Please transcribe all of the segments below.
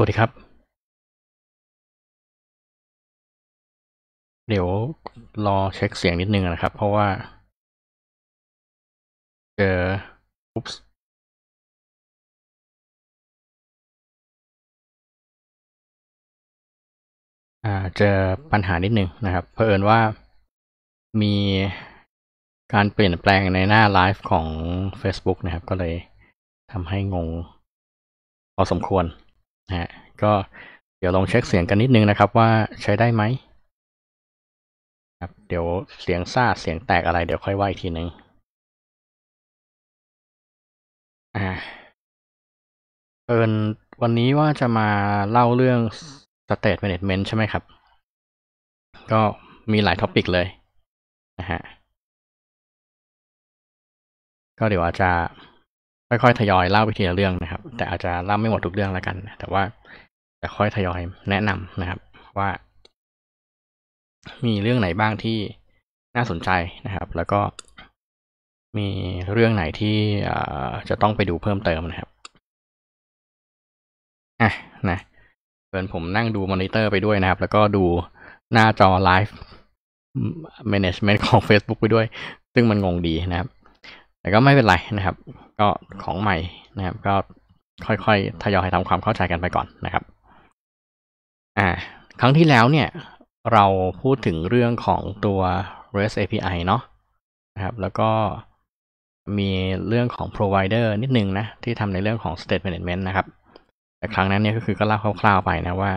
วัสดีครับ เดี๋ยวรอเช็คเสียงนิดนึงนะครับ เพราะว่า เจออุ๊บเจอปัญหานิดนึงนะครับ เพอิญว่ามีการเปลี่ยนแปลงในหน้าไลฟ์ของ Facebook นะครับ ก็เลยทำให้งงพอสมควรนะก็เดี๋ยวลองเช็คเสียงกันนิดนึงนะครับ ว่าใช้ได้ไหมครับเดี๋ยวเสียงซ่า เสียงแตกอะไรเดี๋ยวค่อยว่าอีกทีนึงอ่าเอิญวันนี้ว่าจะมาเล่าเรื่อง State Management ใช่ไหมครับ ก็มีหลายท็อปิกเลยนะฮะ ก็เดี๋ยวอาจจะค่อยๆ ทยอยเล่าไปทีละเรื่องนะครับ แต่อาจจะเล่าไม่หมดทุกเรื่องแล้วกันแต่ว่าจะค่อยทยอย แนะนำนะครับ ว่า มีเรื่องไหนบ้างที่น่าสนใจนะครับ แล้วก็มีเรื่องไหนที่จะต้องไปดูเพิ่มเติมนะครับอ่ะนะเพื่อนผมนั่งดูมอนิเตอร์ไปด้วยนะครับ แล้วก็ดูหน้าจอไลฟ์แมネจเมนต์ของ Facebook ไปด้วย ซึ่งมันงงดีนะครับแต่ก็ไม่เป็นไรนะครับ ก็ของใหม่นะครับ ก็ค่อยๆ ทยอยทำความเข้าใจกันไปก่อนนะครับ อ่า ครั้งที่แล้วเนี่ย เราพูดถึงเรื่องของตัว REST API เนาะนะครับ แล้วก็มีเรื่องของ provider นิดนึงนะ ที่ทำในเรื่องของ state management นะครับ แต่ครั้งนั้นเนี่ย ก็คือก็เล่าคร่าวๆ ไปนะว่า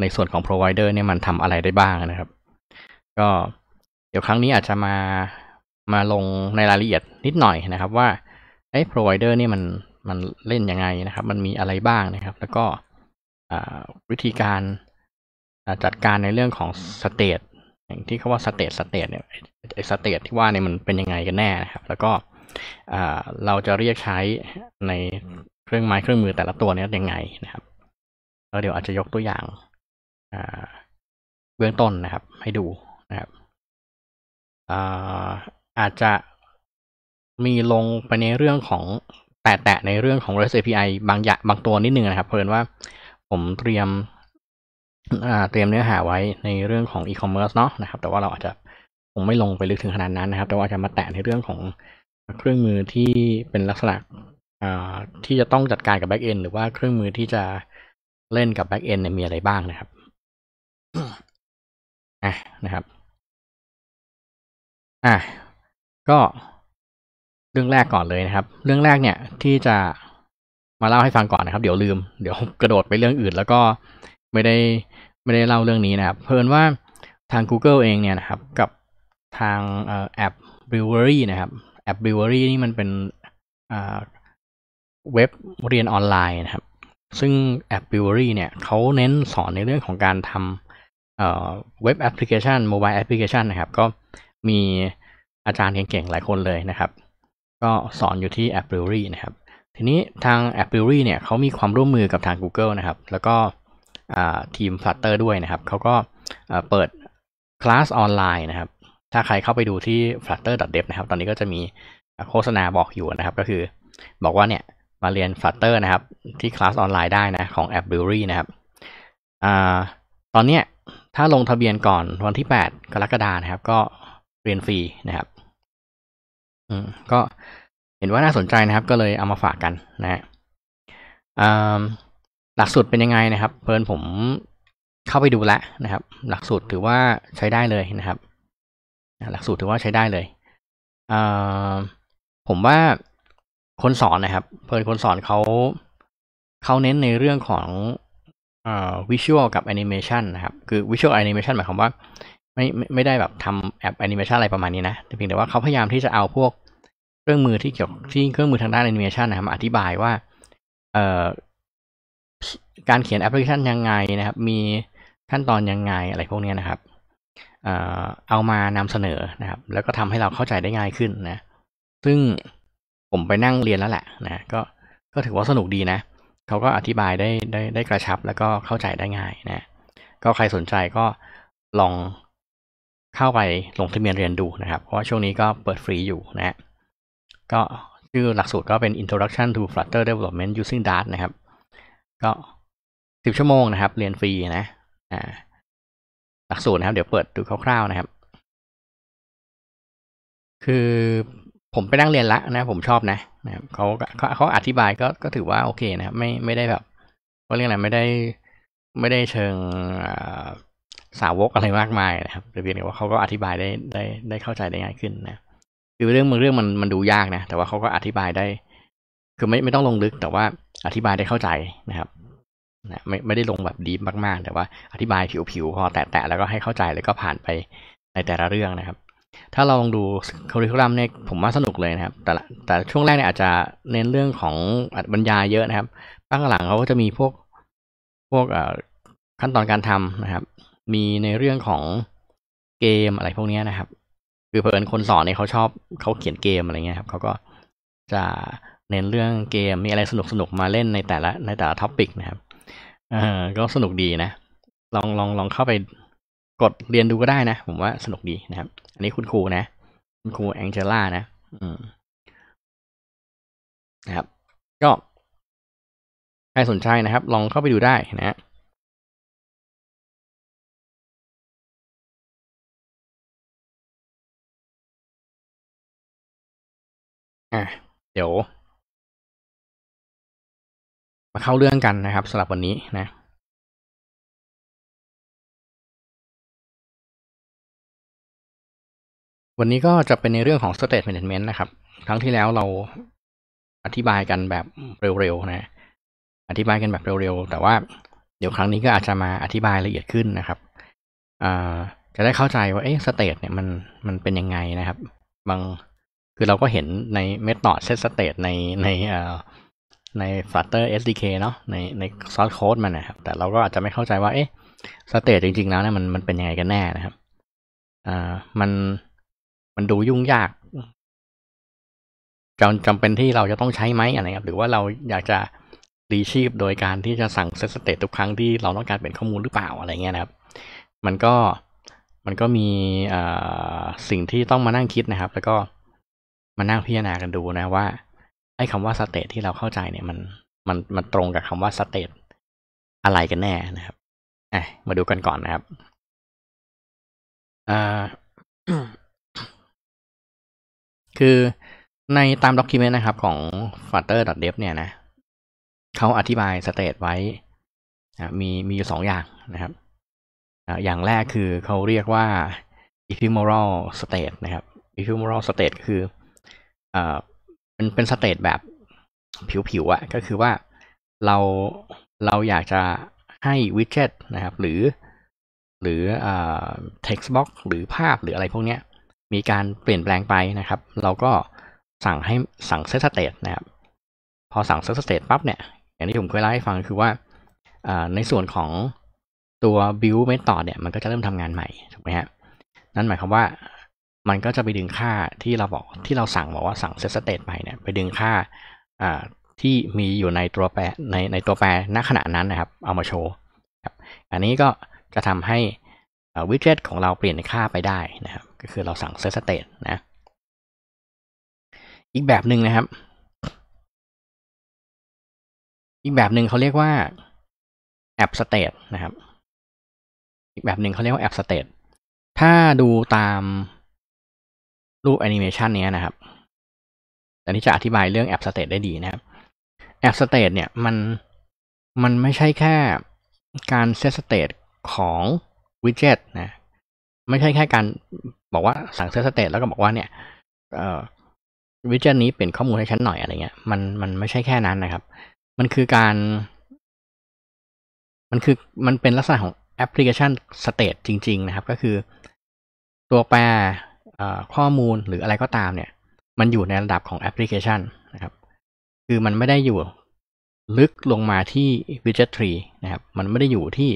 ในส่วนของ provider เนี่ย มันทำอะไรได้บ้างนะครับ ก็ เดี๋ยวครั้งนี้อาจจะมามาลงในรายละเอียดนิดหน่อยนะครับ ว่าไอ้ provider นี่มันมันเล่นยังไงนะครับ มันมีอะไรบ้างนะครับ แล้วก็วิธีการจัดการในเรื่องของสเตตอย่างที่เขาว่าสเตตสเตตเนี่ยไอ้สเตตที่ว่าเนี่ยมันเป็นยังไงกันแน่นะครับ แล้วก็เราจะเรียกใช้ในเครื่องไม้เครื่องมือแต่ละตัวนี้ยยังไงนะครับแล้วเดี๋ยวอาจจะยกตัวอย่างเบื้องต้นนะครับ ให้ดูนะครับอาจจะมีลงไปในเรื่องของแตะในเรื่องของ REST API บางอย่างบางตัวนิดนึงนะครับเพราะว่าผมเตรียมเตรียมเนื้อหาไว้ในเรื่องของ e-commerce เนาะนะครับ แต่ว่าเราอาจจะคงไม่ลงไปลึกถึงขนาดนั้นนะครับ แต่ว่าจะมาแตะในเรื่องของเครื่องมือที่เป็นลักษณะที่จะต้องจัดการกับ backend หรือว่าเครื่องมือที่จะเล่นกับ backend เนี่ยมีอะไรบ้างนะครับอ่ะนะครับ อ่ะก็เรื่องแรกก่อนเลยนะครับเรื่องแรกเนี่ยที่จะมาเล่าให้ฟังก่อนนะครับเดี๋ยวลืมเดี๋ยวกระโดดไปเรื่องอื่นแล้วก็ไม่ได้ไม่ได้เล่าเรื่องนี้นะครับเพิ่นว่าทาง Google เองเนี่ยนะครับ กับทางแอป Brewery นะครับแอป Brewery นี่มันเป็นเว็บเรียนออนไลน์นะครับซึ่งแอป Brewery เนี่ย เขาเน้นสอนในเรื่องของการทำเว็บแอปพลิเคชันโมบายแอปพลิเคชันนะครับก็มีอาจารย์เก่งๆ หลายคนเลยนะครับ ก็สอนอยู่ที่ App b r e w r y นะครับ ทีนี้ทาง App b r e w r y เนี่ยเขามีความร่วมมือกับทาง Google นะครับ แล้วก็ทีม Flutter ด้วยนะครับ เขาก็เปิดคลาสออนไลน์นะครับ ถ้าใครเข้าไปดูที่ flutter.dev นะครับ ตอนนี้ก็จะมีโฆษณาบอกอยู่นะครับ ก็คือบอกว่าเนี่ย มาเรียน Flutter นะครับที่คลาสออนไลน์ได้นะ ของ App Brewery นะครับอตอนเนี้ยถ้าลงทะเบียนก่อนวันที่ 8 กรกฎานะครับก็เรียนฟรีนะครับก็เห็นว่าน่าสนใจนะครับ ก็เลยเอามาฝากกัน นะฮะหลักสูตรเป็นยังไงนะครับ เพิ่นผมเข้าไปดูแล้วนะครับ หลักสูตรถือว่าใช้ได้เลยนะครับหลักสูตรถือว่าใช้ได้เลยผมว่าคนสอนนะครับ เพิ่นคนสอนเขาเขาเน้นในเรื่องของวิชวลกับแอนิเมชันนะครับ คือวิชวลแอนิเมชันหมายความว่าไม่ไม่ได้แบบทำแอปแอนิเมชันอะไรประมาณนี้นะแต่เพียงแต่ว่าเขาพยายามที่จะเอาพวกเครื่องมือที่เกี่ยวที่เครื่องมือทางด้านแอนิเมชันนะครับ อธิบายว่า เอ่อการเขียนแอปพลิเคชันยังไงนะครับ มีขั้นตอนยังไง อะไรพวกนี้นะครับเอ่อเอามานำเสนอนะครับ แล้วก็ทำให้เราเข้าใจได้ง่ายขึ้นนะ ซึ่งผมไปนั่งเรียนแล้วแหละนะก็ก็ถือว่าสนุกดีนะ เขาก็อธิบายได้ได้ได้กระชับ แล้วก็เข้าใจได้ง่ายนะ ก็ใครสนใจก็ลองเข้าไปลงทะเบียนเรียนดูนะครับ เพราะว่าช่วงนี้ก็เปิดฟรีอยู่นะ็ชื่อหลักสูตรก็เป็น Introduction to Flutter Development using Dart นะครับ ก็ 10 ชั่วโมงนะครับ เรียนฟรีนะ หลักสูตรนะครับ เดี๋ยวเปิดดูคร่าว ๆ นะครับ คือผมไปนั่งเรียนละนะ ผมชอบนะนะเขาเขาอธิบายก็ก็ถือว่าโอเคนะครับ ไม่ไม่ได้แบบก็เรียกอะไรไม่ได้ไม่ได้เชิงสาวกอะไรมากมายนะครับแต่เพียงแต่ว่าเขาก็อธิบายได้ได้ได้เข้าใจได้ง่ายขึ้นนะคือเรื่องบางเรื่องมันมันดูยากนะ แต่ว่าเขาก็อธิบายได้ คือไม่ไม่ต้องลงลึกแต่ว่าอธิบายได้เข้าใจนะครับนะไม่ไม่ได้ลงแบบดีมากๆ แต่ว่าอธิบายผิวๆพอแตะๆแล้วก็ให้เข้าใจแล้วก็ผ่านไปในแต่ละเรื่องนะครับ ถ้าเราลองดูคริคูลัมเนี่ยผมว่าสนุกเลยนะครับ แต่แต่ช่วงแรกเนี่ยอาจจะเน้นเรื่องของบรรยายเยอะนะครับข้างหลังเขาก็จะมีพวกพวกขั้นตอนการทำนะครับ มีในเรื่องของเกมอะไรพวกนี้นะครับคือเพิ่นคนสอนเนี่ยเขาชอบเขาเขียนเกมอะไรเงี้ยครับเขาก็จะเน้นเรื่องเกมมีอะไรสนุกสนุกมาเล่นในแต่ละ ในแต่ละท็อปิกนะครับเออก็สนุกดีนะลองลองลองเข้าไปกดเรียนดูก็ได้นะผมว่าสนุกดีนะครับ อันนี้คุณครูนะ คุณครูแองเจล่านะ อืมนะครับ ก็ใครสนใจนะครับ ลองเข้าไปดูได้นะ่ะเดี๋ยว มาเข้าเรื่องกันนะครับสำหรับวันนี้นะ วันนี้ก็จะเป็นในเรื่องของ state management นะครับ ครั้งที่แล้วเราอธิบายกันแบบเร็วๆนะ อธิบายกันแบบเร็วๆแต่ว่าเดี๋ยวครั้งนี้ก็อาจจะมาอธิบายละเอียดขึ้นนะครับจะได้เข้าใจว่า เอ๊ะสเตตเนี่ยมันมันเป็นยังไงนะครับ บางคือเราก็เห็นใน method set state ในในใน Flutter SDK เนาะในใน source code มันนะครับ แต่เราก็อาจจะไม่เข้าใจว่า เอ๊ะ state จริง ๆ แล้วเนี่ยมันมันเป็นยังไงกันแน่นะครับอ่ามันมันดูยุ่งยากจำจำเป็นที่เราจะต้องใช้ไหมอะไรครับ หรือว่าเราอยากจะ รีชีพโดยการที่จะสั่งเซตสเตตทุกครั้งที่เราต้องการเป็นข้อมูลหรือเปล่าอะไรเงี้ยนะครับ มันก็มันก็มีอ่สิ่งที่ต้องมานั่งคิดนะครับ แล้วก็มานั่งพิจารณากันดูนะว่าไอ้คำว่าสเตทที่เราเข้าใจเนี่ย มันมันมันตรงกับคำว่าสเตทอะไรกันแน่นะครับ อ่ะ มาดูกันก่อนนะครับอ่าคือในตามด็อกิเมนต์นะครับของ f a t e r d e v เนี่ยนะเขาอธิบายสเตตไว้มีมีอยู่สองอย่างนะครับอย่างแรกคือเขาเรียกว่า ephemeral state นะครับ ephemeral state คือเอ่อป็นเป็นสเตตแบบผิวๆอะ่ะ ก็คือว่า เราเราอยากจะให้วิดเจ็ตนะครับหรือ หรือเอ่อ text box หรือภาพหรืออะไรพวกเนี้ย มีการเปลี่ยนแปลงไปนะครับ เราก็สั่งให้สั่งเซตสเตตนะครับ พอสั่งเซตสเตตปั๊บเนี่ย อย่างที่ผมเคยเล่าให้ฟังคือว่า ในส่วนของตัว build method เนี่ยมันก็จะเริ่มทำงานใหม่ถูกไหมฮะนั่นหมายความว่ามันก็จะไปดึงค่าที่เราบอกที่เราสั่งบอกว่าสั่ง set state ใเนี่ยไปดึงค่าที่มีอยู่ในตัวแปรในในตัวแปรณขณะนั้นนะครับ เอามาโชว์ครับ อันนี้ก็จะทำให้วิดเจ็ตของเราเปลี่ยนค่าไปได้นะครับ ก็คือเราสั่ง set state นะ อีกแบบหนึ่งนะครับ อีกแบบหนึ่งเขาเรียกว่า app state นะครับ อีกแบบหนึ่งเขาเรียกว่า app state ถ้าดูตามรูปแอนิเมชันนี้นะครับ แต่นี่จะอธิบายเรื่องแอปสเตตได้ดีนะครับ แอปสเตตเนี่ยมันมันไม่ใช่แค่การเซตสเตตของวิดเจ็ตนะ ไม่ใช่แค่การบอกว่าสั่งเซตสเตตแล้วก็บอกว่าเนี่ย วิดเจ็ตนี้เปลี่ยนข้อมูลให้ฉันหน่อยอะไรเงี้ย มันมันไม่ใช่แค่นั้นนะครับ มันคือการ มันคือมันเป็นลักษณะของแอปพลิเคชันสเตตจริง ๆ นะครับ ก็คือตัวแปรข้อมูลหรืออะไรก็ตามเนี่ย มันอยู่ในระดับของแอปพลิเคชันนะครับ คือมันไม่ได้อยู่ลึกลงมาที่วิจิตรีนะครับ มันไม่ได้อยู่ที่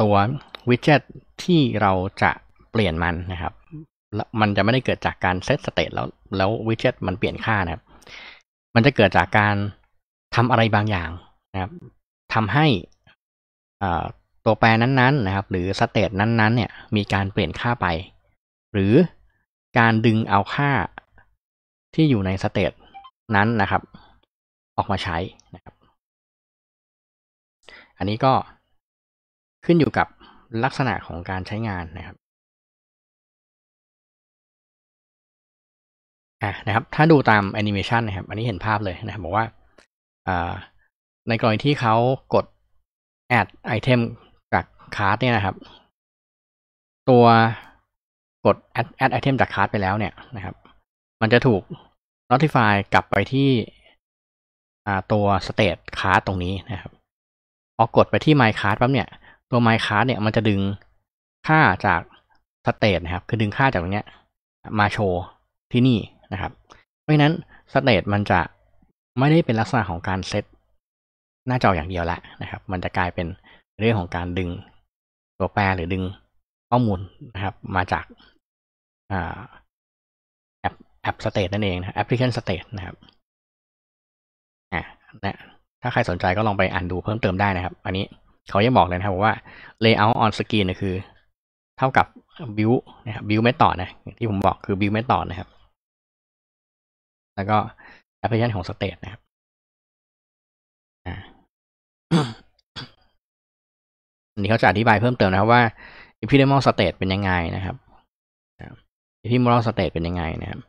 ตัววิดเจ็ตที่เราจะเปลี่ยนมันนะครับมันจะไม่ได้เกิดจากการเซตสเตตแล้วแล้ววิดเจ็ตมันเปลี่ยนค่านะครับ มันจะเกิดจากการทำอะไรบางอย่างนะครับทำให้อ่าตัวแปรนั้นๆ นะครับ หรือสเตตนั้นๆ เนี่ย มีการเปลี่ยนค่าไป หรือการดึงเอาค่าที่อยู่ในสเตตนั้นนะครับ ออกมาใช้นะครับ อันนี้ก็ขึ้นอยู่กับลักษณะของการใช้งานนะครับ อ่ะนะครับ ถ้าดูตามแอนิเมชันนะครับ อันนี้เห็นภาพเลยนะครับบอกว่าในกรณีที่เขากด add item คาร์ดเนี่ยนะครับ ตัวกด add add item จากคาร์ดไปแล้วเนี่ยนะครับ มันจะถูก notify กลับไปที่ตัว state card ตรงนี้นะครับพอกดไปที่ my card ปั๊บเนี่ย ตัว my card เนี่ย มันจะดึงค่าจาก state นะครับ คือดึงค่าจากตรงเนี้ยมาโชว์ที่นี่นะครับ เพราะฉะนั้น state มันจะไม่ได้เป็นลักษณะของการเซตหน้าจออย่างเดียวละนะครับ มันจะกลายเป็นเรื่องของการดึงตัวแปรหรือดึงข้อมูลนะครับ มาจากแอปแอปสเตตนั่นเองนะแอปพลิเคชันสเตตนะครับอ่านะถ้าใครสนใจก็ลองไปอ่านดูเพิ่มเติมได้นะครับ อันนี้เขายังบอกเลยนะครับว่า layout on screen คือเท่ากับ v i e w นะครับ v i e w method นะ ที่ผมบอกคือ v i e w method นะครับ แล้วก็แอปพลิเคชันของสเตตนะครับันนี้เขาจะอธิบายเพิ่มเติมนะครับว่า epidermal state เป็นยังไงนะครับ epidermal state เป็นยังไงนะครับ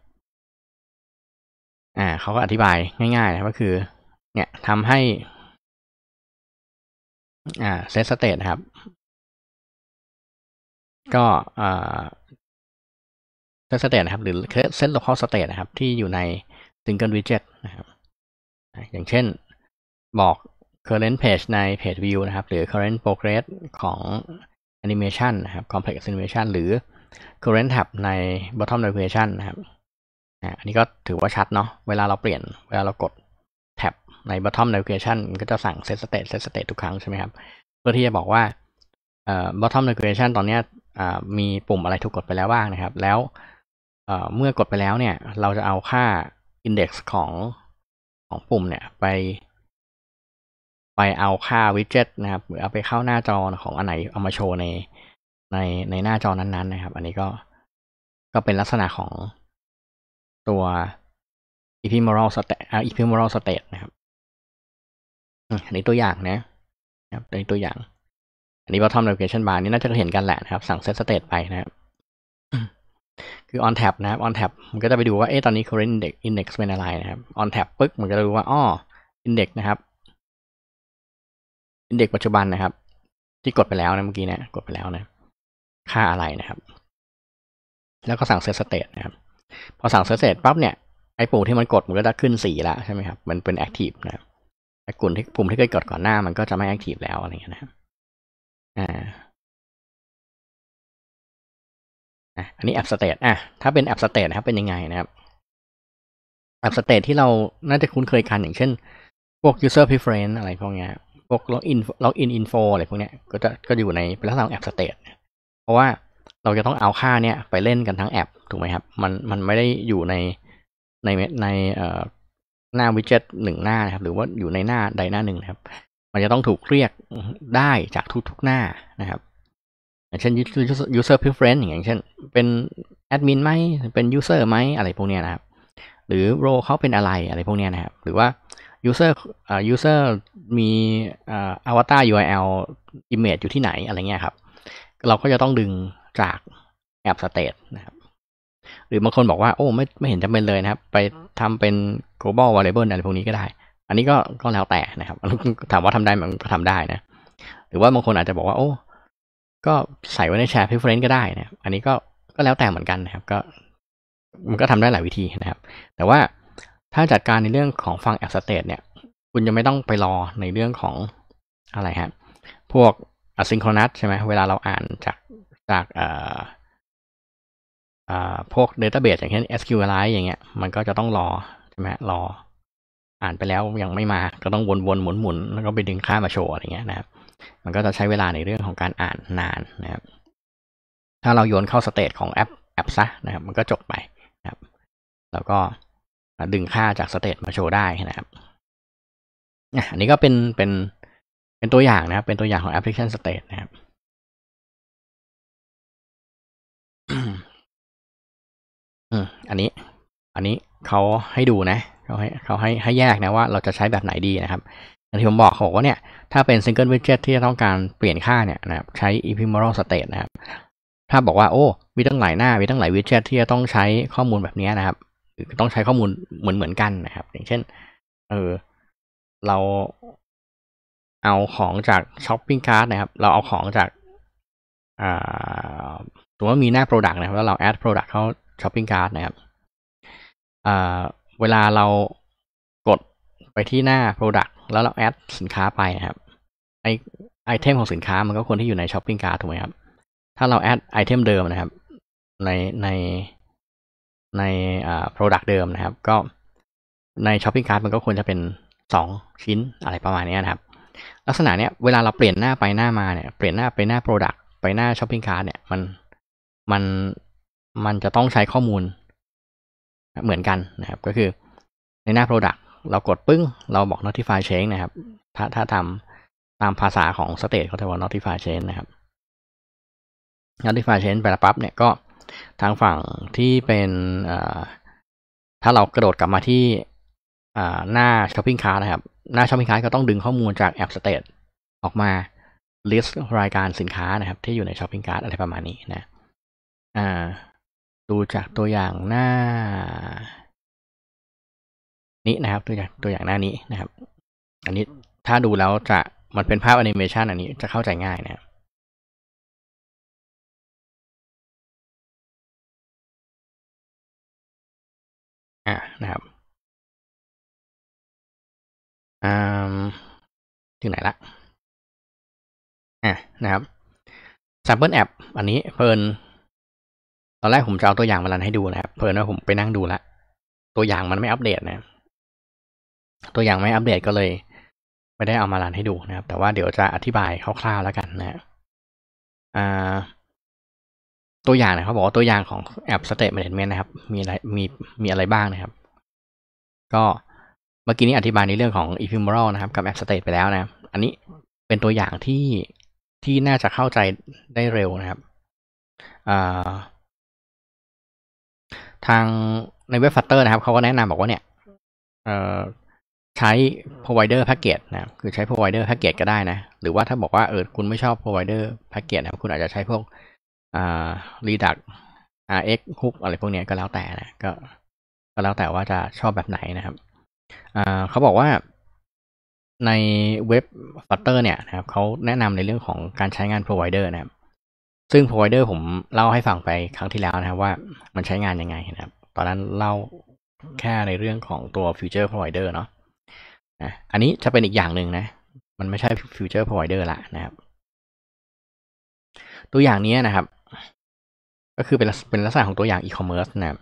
อ่าเขาก็อธิบายง่ายๆนะก็คือ เนี่ยทำให้ อ่า set state ครับ ก็อ่า set state นะครับ หรือ set local state นะครับ ที่อยู่ใน single widget นะครับอย่างเช่นบอก current page ใน page view นะครับ หรือ current progress ของ animation นะครับ complex animation หรือ current tab ใน bottom navigation นะครับอันนี้ก็ถือว่าชัดเนาะเวลาเราเปลี่ยน เวลาเรากด tab ใน bottom navigation มันก็จะสั่ง set state set state ทุกครั้ง ใช่ไหมครับเพื่อที่จะบอกว่า bottom navigation ตอนนี้มีปุ่มอะไรถูกกดไปแล้วบ้างนะครับ แล้วเมื่อกดไปแล้วเนี่ย เราจะเอาค่า index ของของปุ่มเนี่ยไปไปเอาค่าวิดเจ็ตนะครับหรือเอาไปเข้าหน้าจอของอันไหนเอามาโชว์ใน ในในหน้าจอนั้นๆนะครับ อันนี้ก็ก็เป็นลักษณะของตัว ephemeral state อ่า ephemeral state นะครับ อันนี้ตัวอย่างนะครับอันนี้ตัวอย่าง อันนี้ bottom navigation bar นี่น่าจะเห็นกันแหละนะครับ สั่ง set state ไปนะครับ คือ on t a p นะครับ on t a p มันก็จะไปดูว่า เอ๊ะตอนนี้ current index index เป็นอะไรนะครับ on t a p ปึ๊บมันก็จะรู้ว่าอ้อ index นะครับเด็กปัจจุบันนะครับ ที่กดไปแล้วนะเมื่อกี้นะกดไปแล้วนะ ค่าอะไรนะครับ แล้วก็สั่งเซตสเตตนะครับ พอสั่งเซตเสร็จปั๊บเนี่ย ไอ้ปุ่มที่มันกดมันก็จะขึ้นสีละใช่ไหมครับมันเป็นแอคทีฟนะครับไอ้กลุ่มที่ปุ่มที่เคยกดก่อนหน้า มันก็จะไม่แอคทีฟแล้วอะไรเงี้ยนะครับอ่าอันนี้แอปสเตตอ่ะ ถ้าเป็นแอปสเตตนะครับเป็นยังไงนะครับแอปสเตตที่เราน่าจะคุ้นเคยกันอย่างเช่นพวก user preference อะไรพวกนี้ยพวกล็อกอินล็อกอินอินโฟอะไรพวกเนี้ยก็จะก็อยู่ในลักษณะของแอปสเตตเพราะว่าเราจะต้องเอาค่าเนี้ยไปเล่นกันทั้งแอป ถูกไหมครับมันมันไม่ได้อยู่ในในในหน้าวิดเจ็ตหนึ่งหน้านะครับ หรือว่าอยู่ในหน้าใดหน้าหนึ่งนะครับมันจะต้องถูกเรียกได้จากทุกทุกหน้านะครับอย่างเช่น user preference อย่างเช่นเป็นแอดมินไหมเป็น user ไหมอะไรพวกเนี้ยนะครับ หรือ role เขาเป็นอะไรอะไรพวกเนี้ยนะครับ หรือว่า user อ่า user มี อ่า avatar URL image อยู่ที่ไหน อะไรเงี้ยครับ เราก็จะต้องดึงจากแอป state นะครับ หรือบางคนบอกว่า โอ้ ไม่ ไม่เห็นจำเป็นเลยนะครับ ไปทำเป็น global variable อะไรพวกนี้ก็ได้ อันนี้ก็ ก็แล้วแต่นะครับ ถามว่าทำได้ มันก็ทำได้นะ หรือว่าบางคนอาจจะบอกว่า โอ้ ก็ใส่ไว้ในแชร์ preference ก็ได้นะ อันนี้ก็ ก็แล้วแต่เหมือนกันนะครับ ก็ มันก็ทำได้หลายวิธีนะครับ แต่ว่าถ้าจัดการในเรื่องของฟังแอปสเตตเนี่ย คุณจะไม่ต้องไปรอในเรื่องของอะไรฮะ พวกอัซิงโครนัสใช่ไหมเวลาเราอ่านจากจากเอ่อพวกเดต้าเบสอย่างเช่น SQLite อย่างเงี้ยมันก็จะต้องรอใช่ไหมรออ่านไปแล้วยังไม่มาก็ต้องวนวนหมุนหมุน แล้วก็ไปดึงค่ามาโชว์อะไรเงี้ยนะครับ มันก็จะใช้เวลาในเรื่องของการอ่านนานนะครับ ถ้าเราโยนเข้าสเตตของแอปแอปซะนะครับมันก็จบไปนะครับ แล้วก็ดึงค่าจากสเตตมาโชว์ได้นะครับอันนี้ก็เป็นเป็นเป็นตัวอย่างนะครับเป็นตัวอย่างของแอปพลิเคชันสเตตนะครับอันนี้ อันนี้เขาให้ดูนะเขาให้เขาให้ให้แยกนะ ว่าเราจะใช้แบบไหนดีนะครับอย่างที่ผมบอกเขาบอกว่าเนี่ยถ้าเป็นซิงเกิลวิดเจ็ตที่จะต้องการเปลี่ยนค่าเนี่ยนะครับ ใช้อีพิมอรัลสเตตนะครับ ถ้าบอกว่าโอ้มีตั้งหลายหน้า มีตั้งหลายวิดเจ็ตที่จะต้องใช้ข้อมูลแบบนี้นะครับต้องใช้ข้อมูลเหมือนเหมือนกันนะครับ อย่างเช่นเออเราเอาของจากช้อปปิ้งการ์ดนะครับ เราเอาของจากอ่าถือว่ามีหน้า Product นะครับ แล้วเราแอด Product เข้าช้อปปิ้งการ์ดนะครับอ่าเวลาเรากดไปที่หน้า Product แล้วเราแอดสินค้าไปนะครับไอไอเทมของสินค้ามันก็ควรที่อยู่ในช้อปปิ้งการ์ดถูกไหมครับ ถ้าเราแอดไอเทมเดิมนะครับในในในอ่ product เดิมนะครับ ก็ใน shopping cart มันก็ควรจะเป็น 2 ชิ้นอะไรประมาณนี้นะครับ ลักษณะเนี้ย เวลาเราเปลี่ยนหน้าไปหน้ามาเนี่ย เปลี่ยนหน้าไปหน้า product ไปหน้า shopping cart เนี่ย มันมันมันจะต้องใช้ข้อมูลเหมือนกันนะครับ ก็คือในหน้า product เรากดปึ้งเราบอก notify change นะครับ ถ้าถ้าทำตามภาษาของ state เขาจะว่า notify change นะครับ notify change ไปแล้วปั๊บเนี่ยก็ทางฝั่งที่เป็นถ้าเรากระโดดกลับมาที่หน้าช้อปปิ้งคาร์นะครับหน้าช้อปปิ้งคาร์ก็ต้องดึงข้อมูลจากแอปสเตตออกมาลิสต์รายการสินค้านะครับที่อยู่ในช้อปปิ้งคาร์อะไรประมาณนี้นะดูจากตัวอย่างหน้านี้นะครับตัวอย่างตัวอย่างหน้านี้นะครับอันนี้ถ้าดูแล้วจะมันเป็นภาพแอนิเมชันอันนี้จะเข้าใจง่ายนะครับอ่ะนะครับถึงไหนละ อ่ะนะครับ sample app อันนี้เพิ่นตอนแรกผมจะเอาตัวอย่างมาลันให้ดูนะครับเพิ่นว่าผมไปนั่งดูละตัวอย่างมันไม่อัปเดตนะ ตัวอย่างไม่อัปเดตก็เลย ไม่ได้เอามาลันให้ดูนะครับ แต่ว่าเดี๋ยวจะอธิบายคร่าวๆแล้วกันนะ อ่าตัวอย่างนะครับบอกว่าตัวอย่างของแอป State Management นะครับ มีอะไรมีมีอะไรบ้างนะครับ ก็เมื่อกี้นี้อธิบายในเรื่องของ ephemeral นะครับกับ app state ไปแล้วนะ อันนี้เป็นตัวอย่างที่ที่น่าจะเข้าใจได้เร็วนะครับทางในเว็บฟัตเตอร์นะครับเขาก็แนะนำบอกว่าเนี่ยใช้ provider package นะคือใช้ provider package ก็ได้นะ หรือว่าถ้าบอกว่าเออคุณไม่ชอบ provider package นะคุณอาจจะใช้พวกรีดัก rx ฮุกอะไรพวกนี้ก็แล้วแต่นะก็ ก็แล้วแต่ว่าจะชอบแบบไหนนะครับเขาบอกว่า ในเว็บฟัตเตอร์เนี่ยนะครับเขาแนะนำในเรื่องของการใช้งาน provider นะครับซึ่ง provider ผมเล่าให้ฟังไปครั้งที่แล้วนะครับว่ามันใช้งานยังไงนะครับ ตอนนั้นเล่าแค่ในเรื่องของตัว future provider เนาะอันนี้จะเป็นอีกอย่างหนึ่งนะ มันไม่ใช่ future provider ละนะครับ ตัวอย่างนี้นะครับก็คือเป็นเป็นลักษณะของตัวอย่างอีคอมเมิร์ซนะครับ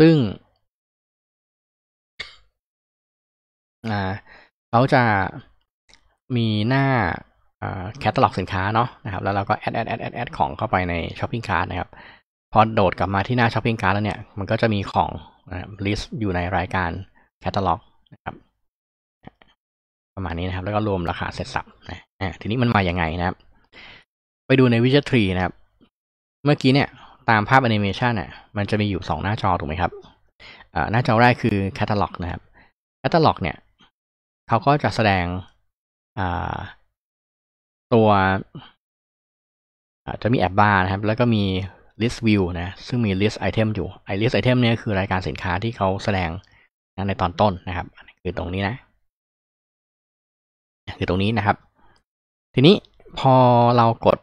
ซึ่งเขาจะมีหน้าแคตตาล็อกสินค้าเนาะนะครับ แล้วเราก็แอดแอดแอดแอดแอดของเข้าไปในช้อปปิ้งคาร์ดนะครับ พอโดดกลับมาที่หน้าช้อปปิ้งคาร์ดแล้วเนี่ย มันก็จะมีของลิสต์อยู่ในรายการแคตตาล็อกนะครับ ประมาณนี้นะครับ แล้วก็รวมราคาเสร็จสับนะทีนี้มันมาอย่างไงนะครับ ไปดูในวิจัตทรีนะครับ เมื่อกี้เนี่ยตามภาพแอนิเมชันอ่ะมันจะมีอยู่2หน้าจอถูกไหมครับหน้าจอแรกคือแคตตาล็อกนะครับแคตตาล็อกเนี่ยเขาก็จะแสดงตัว จะมีแอปบาร์นะครับ แล้วก็มี list view นะซึ่งมี list item อยู่ไอิ list item เนี่ยคือรายการสินค้าที่เขาแสดงในตอนต้นนะครับคือตรงนี้นะคือตรงนี้นะครับ ทีนี้พอเรากด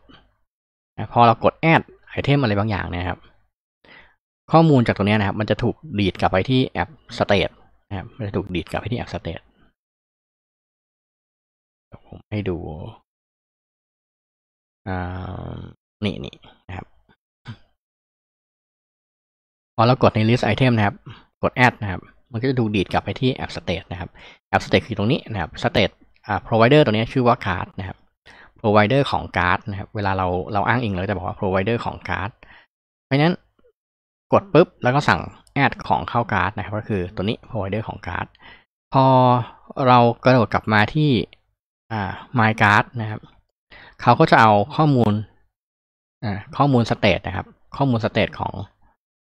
พอเรากด add ไอเทมอะไรบางอย่างนะครับ ข้อมูลจากตรงนี้นะครับ มันจะถูกดีดกลับไปที่แอปสเตตนะครับ มันจะถูกดีดกลับไปที่แอปสเตตผมให้ดูนี่นี่นะครับ พอเรากดในลิสต์ไอเทมนะครับ กด add นะครับ มันก็จะถูกดีดกลับไปที่แอปสเตตนะครับ แอปสเตตคือตรงนี้นะครับสเตตอ่าพรอเวเดอร์ตัวนี้ชื่อว่าคาร์ดนะครับ provider ของการ์ดนะครับเวลาเราเราอ้างอิงเราจะบอกว่า provider ของการ์ดเพราะนั้นกดปุ๊บ แล้วก็สั่ง add ของเข้าการ์ดนะครับก็คือตัวนี้ provider ของการ์ด พอเรากระโดดกลับมาที่ my card นะครับ เขาก็จะเอาข้อมูลข้อมูลสเตตนะครับ ข้อมูลสเตตของ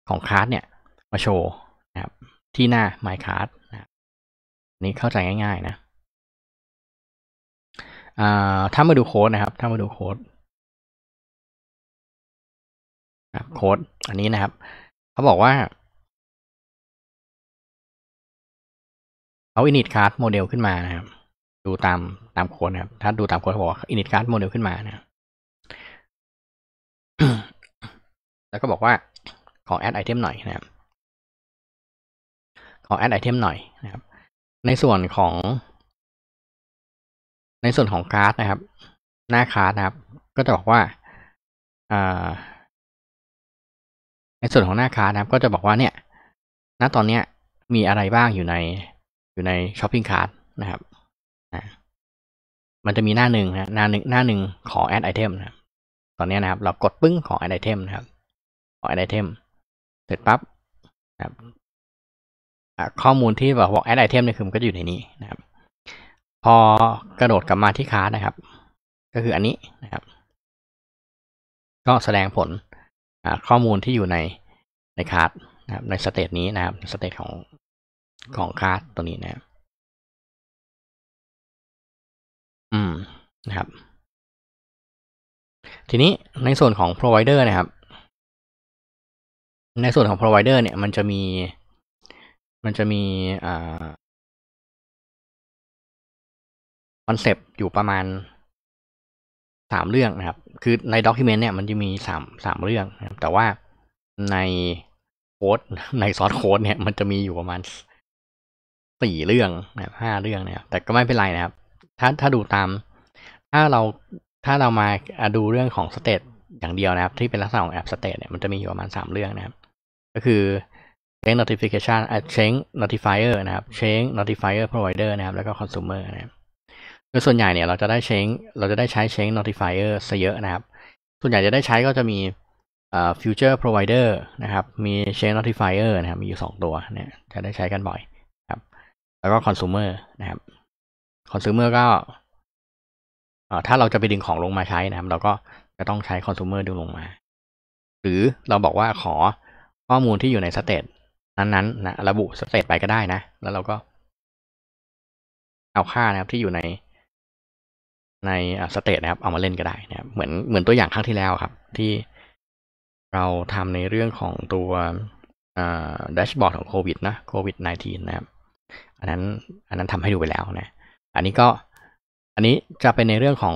ของการ์ดเนี่ย มาโชว์นะครับ ที่หน้า my card นะนี่เข้าใจง่ายๆนะอ่าถ้ามาดูโค้ดนะครับ ถ้ามาดูโค้ดครับโค้ด อันนี้นะครับเขาบอกว่าเอาอินิทคัสโมเดลขึ้นมานะครับดูตามตามโค้ดนะครับถ้าดูตามโค้ดเขาบอกอินิทคัสโมเดลขึ้นมานะครับแล้วก็บอกว่า ขอแอดไอเทมหน่อยนะครับ ขอแอดไอเทมหน่อยนะครับ ในส่วนของในส่วนของการ์ดนะครับหน้าการ์ดนะครับ ก็จะบอกว่าในส่วนของหน้าการ์ดนะครับ ก็จะบอกว่าเนี่ย ณตอนเนี้ยมีอะไรบ้างอยู่ในอยู่ในช้อปปิ้งการ์ดนะครับมันจะมีหน้าหนึ่งนะหน้าหนึ่งหน้าหนึ่งขอแอดไอเทมนะตอนนี้นะครับ เรากดปึ้งขอแอดไอเทมนะครับขอแอดไอเทมเสร็จปั๊บนะครับข้อมูลที่บอกบอกแอดไอเทมเนี่ยคือมันก็อยู่ในนี้นะครับพอกระโดดกลับมาที่คานะครับ ก็คืออันนี้นะครับ ก็แสดงผลข้อมูลที่อยู่ในในคาร์ดนะครับ ในสเตตนี้นะครับ สเตตของของคาร์ด ตัวนี้นะครับอืมนะครับ ทีนี้ในส่วนของ provider นะครับ ในส่วนของ provider เนี่ย มันจะมีมันจะมี อ่าคอนเซปต์อยู่ประมาณสามเรื่องนะครับ คือในด็อกิเมนต์เนี่ยมันจะมีสามสามเรื่องนะครับ แต่ว่าในโค้ดในซอสโค้ดเนี่ยมันจะมีอยู่ประมาณสี่เรื่องนะห้าเรื่องนะครับแต่ก็ไม่เป็นไรนะครับ ถ้าถ้าดูตาม ถ้าเราถ้าเรามาดูเรื่องของสเตตอย่างเดียวนะครับ ที่เป็นลักษณะของแอปสเตตเนี่ยมันจะมีอยู่ประมาณสามเรื่องนะครับ ก็คือ change notification change notifier นะครับ change notifier provider นะครับแล้วก็ consumer นะครับือส่วนใหญ่เนี่ยเราจะได้เช้งเราจะได้ใช้เช้ง notifier ซะเยอะนะครับ ส่วนใหญ่จะได้ใช้ก็จะมีเ future provider นะครับ มีเช้ง n o t i f i e r นะครับมีอยู่2ตัวเนี่ย จะได้ใช้กันบ่อยครับแล้วก็ consumer นะครับ consumer ก็ถ้าเราจะไปดึงของลงมาใช้นะครับเราก็จะต้องใช้ consumer ดึงลงมา หรือเราบอกว่าขอข้อมูลที่อยู่ในสเตตนั้นๆนะระบุสเตตไปก็ได้นะ แล้วเราก็ เอาค่านะครับที่อยู่ในในสเตตนะครับ เอามาเล่นก็ได้นะครับเหมือนเหมือนตัวอย่างครั้งที่แล้วครับ ที่เราทำในเรื่องของตัวแดชบอร์ดของโควิดนะโควิด -19 นะครับ อันนั้น อันนั้นทำให้ดูไปแล้วนะ อันนี้ก็อันนี้จะเป็นในเรื่องของ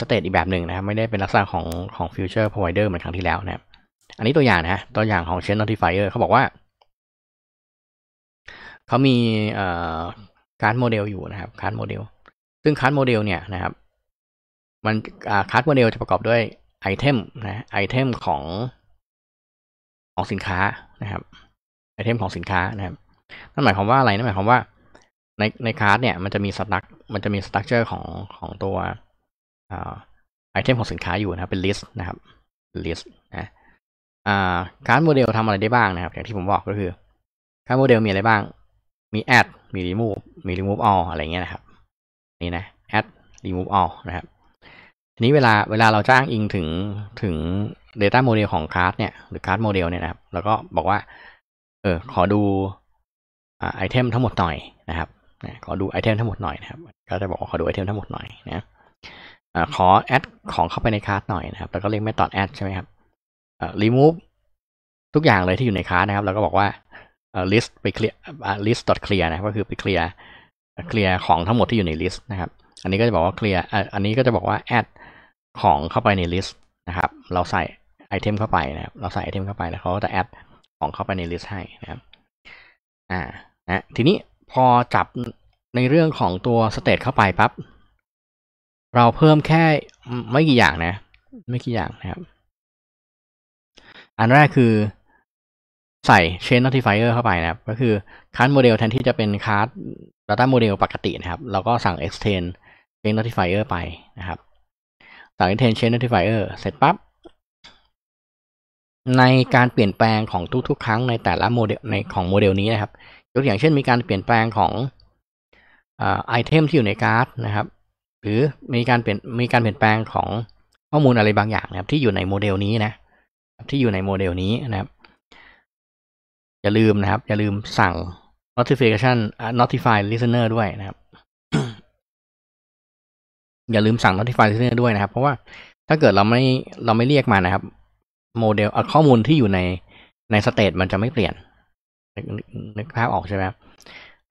สเตตอีกแบบหนึ่งนะครับ ไม่ได้เป็นลักษณะของของฟิวเจอร์พรอยวเดอร์เหมือนครั้งที่แล้ว นะครับ อันนี้ตัวอย่างนะตัวอย่างของเชนิฟายเออร์เขาบอกว่า เขามีการโมเดลอยู่นะครับการโมเดลซึ่งคัสโมเดลเนี่ยนะครับ มันคัสโมเดลจะประกอบด้วยไอเทมนะไอเทมของของสินค้านะครับไอเทมของสินค้านะครับนั่นหมายความว่าอะไรนั่นหมายความว่าในในคัสเนี่ย มันจะมีสตั๊กมันจะมีสตั๊กเจอร์ของของตัวไอเทมของสินค้าอยู่นะครับ เป็นลิสต์นะครับลิสต์นะคัสโมเดลทำอะไรได้บ้างนะครับอย่างที่ผมบอกก็คือคัสโมเดลมีอะไรบ้าง มี add มี remove มี remove all อะไรเงี้ยนะครับนี่นะ add remove all นะครับทีนี้เวลาเวลาเราจ้างอิงถึงถึง data model ของ class เนี่ยหรือ class model เนี่ยนะครับ แล้วก็บอกว่าเออขอดูไอเทมทั้งหมดหน่อยนะครับขอดูไอเทมทั้งหมดหน่อยนะครับก็จะบอกขอดูไอเทมทั้งหมดหน่อยนะขอแอดของเข้าไปในค a าสหน่อยนะครับ แล้วก็เรียกไม่ตอดแอดใช่ไหมครับรีมูฟทุกอย่างเลยที่อยู่ในค a าสนะครับแล้วก็บอกว่า list ไปเคลียร์ list dot clear นะก็คือไปเคลียร์เคลียร์ของทั้งหมดที่อยู่ในลิสต์นะครับ อันนี้ก็จะบอกว่าเคลียร์ อันนี้ก็จะบอกว่า add ของเข้าไปในลิสต์นะครับ เราใส่ไอเทมเข้าไปนะครับ เราใส่ไอเทมเข้าไปแล้วเขาก็จะ add ของเข้าไปในลิสต์ให้นะครับ อ่านะ ทีนี้พอจับในเรื่องของตัวสเตตเข้าไปปั๊บ เราเพิ่มแค่ไม่กี่อย่างนะ ไม่กี่อย่างนะครับ อันแรกคือใส่ chain notifier เข้าไปนะครับ ก็คือคัสโมเดลแทนที่จะเป็นคัส d ต้าโมเดลปกตินะครับเราก็สั่ง extend Change Notifier ไปนะครับสั่ง extend Change Notifier เสร็จปั๊บในการเปลี่ยนแปลงของทุกๆครั้งในแต่ละโมเดลในของโมเดลนี้นะครับยกตัวอย่างเช่น มีการเปลี่ยนแปลงของไอเทมที่อยู่ในการ์ดนะครับ หรือมีการเปลี่ยนมีการเปลี่ยนแปลงของข้อมูลอะไรบางอย่างนะครับ ที่อยู่ในโมเดลนี้นะ ที่อยู่ในโมเดลนี้นะครับอย่าลืมนะครับอย่าลืมสั่ง notification notify listener ด้วยนะครับ อย่าลืมสั่ง notify listener ด้วยนะครับ เพราะว่าถ้าเกิดเราไม่เราไม่เรียกมานะครับ โมเดลข้อมูลที่อยู่ในในสเตตมันจะไม่เปลี่ยนนึกภาพออกใช่ไหมครับ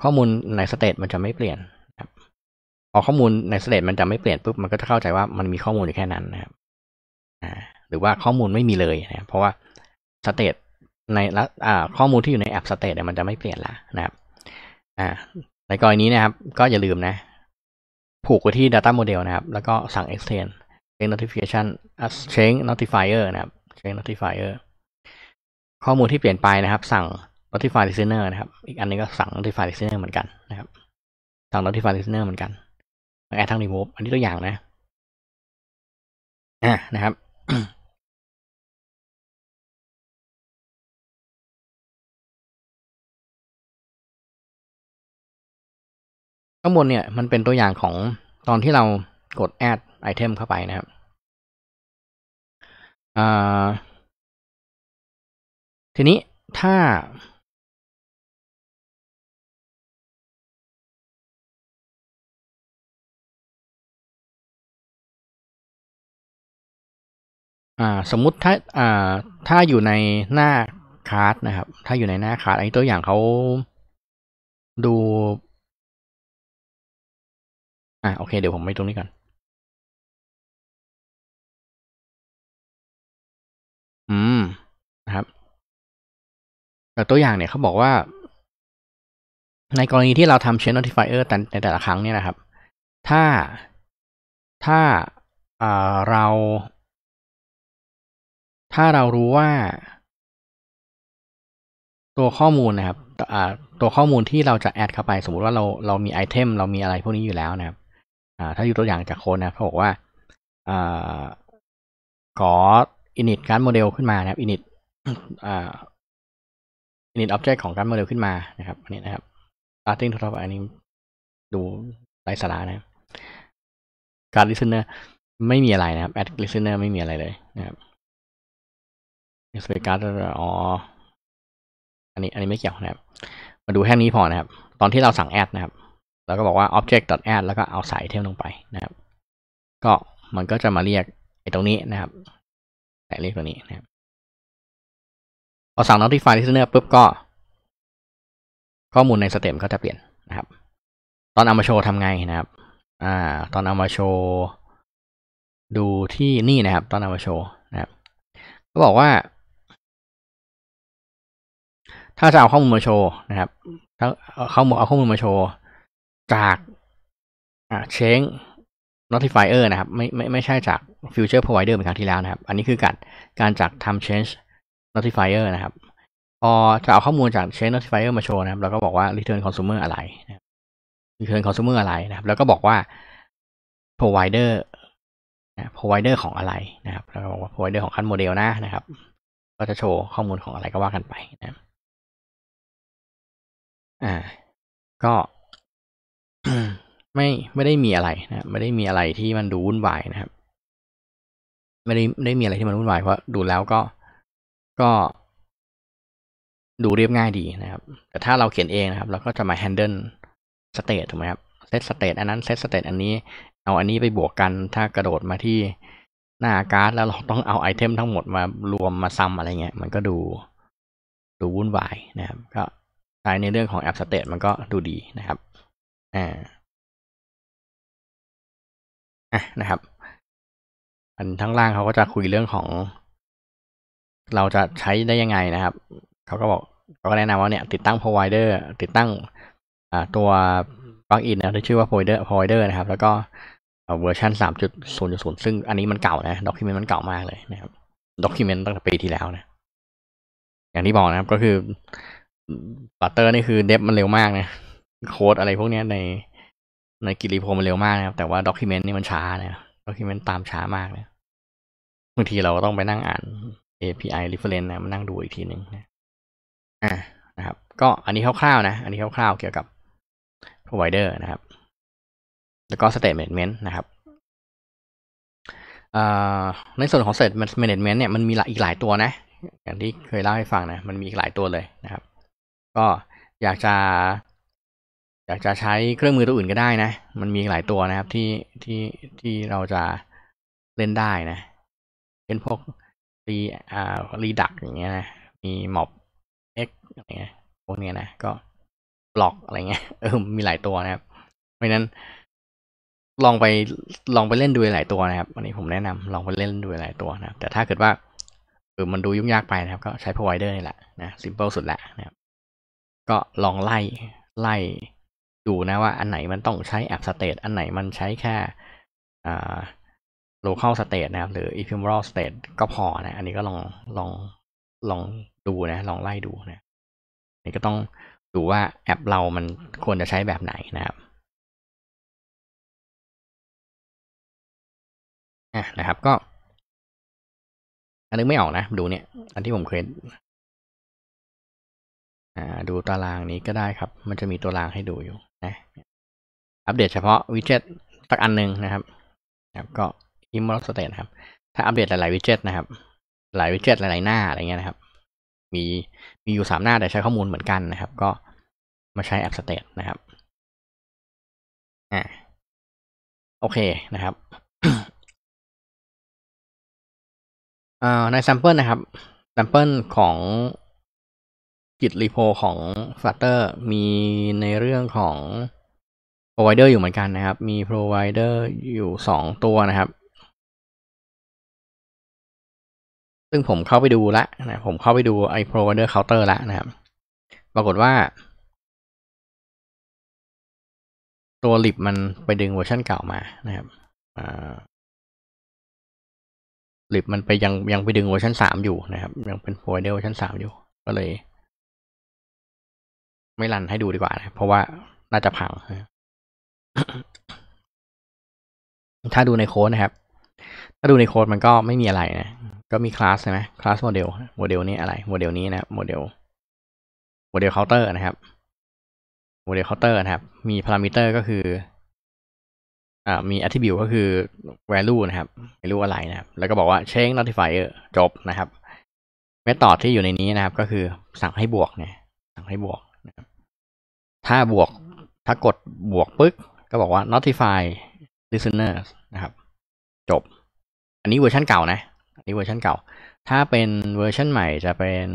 ข้อมูลในสเตตมันจะไม่เปลี่ยนครับพอข้อมูลในสเตตมันจะไม่เปลี่ยนปุ๊บมันก็จะเข้าใจว่ามันมีข้อมูลอยู่แค่นั้นนะครับหรือว่าข้อมูลไม่มีเลยนะ เพราะว่าสเตตในละข้อมูลที่อยู่ในแอปสเตตมันจะไม่เปลี่ยนละนะครับในกรณีนะครับ ก็อย่าลืมนะ ผูกไว้ที่ data model นะครับแล้วก็สั่ง extend change notification change notifier นะครับ change notifier ข้อมูลที่เปลี่ยนไปนะครับ สั่ง notify listener นะครับ อีกอันนี้ก็สั่ง notify listener เหมือนกันนะครับ สั่ง notify listener เหมือนกันแอดทั้ง remove อันนี้ตัวอย่างนะอ่านะครับข้างบนเนี่ยมันเป็นตัวอย่างของตอนที่เรากด add item เข้าไปนะครับทีนี้ถ้าสมมุติถ้าถ้าอยู่ในหน้าคาร์ดนะครับ ถ้าอยู่ในหน้าคาร์ดอ้ตัวอย่างเขาดูอ่ะโอเคเดี๋ยวผมไปตรงนี้ก่อน อืมนะครับแต่ตัวอย่างเนี่ยเขาบอกว่า ในกรณีที่เราทำชน a n g e notifier แต่ในแต่ละครั้งเนี่ยนะครับ ถ้าถ้าเรา ถ้าเรารู้ว่า ตัวข้อมูลนะครับตัวข้อมูลที่เราจะแอดเข้าไป สมมติว่าเราเรามีไอเทมเรามีอะไรพวกนี้อยู่แล้วนะครับถ้ายกตัวอย่างจากโค้ดนะเขาบอกว่าขออินิตการโมเดลขึ้นมานะครับอิินอินิตอ็อบเจกต์ของการโมเดลขึ้นมานะครับ อันนี้นะครับ starting top อันนี้ดูไร้สาระนะรลิการ listener ไม่มีอะไรนะครับ add listener ไม่มีอะไรเลยนะครับ expect อ๋ออันนี้ อันนี้ไม่เกี่ยวนะครับ มาดูแค่นี้พอนะครับ ตอนที่เราสั่ง add นะครับแล้วก็บอกว่า object.add แล้วก็เอาใส่เทมลงไปนะครับ ก็มันก็จะมาเรียกไอ้ตรงนี้นะครับ แต่เรียกตรงนี้นะครับพอสั่ง notify listener ปุ๊บก็ ข้อมูลในสเต็มก็จะเปลี่ยนนะครับ ตอนเอามาโชว์ทำไงนะครับ อ่า ตอนเอามาโชว์ดูที่นี่นะครับ ตอนเอามาโชว์นะครับ ก็บอกว่า ถ้าจะเอาข้อมูลมาโชว์นะครับถ้าเอาข้อมูลเอาข้อมูลมาโชว์จากเช้ง notifier นะครับไม่ไม่ไม่ใช่จาก future provider เหมือนครั้งที่แล้วนะครับ อันนี้คือการการจากทำ change notifier นะครับพอจะเอาข้อมูลจาก change notifier มาโชว์นะครับเราก็บอกว่า return consumer อะไร return consumer อะไรนะครับ แล้วก็บอกว่า provider provider ของอะไรนะครับเราบอกว่า provider ของคันโมเดลนะนะครับก็จะโชว์ข้อมูลของอะไรก็ว่ากันไปนะอ่าก็ไม่ไม่ได้มีอะไรนะไม่ได้มีอะไรที่มันดูวุ่นวายนะครับไม่ได้ไม่ได้มีอะไรที่มันวุ่นวายเพราะดูแล้วก็ก็ดูเรียบง่ายดีนะครับ แต่ถ้าเราเขียนเองนะครับ เราก็จะมาแฮนเดิลสเตตถูกไหมครับเซตสเตตอันนั้นเซตสเตตอันนี้ เอาอันนี้ไปบวกกันถ้ากระโดดมาที่หน้าการ์ดแล้วเราต้องเอาไอเทมทั้งหมดมารวมมาซ้ำอะไร เงี้ยมันก็ดูดูวุ่นวายนะครับ ก็ใช้ในเรื่องของแอปสเตทมันก็ดูดีนะครับอ่าอ่ะ นะครับ อันทั้งล่างเขาก็จะคุยเรื่องของเราจะใช้ได้ยังไงนะครับ เขาก็บอกเขาก็แนะนำว่าเนี่ย ติดตั้ง provider ติดตั้ง อ่าตัว p ล u g กอินนะที่ชื่อว่า provider provider นะครับ แล้วก็เวอร์ชันสามจุดศศููนย์นย์ซึ่งอันนี้มันเก่านะด็อกิเมนต์มันเก่ามากเลยนะครับด็อกิเมนต์ตั้งแต่ปีที่แล้วนะ อย่างที่บอกนะครับ ก็คือบัตเตอร์นี่คือเดฟมันเร็วมากนะโค้ดอะไรพวกนี้ในในกิริโพมันเร็วมากนะครับแต่ว่าด็อกิเมนต์นี่มันช้านะ ด็อกิเมนต์ตามช้ามากเนะบางทีเราก็ต้องไปนั่งอ่าน API reference นะมานั่งดูอีกทีหนึ่งนะอ่านะครับ ก็อันนี้คร่าวๆนะ อันนี้คร่าวๆเกี่ยวกับ provider นะครับ แล้วก็ state management นะครับในส่วนของ state management เนี่ย มันมีอีกหลายตัวนะอย่างที่เคยเล่าให้ฟังนะ มันมีอีกหลายตัวเลยนะครับ ก็อยากจะอยากจะใช้เครื่องมือตัวอื่นก็ได้นะ มันมีหลายตัวนะครับ ที่ที่ที่เราจะเล่นได้นะ เป็นพวกรีอ่ารีดักอย่างเงี้ยนะมีม็อบเอ็กอะไรเงี้ยพวกเนี้ยนะ ก็บล็อกอะไรเงี้ยเออ มีหลายตัวนะครับ เพราะนั้นลองไปลองไปเล่นดูหลายตัวนะครับวันนี้ผมแนะนำลองไปเล่นดูหลายตัวนะครับแต่ถ้าเกิดว่าเออมันดูยุ่งยากไปนะครับ ก็ใช้ p า o เดอร์นี่แหละนะิมเ p ิลสุดและนะครับก็ลองไล่ไล่ดูนะว่าอันไหนมันต้องใช้แอปสเตตอันไหนมันใช้แค่โลเ local state นะครับ หรือ ephemeral state ก็พอนะ อันนี้ก็ลองลองลองดูนะ ลองไล่ดูนะนี่ก็ต้องดูว่าแอปเรา มันควรจะใช้แบบไหนนะครับอ่ะนะครับก็ อันนึ้ไม่ออกนะดูเนี่ยอันที่ผมเคยอ่า ดูตารางนี้ก็ได้ครับ มันจะมีตัวรางให้ดูอยู่นะอัปเดตเฉพาะวิดเจ็ตสักอันหนึ่งนะครับครับก็อิมมอร์สสเตตครับ ถ้าอัปเดตหลายๆวิดเจ็ตนะครับ หลายวิดเจ็ตหลาย ๆหน้า อะไรเงี้ยนะครับ มีมีอยู่สามหน้า แต่ใช้ข้อมูลเหมือนกันนะครับ ก็มาใช้แอปสเตตนะครับอ่าโอเคนะครับในซมเปิลนะครับซมเปิลของกิจรีโพของ Flutter มีในเรื่องของ provider อยู่เหมือนกันนะครับ มี provider อยู่2ตัวนะครับ ซึ่งผมเข้าไปดูละนะ ผมเข้าไปดูไอ้ provider counter ละนะครับ ปรากฏว่า ตัวลิบมันไปดึงเวอร์ชันเก่ามานะครับลิบมันไปยังยังไปดึงเวอร์ชันสามอยู่นะครับ ยังเป็นโฟลเดอร์เวอร์ชันสามอยู่ก็เลยไม่รันให้ดูดีกว่านะ เพราะว่าน่าจะพัง ถ้าดูในโค้ดนะครับ ถ้าดูในโค้ดมันก็ไม่มีอะไรนะ ก็มีคลาสใช่ไหมคลาสโมเดล โมเดล นี้อะไร โมเดลนี้ นะโมเดล โมเดลเคาน์เตอร์นะครับ โมเดลเคาน์เตอร์นะครับ มีพารามิเตอร์ก็คือ อ่า มีอัต r ิ b u t ก็คือ value นะครับ value อะไรนะครับแล้วก็บอกว่า change notifier จบนะครับ เม t ต่อที่อยู่ในนี้นะครับ ก็คือสั่งให้บวกเนี่ย สั่งให้บวกถ้าบวกถ้ากดบวกปึ๊กก็บอกว่า notify l i s t e n e r นะครับ จบอันนี้เวอร์ชันเก่านะ อันนี้เวอร์ชันเก่า ถ้าเป็นเวอร์ชันใหม่จะเป็น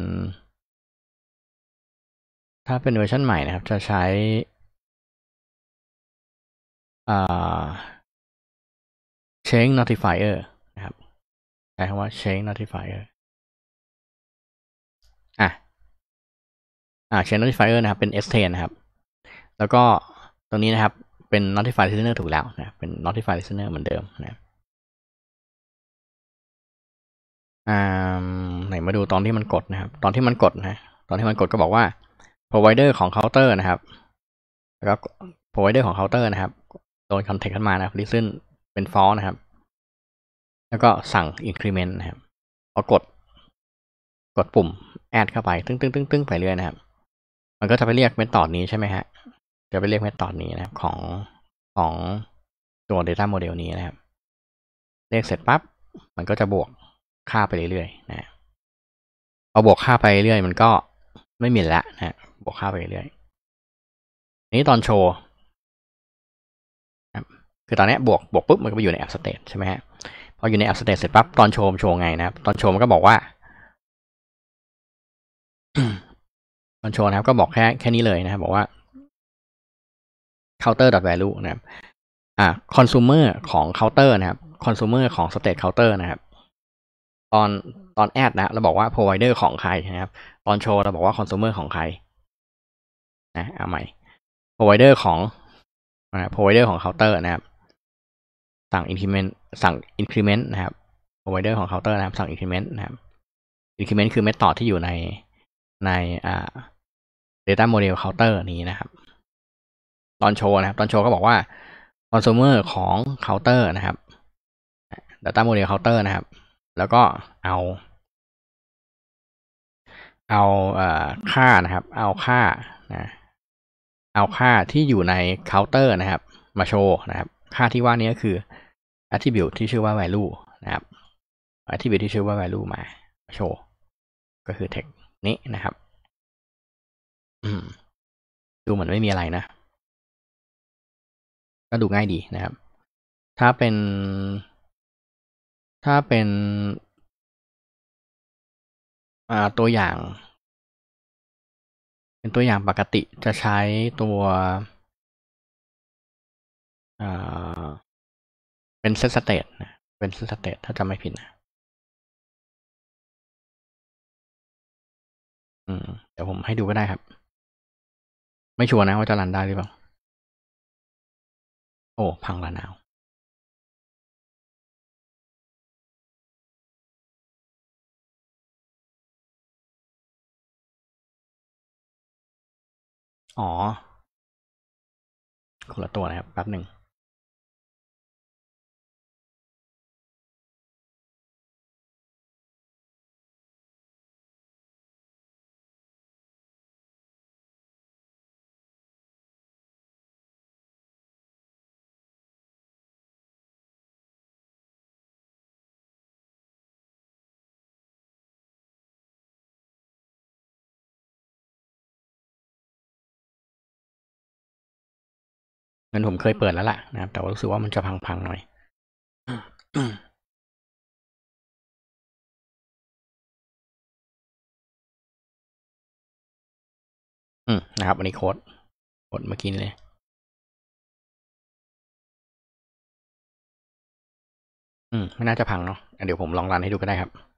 ถ้าเป็นเวอร์ชันใหม่นะครับ จะใช้อ่า change notifier นะครับใช้คำว่า change notifier อ่ะอ่า change notifier นะครับเป็น s10 นะครับแล้วก็ตรงนี้นะครับเป็น notify listener ถูกแล้วนะเป็น notify listener เหมือนเดิมนะอ่าไหนมาดูตอนที่มันกดนะครับ ตอนที่มันกดนะตอนที่มันกดก็บอกว่า provider ของ counter นะครับแล้วก็ provider ของ counter นะครับ โดน c o n t a c t ขึ้นมานะร listen เป็น false นะครับแล้วก็สั่ง increment นะครับพอกด กดปุ่ม add เข้าไปตึ้งตึ้งตึ้งตึ้งไปเรื่อยนะครับ มันก็จะไปเรียกเมธอดนี้ใช่ไหมฮะจะไปเรียกเมธอดนี้นะครับของของตัว Data Model นี้นะครับเรียกเสร็จปั๊บมันก็จะบวกค่าไปเรื่อยๆนะพอบวกค่าไปเรื่อยมันก็ไม่มีละนะบวกค่าไปเรื่อยนี้ตอนโชว์ครับคือตอนนี้บวกบวกปุ๊บมันก็ไปอยู่ในแอปสเตทใช่ไหมฮะพออยู่ในแอปสเตทเสร็จปั๊บตอนโชว์โชว์ไงนะครับตอนโชว์มันก็บอกว่า ตอนโชว์นะครับ ก็บอกแค่ แค่นี้เลยนะครับบอกว่า counter.value นะครับ อ่า consumer ของ counter นะครับ consumer ของ state counter นะครับ ตอนตอน add นะ เราบอกว่า provider ของใครนะครับ ตอน show เราบอกว่า consumer ของใคร นะ เอาใหม่ provider ของนะ provider ของ counter นะครับ สั่ง increment สั่ง increment นะครับ provider ของ counter นะครับ สั่ง increment นะครับ increment คือ method ที่อยู่ในในอ่า data model counter นี้นะครับตอนโชว์นะครับ ตอนโชว์ก็บอกว่าคอน s u m e r ของเคาน์เตอร์นะครับ data model น์เตอร์นะครับ แล้วก็เอา เอาเอ่อค่านะครับ เอาค่านะ เอาค่าที่อยู่ในเคาน์เตอร์นะครับ มาโชว์นะครับ ค่าที่ว่านี้ก็คือ attribute ที่ชื่อว่า value นะครับ attribute ที่ชื่อว่า value มาโชว์ ก็คือ text นี้นะครับ อืมดูเหมือนไม่มีอะไรนะก็ดูง่ายดีนะครับ ถ้าเป็น ถ้าเป็นตัวอย่าง เป็นตัวอย่างปกติจะใช้ตัวเป็นเซตสเตตนะ เป็นเซตสเตตถ้าจำไม่ผิดนะเดี๋ยวผมให้ดูก็ได้ครับ ไม่ชัวร์นะว่าจะรันได้หรือเปล่าโอ้พังละนาว อ๋อคนละตัวนะครับ แป๊บหนึ่งงันผมเคยเปิดแล้วล่ะนะครับ แต่ว่ารู้สึกว่ามันจะพังๆหน่อย อืม นะครับอันนี้โค้ดโค้ดมอกีนเลย อืมไม่น่าจะพังเนาะเดี๋ยวผมลองรันให้ดูก็ได้ครับ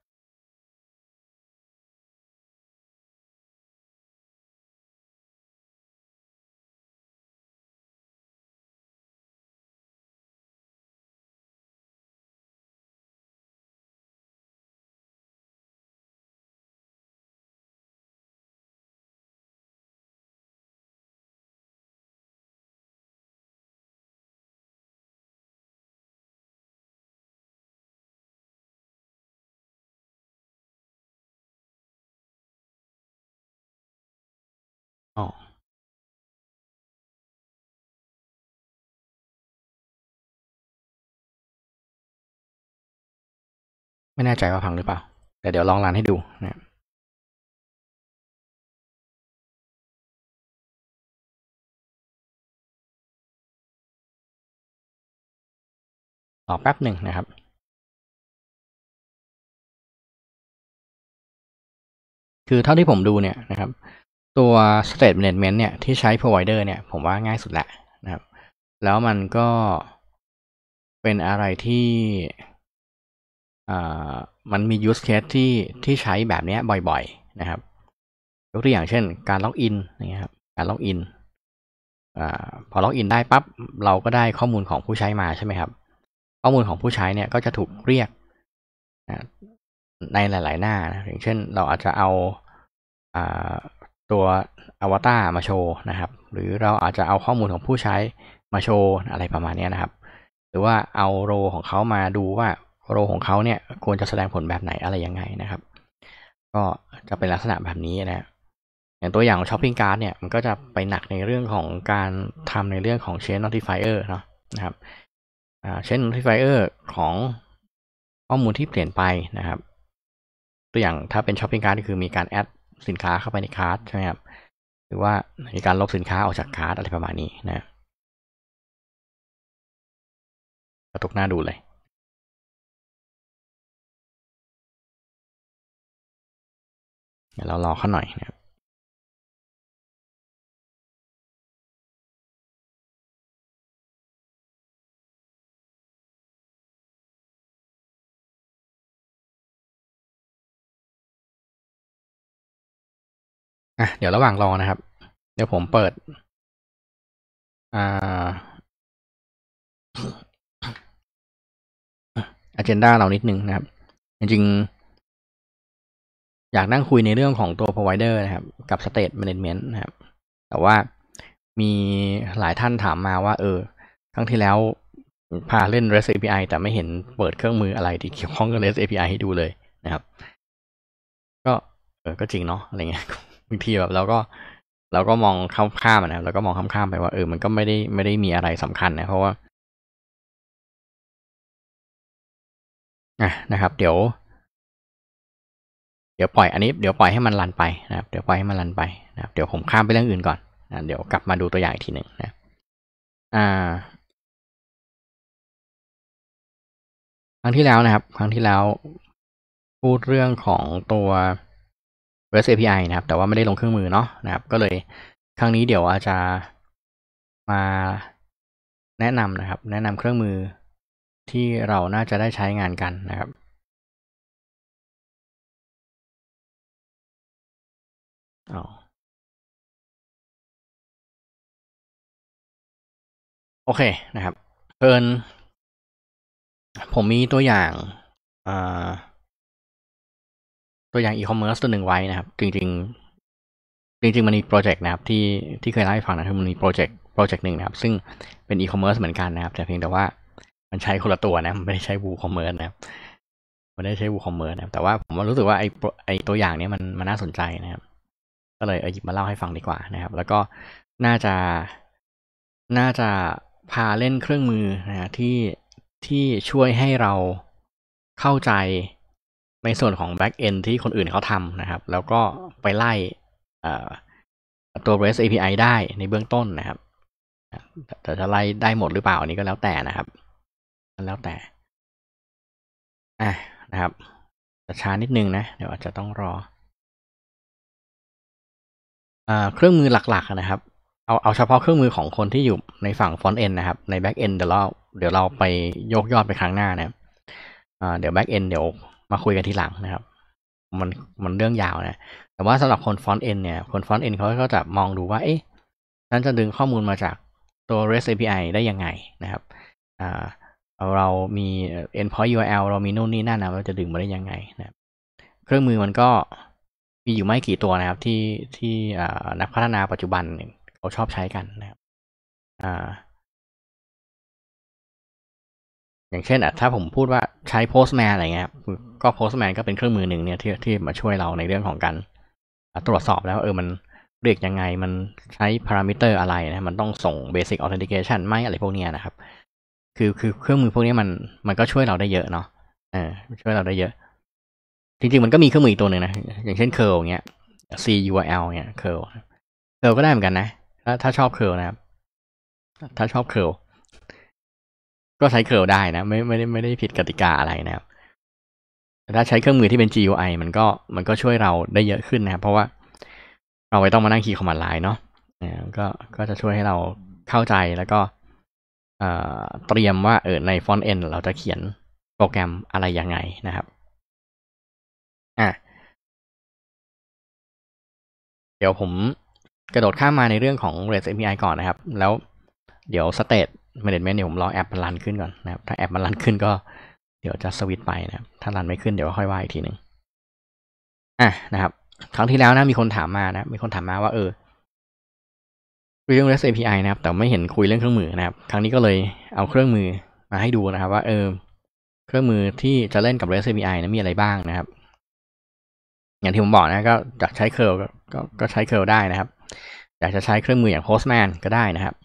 ไม่แน่ใจว่าพังหรือเปล่า แต่เดี๋ยวลองรันให้ดูนะรอแป๊บหนึ่งนะครับ คือเท่าที่ผมดูเนี่ยนะครับ ตัว state management เนี่ยที่ใช้ provider เนี่ย ผมว่าง่ายสุดแหละนะครับ แล้วมันก็เป็นอะไรที่มันมี use case ที่ที่ใช้แบบนี้บ่อยๆ นะครับ ยกตัวอย่างเช่น การล็อกอินนะครับการล็อกอินพอล็อกอินได้ปั๊บเราก็ได้ข้อมูลของผู้ใช้มาใช่ไหมครับ ข้อมูลของผู้ใช้เนี่ยก็จะถูกเรียก ในหลายๆหน้านะอย่างเช่น เราอาจจะเอาตัวอวตารมาโชว์นะครับ หรือเราอาจจะเอาข้อมูลของผู้ใช้มาโชว์ อะไรประมาณนี้นะครับ หรือว่าเอาโรของเขามาดูว่าโรของเขาเนี่ยควรจะแสดงผลแบบไหนอะไรยังไงนะครับ ก็จะเป็นลักษณะแบบนี้นะ อย่างตัวอย่างของช้อปปิ้งการ์ดเนี่ยมันก็จะไปหนักในเรื่องของการทำในเรื่องของเชนนอต i ิ i e r เนาะนะครับเชนนอิฟายเออร์ของข้อมูลที่เปลี่ยนไปนะครับ ตัวอย่างถ้าเป็นช้อปปิ้งการ์ดก็คือมีการแอดสินค้าเข้าไปในการ์ดใช่ไหมครับหรือว่ามีการลบสินค้าออกจากการ์ดอะไรประมาณนี้นะกระตุกหน้าดูเลยเดี๋ยวเรารอเขาหน่อยนะครับอ่ะ เดี๋ยวระหว่างรอนะครับ เดี๋ยวผมเปิด อ่าอเจนดาเรานิดนึงนะครับ จริงอยากนั่งคุยในเรื่องของตัว provider นะครับ กับ state management นะครับ แต่ว่ามีหลายท่านถามมาว่า เออครั้งที่แล้ว พาเล่น REST API แต่ไม่เห็นเปิดเครื่องมืออะไรที่เกี่ยวข้องกับ REST API ให้ดูเลยนะครับ ก็เออก็จริงเนาะอะไรเงี้ยบางทีแบบเราก็เราก็มองข้ามข้ามนะครับเราก็มองข้ามข้ามไปว่าเออ มันก็ไม่ได้ไม่ได้มีอะไรสำคัญนะ เพราะว่า อ่ะนะครับ เดี๋ยวเดี๋ยวปล่อยอันนี้เดี๋ยวปล่อยให้มันรันไปนะครับ เดี๋ยวปล่อยให้มันรันไปนะครับ เดี๋ยวผมข้ามไปเรื่องอื่นก่อนนะเดี๋ยวกลับมาดูตัวอย่างอีกทีหนึ่งนะอ่า ครั้งที่แล้วนะครับ ครั้งที่แล้วพูดเรื่องของตัว REST API นะครับ แต่ว่าไม่ได้ลงเครื่องมือเนาะนะครับ ก็เลยครั้งนี้เดี๋ยวอาจจะมาแนะนำนะครับ แนะนำเครื่องมือที่เราน่าจะได้ใช้งานกันนะครับโอเคนะครับเพิ่นผม มีตัวอย่างตัวอย่างอีคอมเมิร์ซตัวหนึ่งไว้นะครับ จริงๆจริงๆมันมีโปรเจกต์นะครับ ที่ที่เคยเล่าให้ฟังนะคือมันมีโปรเจกต์โปรเจกต์หนึ่งนะครับ ซึ่งเป็นอีคอมเมิร์ซเหมือนกันนะครับ แต่เพียงแต่ว่ามันใช้คนละตัวนะ มันไม่ได้ใช้บูคอมเมิร์ซนะครับ มันได้ใช้บูคอมเมิร์ซนะครับแต่ว่าผมรู้สึกว่าไอไอตัวอย่างนี้มันมันน่าสนใจนะครับก็เลยเอาหยิบมาเล่าให้ฟังดีกว่านะครับ แล้วก็น่าจะน่าจะ พาเล่นเครื่องมือนะที่ที่ช่วยให้เราเข้าใจในส่วนของ backend ที่คนอื่นเขาทำนะครับ แล้วก็ไปไล่ตัว REST API ได้ในเบื้องต้นนะครับ แต่จะไล่ได้หมดหรือเปล่า อันนี้ก็แล้วแต่นะครับ แล้วแต่ อ่ะ นะครับช้านิดนึงนะ เดี๋ยวอาจจะต้องรอเครื่องมือหลักๆ นะครับ เอาเอาเฉพาะเครื่องมือของคนที่อยู่ในฝั่งฟอนต์เอ็นนะครับ ในแบ็กเอ็นเดี๋ยวเราเดี๋ยวเราไปยกยอดไปครั้งหน้านะครับเดี๋ยวแบ็กเอ็นเดี๋ยวมาคุยกันทีหลังนะครับ มันมันเรื่องยาวนะ แต่ว่าสำหรับคนฟอนต์เอ็นเนี่ย คนฟอนต์เอ็นเขาก็จะมองดูว่า เอ๊ะฉันจะดึงข้อมูลมาจากตัว REST API ได้ยังไงนะครับเรามี endpoint URL เรามีนู่นนี่นั่นนะเราจะดึงมาได้ยังไงนะเครื่องมือมันก็มีอยู่ไม่กี่ตัวนะครับที่ที่นักพัฒนาปัจจุบันเขาชอบใช้กันนะครับอย่างเช่น อ่ะ ถ้าผมพูดว่าใช้ Postman อะไรเงี้ยก็ Postman ก็เป็นเครื่องมือหนึ่งเนี่ย ที่ที่มาช่วยเราในเรื่องของการตรวจสอบแล้ว เออ มันเรียกยังไงมันใช้พารามิเตอร์อะไรนะมันต้องส่ง Basic Authentication ไม่อะไรพวกนี้นะครับ คือคือเครื่องมือพวกนี้มันมันก็ช่วยเราได้เยอะเนาะเออช่วยเราได้เยอะจริงๆมันก็มีเครื่องมืออีกตัวหนึ่งนะ อย่างเช่น curl เงี้ย c u r l เงี้ย curl curl ก็ได้เหมือนกันนะถ้าถ้าชอบ curl นะครับถ้าชอบ curl ก็ใช้ curl ได้นะไม่ไม่ได้ไม่ได้ผิดกติกาอะไรนะครับถ้าใช้เครื่องมือที่เป็น GUI มันก็มันก็ช่วยเราได้เยอะขึ้นนะครับเพราะว่าเราไม่ต้องมานั่งคีย์คอมมานด์ไลน์เนาะก็ก็จะช่วยให้เราเข้าใจแล้วก็เตรียมว่าเออในฟอนต์เอ็นเราจะเขียนโปรแกรมอะไรยังไงนะครับเดี๋ยวผมกระโดดข้ามมาในเรื่องของ REST API ก่อนนะครับ แล้วเดี๋ยว state management เดี๋ยวผมรอแอปมันรันขึ้นก่อนนะครับ ถ้าแอปมันรันขึ้นก็เดี๋ยวจะสวิตไปนะครับ ถ้ารันไม่ขึ้นเดี๋ยวค่อยว่าอีกทีหนึ่งอ่ะนะครับ ครั้งที่แล้วนะมีคนถามมานะ มีคนถามมาว่า เออเรื่อง REST API นะครับ แต่ไม่เห็นคุยเรื่องเครื่องมือนะครับ ครั้งนี้ก็เลยเอาเครื่องมือมาให้ดูนะครับ ว่าเออเครื่องมือที่จะเล่นกับ REST API นะมีอะไรบ้างนะครับอย่างที่ผมบอกนะก็จะใช้เคิลก็ก็ใช้เคิลได้นะครับอยากจะใช้เครื่องมืออย่าง Postman ก็ได้นะครับ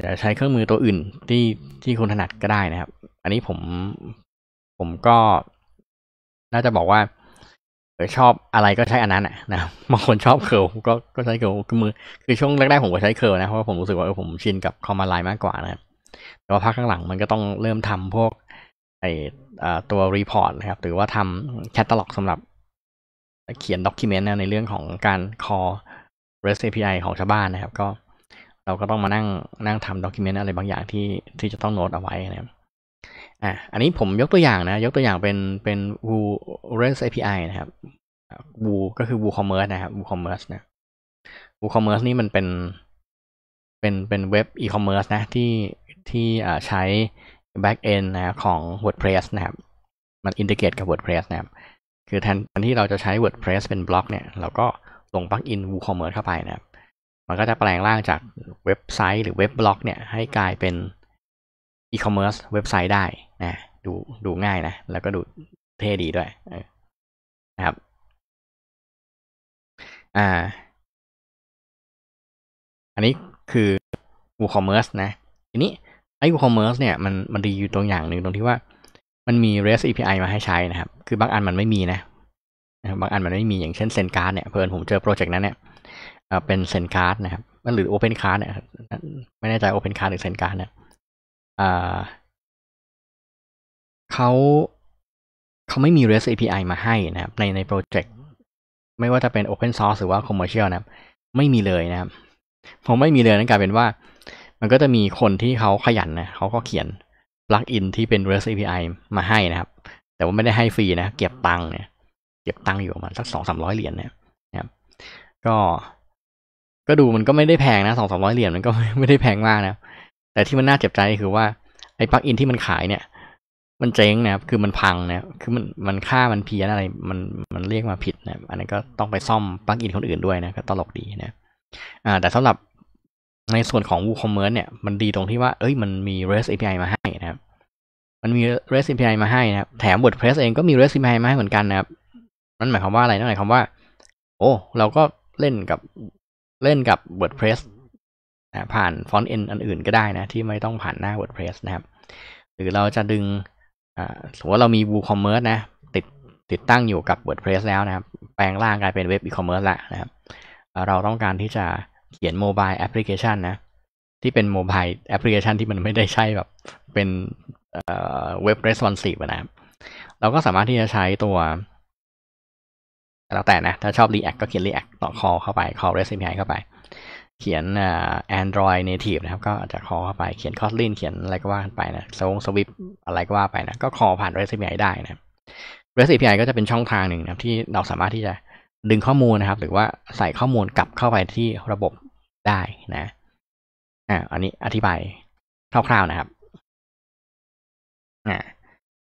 อยากจะใช้เครื่องมือตัวอื่นที่ที่คุณถนัดก็ได้นะครับ อันนี้ผมผมก็ น่าจะบอกว่าชอบอะไรก็ใช้อันนั้นนะบางคนชอบเคิลก็ก็ใช้เคิลคือมือคือช่วงแรกๆผมก็ใช้เคิลนะเพราะว่าผมรู้สึกว่าผมชินกับคอมมาไลน์มากกว่านะแต่ว่าพักข้างหลังมันก็ต้องเริ่มทำพวกไอตัวรีพอร์ตนะครับ หรือว่าทำแคตตาล็อกสำหรับเขียนด็อกิเมนต์ในเรื่องของการ call REST API ของชาวบ้านนะครับ ก็เราก็ต้องมานั่งนั่งทำด็อกิเมนต์อะไรบางอย่างที่ที่จะต้องโน้ตเอาไว้นะครับอ่ะอันนี้ผมยกตัวอย่างนะ ยกตัวอย่างเป็นเป็น Woo REST API นะครับ Woo ก็คือ WooCommerce นะครับ WooCommerce นะ WooCommerce นี่มันเป็นเป็นเป็นเว็บอีคอมเมิร์นะ ที่ที่ใช้ backend นะของ WordPress นะครับ มันอินทิเกรตกับ WordPress นะครับคือแทนที่เราจะใช้ WordPress เป็นบล็อกเนี่ย เราก็ลงปลั๊กอิน WooCommerce เข้าไปนะครับ มันก็จะแปลงร่างจากเว็บไซต์ หรือเว็บบล็อกเนี่ย ให้กลายเป็น e-commerce เว็บไซต์ได้นะ ดูดูง่ายนะ แล้วก็ดูเท่ดีด้วยนะครับ อ่า อันนี้คือ WooCommerce นะทีนี้ไอ้ WooCommerce เนี่ยมันมันดีอยู่ตรงอย่างหนึ่งตรงที่ว่ามันมี REST API มาให้ใช้นะครับ คือบางอันมันไม่มีนะบางอันมันไม่มีอย่างเช่นเซนการ์ดเนี่ยเพิ่นผมเจอโปรเจกต์นั้นเนี่ยเป็นเซนการ์ดนะครับ มันหรือ Open Card เนี่ยไม่แน่ใจ Open Card หรือเซนการ์ดเนี่ยเขาเขาไม่มี REST API มาให้นะครับในในโปรเจกต์ไม่ว่าจะเป็น Open Source หรือว่า Commercial นะครับไม่มีเลยนะครับพมไม่มีเลยนั่นกลายเป็นว่ามันก็จะมีคนที่เขาขยันนะเขาก็เขียนปลั๊กอินที่เป็น REST API มาให้นะครับ แต่ว่าไม่ได้ให้ฟรีนะ เก็บตังค์เนี่ย เก็บตังค์อยู่ประมาณสักสองสามร้อยเหรียญเนี่ยนะครับ ก็ก็ดูมันก็ไม่ได้แพงนะสองสามร้อยเหรียญมันก็ไม่ได้แพงมากนะ แต่ที่มันน่าเจ็บใจคือว่าไอ้ปลั๊กอินที่มันขายเนี่ย มันเจ๊งนะครับคือมันพังนะคือมันมันค่ามันเพี้ยนอะไร มันมันเรียกมาผิด นะอันนั้นก็ต้องไปซ่อมปลั๊กอินคนอื่นด้วยนะก็ตลกดีนะ อ่า แต่สำหรับในส่วนของ WooCommerce เนี่ย มันดีตรงที่ว่า เอ้ย มันมี REST API มาให้นะครับ มันมี REST API มาให้นะครับแถม WordPress เองก็มี REST API มาให้ เหมือนกันนะครับ นั่นหมายความว่าอะไรนั่นหมายความว่า โอ้ เราก็เล่นกับเล่นกับ WordPress นะ ผ่านฟอนต์เอ็นอันอื่นก็ได้นะ ที่ไม่ต้องผ่านหน้า WordPress นะครับ หรือเราจะดึงสมมติว่าเรามี WooCommerce นะ ติดติดตั้งอยู่กับ WordPress แล้วนะครับ แปลงร่างกลายเป็นเว็บอีคอมเมิร์ซละนะครับ เราต้องการที่จะเขียนโมบายแอปพลิเคชันนะ ที่เป็นโมบายแอปพลิเคชันที่มันไม่ได้ใช่แบบเป็นเว็บ responsive นะเราก็สามารถที่จะใช้ตัวแล้วแต่นะถ้าชอบ React ก็เขียน React ต่อ call เข้าไป call REST API เข้าไป เขียน Android native นะครับ ก็อาจจะ call เข้าไปเขียน Kotlin เขียนอะไรก็ว่าไปนะ Swift อะไรก็ว่าไปนะก็ call ผ่าน REST API ได้นะ REST API ก็จะเป็นช่องทางหนึ่งนะที่เราสามารถที่จะดึงข้อมูลนะครับ หรือว่าใส่ข้อมูลกลับเข้าไปที่ระบบได้นะอ่าอันนี้อธิบายคร่าวๆนะครับอ่า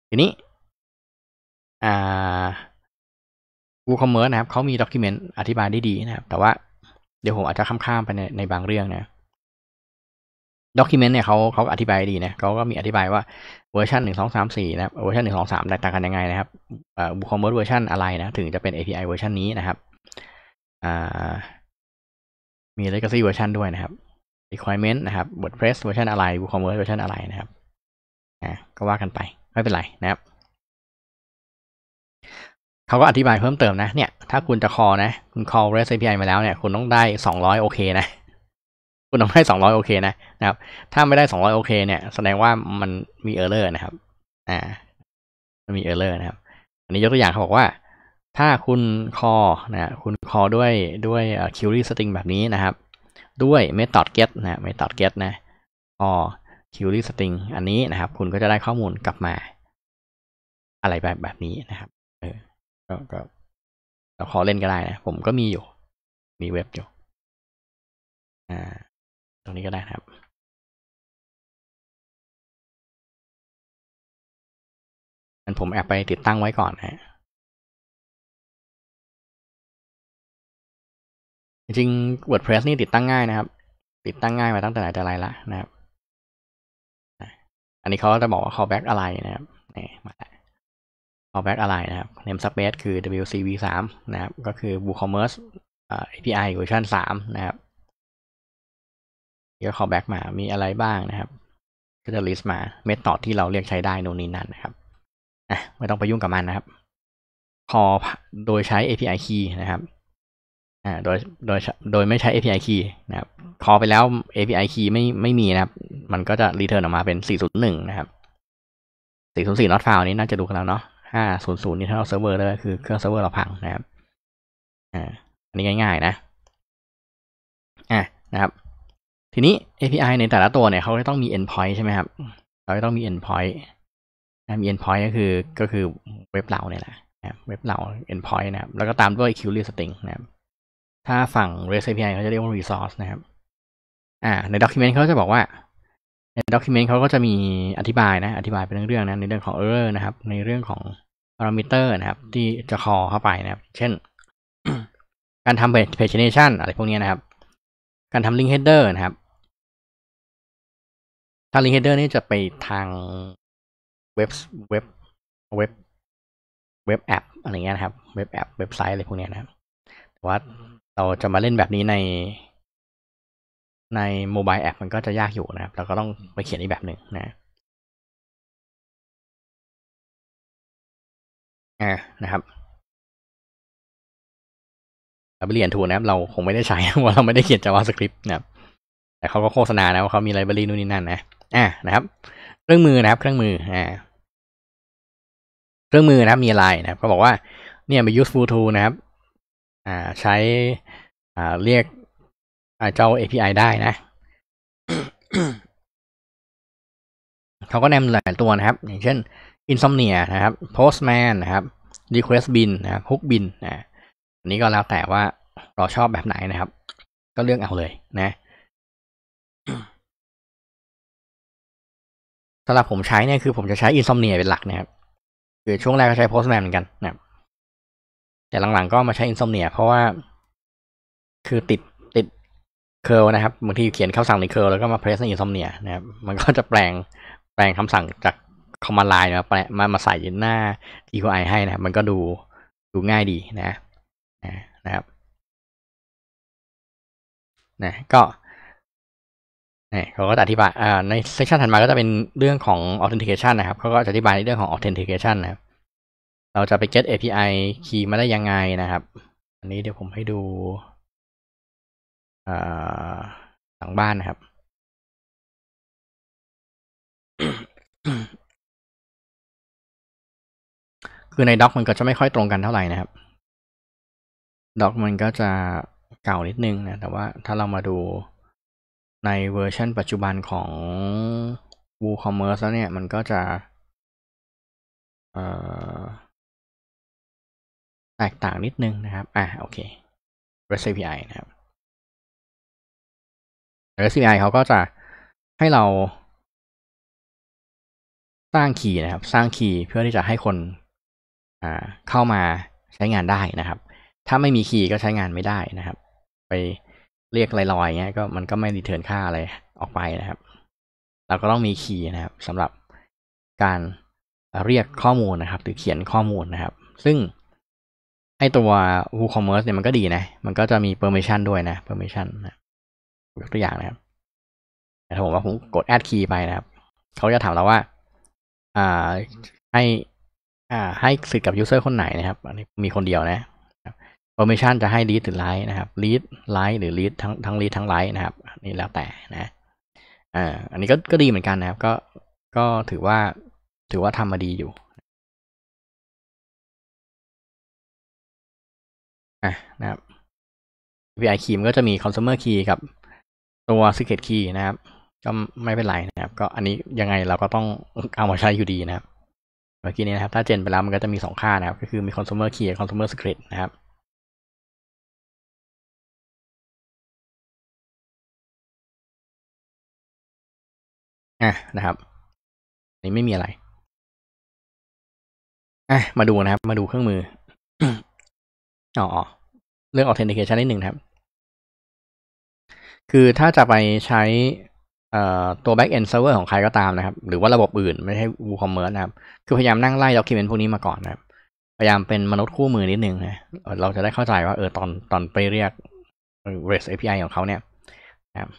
ทีนี้ อ่า WooCommerce นะครับ เขามีด็อกิเมนต์อธิบายได้ดีนะครับ แต่ว่าเดี๋ยวผมอาจจะข้ามๆไปในในบางเรื่องนะด็อกิเมนต์เนี่ยเขาเขาอธิบายดีนะ เขาก็มีอธิบายว่าเวอร์ชันหนึ่งสองสามสี่นะเวอร์ชันหนึ่งสองสามแตกต่างกันยังไงนะครับบูคอมเมอร์เวอร์ชันอะไรนะ ถึงจะเป็น API เวอร์ชันนี้นะครับอ่ามี legacy version ด้วยนะครับ requirement นะครับ WordPress version อะไร WooCommerce version อะไรนะครับ อ่า ก็ว่ากันไป ไม่เป็นไรนะครับ เขาก็อธิบายเพิ่มเติมนะ เนี่ย ถ้าคุณจะ call นะ คุณ call REST API มาแล้วเนี่ย คุณต้องได้ 200 โอเค นะ คุณต้องได้ 200 โอเค นะ นะครับ ถ้าไม่ได้ 200 โอเค เนี่ย แสดงว่ามันมี error นะครับ อ่ามันมี error นะครับ อันนี้ยกตัวอย่างเขาบอกว่าถ้าคุณคอนะคุณคอด้วยด้วย query string แบบนี้นะครับ ด้วย method get นะ method get นะคอ query string อันนี้นะครับ คุณก็จะได้ข้อมูลกลับมาอะไรแบบแบบนี้นะครับ เออ ก็เราขอเล่นก็ได้นะ ผมก็มีอยู่ มีเว็บอยู่ อ่า ตรงนี้ก็ได้ครับันผมแอบไปติดตั้งไว้ก่อนนะจริง WordPress นี่ติดตั้งง่ายนะครับ ติดตั้งง่ายมาตั้งแต่ไหนแต่ไรละนะครับ อันนี้เขาจะบอกว่า callback อะไรนะครับ นี่มา callback อะไรนะครับ namespace คือ wcv3 นะครับ ก็คือ woocommerce API version 3นะครับก็ callback มา มีอะไรบ้างนะครับ ก็จะ list มาเมธอดที่เราเรียกใช้ได้โน่นนี่นั่นนะครับอ่ะไม่ต้องไปยุ่งกับมันนะครับ call โดยใช้ API key นะครับอ่า โดยโดย โดยไม่ใช้ API key นะครับคอไปแล้ว API key ไม่ไม่มีนะครับ มันก็จะ return ออกมาเป็น 401 นะครับ 404 not found นี้น่าจะดูกันแล้วเนาะ500ี n ถ้าเราเซิร์ฟเรเ์วอลยคือ เครื่องเซิร์ฟเวอร์เราพังนะครับอ่าอันนี้ง่ายๆนะ อ่ะนะครับ ทีนี้ API ในแต่ละตัวเนี่ย เขาจะต้องมี endpoint ใช่ไหมครับเราจะต้องมี endpoint นะมี endpoint ก็คือก็คือเว็บเราเนี่ยแหละเว็บเรา endpoint นะครับ แล้วก็ตามด้วย query string นะครับถ้าฝั่ง REST API เขาจะเรียกว่า resource นะครับ อ่า ใน document เขาจะบอกว่า ใน document เขาก็จะมีอธิบายนะ อธิบายเป็นเรื่องๆนะ ในเรื่องของ error นะครับ ในเรื่องของ parameter นะครับ ที่จะ call เข้าไปนะครับ เช่น การทำ pagination อะไรพวกนี้นะครับ การทำ link header นะครับถ้า link header นี่จะไปทางเว็บเว็บเว็บเว็บแอปอะไรเงี้ยนะครับเว็บแอปเว็บไซต์อะไรพวกนี้นะครับแต่ว่าเราจะมาเล่นแบบนี้ในในโมบายแอปมันก็จะยากอยู่นะครับ เราก็ต้องไปเขียนอีกแบบหนึ่งนะอ่านะครับเราไปเรียนทูนะครับเราคงไม่ได้ใช้ว่าเราไม่ได้เขียน JavaScript นะครับ แต่เขาก็โฆษณานะว่าเขามีไลบรารีนู่นนี่นั่นนะอ่านะครับ เครื่องมือนะครับ เครื่องมืออ่าเครื่องมือนะครับมีอะไรนะครับก็บอกว่าเนี่ยมปยู useful tool นะครับใช้เรียกเจ้า API ได้นะ เขาก็แนมหลายตัวนะครับ อย่างเช่น Insomnia นะครับ Postman นะครับ Request Bin นะครับ Hook Bin นะ อันนี้ก็แล้วแต่ว่าเราชอบแบบไหนนะครับ ก็เลือกเอาเลยนะสำหรับผมใช้เนี่ยคือผมจะใช้ Insomnia เป็นหลักนะครับ คือช่วงแรกก็ใช้ Postman เหมือนกันนะครับแต่หลังๆก็มาใช้อินโอมเนียเพราะว่า คือติดติดเคอร์นะครับบางทีเขียนคำสั่งในเคอร์แล้วก็มาเพรสในอินโอมเนียนะครับมันก็จะแปลง แปลงคำสั่งจากคอมมานด์ไลน์มาแปลมามาใส่หน้า EQI ให้นะมันก็ดูดูง่ายดีนะนะครับนะก็นี่เขาก็จะอธิบายในเซสชันถัดมาก็จะเป็นเรื่องของ authentication นะครับเขาก็จะอธิบายในเรื่องของ authentication นะครับเราจะไป get API key มาได้ยังไงนะครับ อันนี้เดี๋ยวผมให้ดูหลังบ้านนะครับ คือในด็อกมันก็จะไม่ค่อยตรงกันเท่าไหร่นะครับ ด็อกมันก็จะเก่านิดนึงนะ แต่ว่าถ้าเรามาดูในเวอร์ชันปัจจุบันของ WooCommerce แล้วเนี่ย มันก็จะแตกต่างนิดนึงนะครับ อ่ะโอเค REST API นะครับ REST API เขาก็จะให้เรา สร้างคีย์นะครับ สร้างคีย์เพื่อที่จะให้คนอ่าเข้ามาใช้งานได้นะครับ ถ้าไม่มีคีย์ก็ใช้งานไม่ได้นะครับ ไปเรียกลอยๆเงี้ยก็มันก็ไม่รีเทิร์นค่าอะไรออกไปนะครับ เราก็ต้องมีคีย์นะครับสำหรับการเรียกข้อมูลนะครับ หรือเขียนข้อมูลนะครับ ซึ่งไอตัว WooCommerce เนี่ยมันก็ดีนะ มันก็จะมี permission ด้วยนะ permission นะยกตัวอย่างนะครับถ้าผมว่าผมกด add key ไปนะครับ เขาจะถามเราว่า อ่าให้อ่า ให้สิทธิ์กับ user คนไหนนะครับ อันนี้มีคนเดียวนะ permission จะให้ r e a d หรือ r i t e นะครับ r e a d r i t e หรือ r e a d ทั้งทั้ง r e a d ทั้ง r i t e นะครับ นี่แล้วแต่นะอ่าอันนี้ก็ก็ดีเหมือนกันนะครับ ก็ก็ถือว่าถือว่าทำมาดีอยู่อ่ะนะครับ API key มันก็จะมี consumer key กับตัว secret key นะครับ ก็ไม่เป็นไรนะครับ ก็อันนี้ยังไงเราก็ต้องเอามาใช้อยู่ดีนะครับเมื่อกี้นี้นะครับ ถ้าเจนไปแล้วมันก็จะมีสองค่านะครับก็คือมี consumer key กับ consumer secret นะครับอ่ะนะครับนี่ไม่มีอะไร อ่ะ มาดูนะครับมาดูเครื่องมืออ๋อเรื่อง authentication นิดหนึ่งครับ คือถ้าจะไปใช้ตัว backend server ของใครก็ตามนะครับ หรือว่าระบบอื่น ไม่ใช่ WooCommerce นะครับ คือพยายามนั่งไล่ document พวกนี้มาก่อนนะครับ พยายามเป็นมนุษย์คู่มือนิดหนึ่งนะ เราจะได้เข้าใจว่า เออตอนตอนไปเรียก REST API ของเขาเนี่ยนะครับ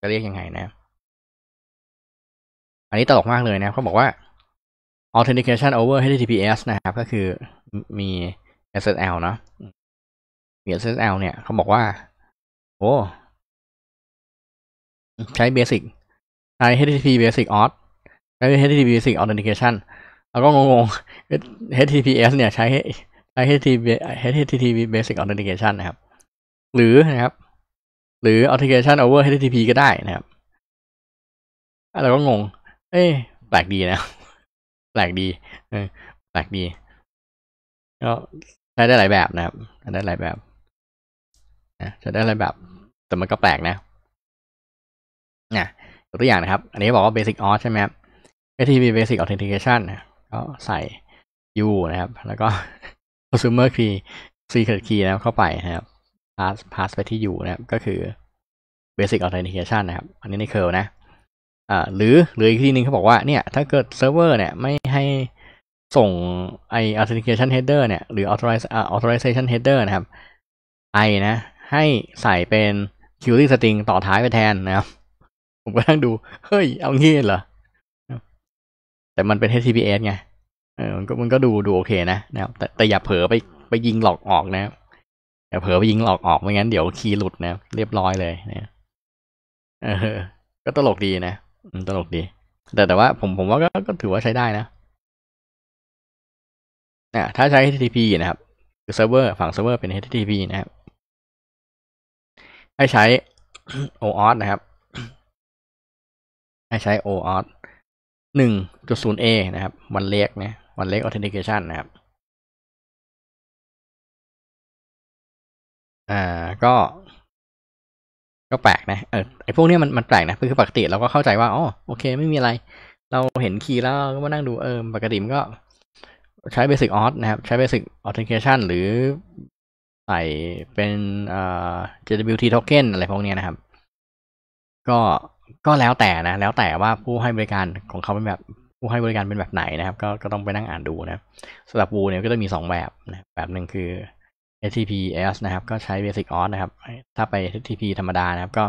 จะเรียกยังไงนะ อันนี้ตลกมากเลยนะเขาบอกว่า authentication over HTTPS นะครับ ก็คือมี SSL นะบี SSL เนี่ยเขาบอกว่าโอ้ใช้ Basic ใช้ HTTP Basic Auth ใช้ HTTP Basic Authentication แล้วก็งง ๆ HTTPS เนี่ย ใช้ใช้ HTTP HTTP Basic Authentication นะครับ หรือนะครับ หรือ Authentication over HTTP ก็ได้นะครับเราก็งง เอ้แปลกดีนะ แปลกดีแปลกดีก็ช้ได้หลายแบบนะครับใช้ได้หลายแบบนะใช้ได้หลายแบบ แต่มันก็แปลกนะนะตัวอย่างนะครับ อันนี้บอกว่า basic auth ใช่ไหมครับ HTTP basic authentication นะ ก็ใส่ U นะครับ แล้วก็ consumer key secret key นะเข้าไปนะครับ pass pass ไปที่ U นะครับ ก็คือ basic authentication นะครับ อันนี้ใน curl นะ อ่า หรือหรืออีกทีนึงเขาบอกว่า เนี่ย ถ้าเกิดเซิร์ฟเวอร์เนี่ยไม่ให้ส่งไอ authentication header เนี่ย หรือ authorization header นะครับ i นะ ให้ใส่เป็น query string ต่อท้ายไปแทนนะครับ ผมก็ตัองดู เฮ้ย เอางี้เหรอ แต่มันเป็น HTTPS ไงเออมันก็มันก็ดูดูโอเคนะ นะครับแต่แต่อย่าเผลอไปไปยิงหลอกออกนะอย่าเผลอไปยิงหลอกออกไม่งั้นเดี๋ยวคีย์หลุดนะ เรียบร้อยเลยนะเออก็ตลกดีนะตลกดี แต่แต่ว่าผมผมว่าก็ก็ถือว่าใช้ได้นะนะถ้าใช้ HTTP นะครับ คือเซิร์ฟเวอร์ฝั่งเซิร์ฟเวอร์เป็น HTTP นะครับ ให้ใช้ OAuth นะครับ ให้ใช้ OAuth 1.0a นะครับ วันเล็กนะ วันเล็ก authentication นะครับ อ่า ก็ ก็แปลกนะ เออไอพวกนี้มัน มันแปลกนะ คือปกติเราก็เข้าใจว่า อ๋อ โอเค ไม่มีอะไร เราเห็นคีย์แล้วก็มานั่งดู เออปกติมันก็ใช้ Basic Auth นะครับ ใช้ Basic Authentication หรือใส่เป็นเอ่อ JWT Token อะไรพวกนี้นะครับ ก็ก็แล้วแต่นะ แล้วแต่ว่าผู้ให้บริการของเขาเป็นแบบ ผู้ให้บริการเป็นแบบไหนนะครับ ก็ก็ต้องไปนั่งอ่านดูนะสำหรับบูเนี่ยก็จะมี 2 แบบนะแบบหนึ่งคือ HTTPS นะครับ ก็ใช้ Basic Auth นะครับถ้าไป HTTP ธรรมดานะครับ ก็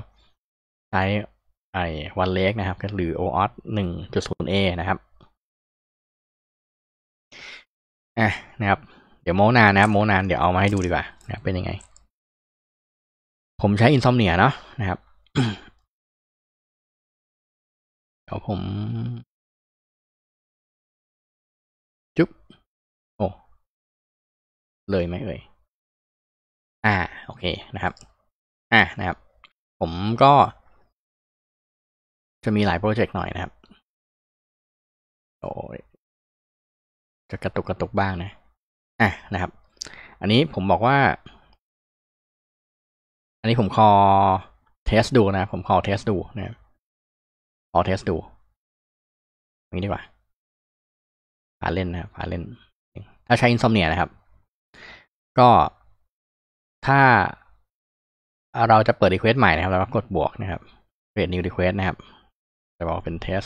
ใช้ไอ้วันเล็กนะครับก็หรือ OAuth 1.0a นะครับอะนะครับ เดี๋ยวโมนานนะโมนานเดี๋ยวเอามาให้ดูดีกว่า นะเป็นยังไง ผมใช้อินซอมเนียเนาะ นะครับ เดี๋ยวผม จุ๊บ โอ้ เลยไหมเอ่ยอ่า โอเคนะครับ อ่านะครับ ผมก็ จะมีหลายโปรเจกต์หน่อยนะครับ โอ้ยจะกระตุกกระตุกบ้างนะ อ่ะนะครับ อันนี้ผมบอกว่า อันนี้ผมคอเทสดูนะ ผมคอเทสดูนะครับขอเทสดูนี้ดีกว่าผ่าเล่นนะผ่าเล่น ถ้าใช้อินซอมเนียนะครับ ก็ถ้าเราจะเปิดรีเควสใหม่นะครับ แล้วก็กดบวกนะครับ เปิดนิวรีเควสนะครับ จะบอกเป็นเทส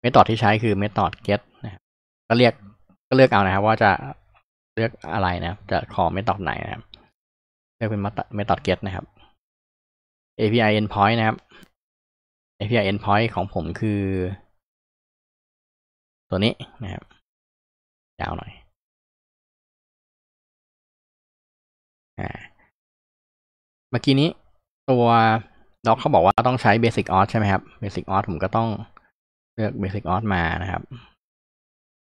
เมธอดที่ใช้คือเมธอด get นะก็เรียก ก็เลือกเอานะครับว่าจะเลือกอะไรนะจะขอเมธอดไหนนะครับ เลือกเป็นเมธอด get นะครับ API endpoint นะครับ API endpoint ของผมคือ ตัวนี้นะครับ ยาวหน่อยเมื่อกี้นี้ตัวด็อกเขาบอกว่าต้องใช้ basic auth ใช่ไหมครับ basic auth ผมก็ต้องเลือก Basic Auth มานะครับ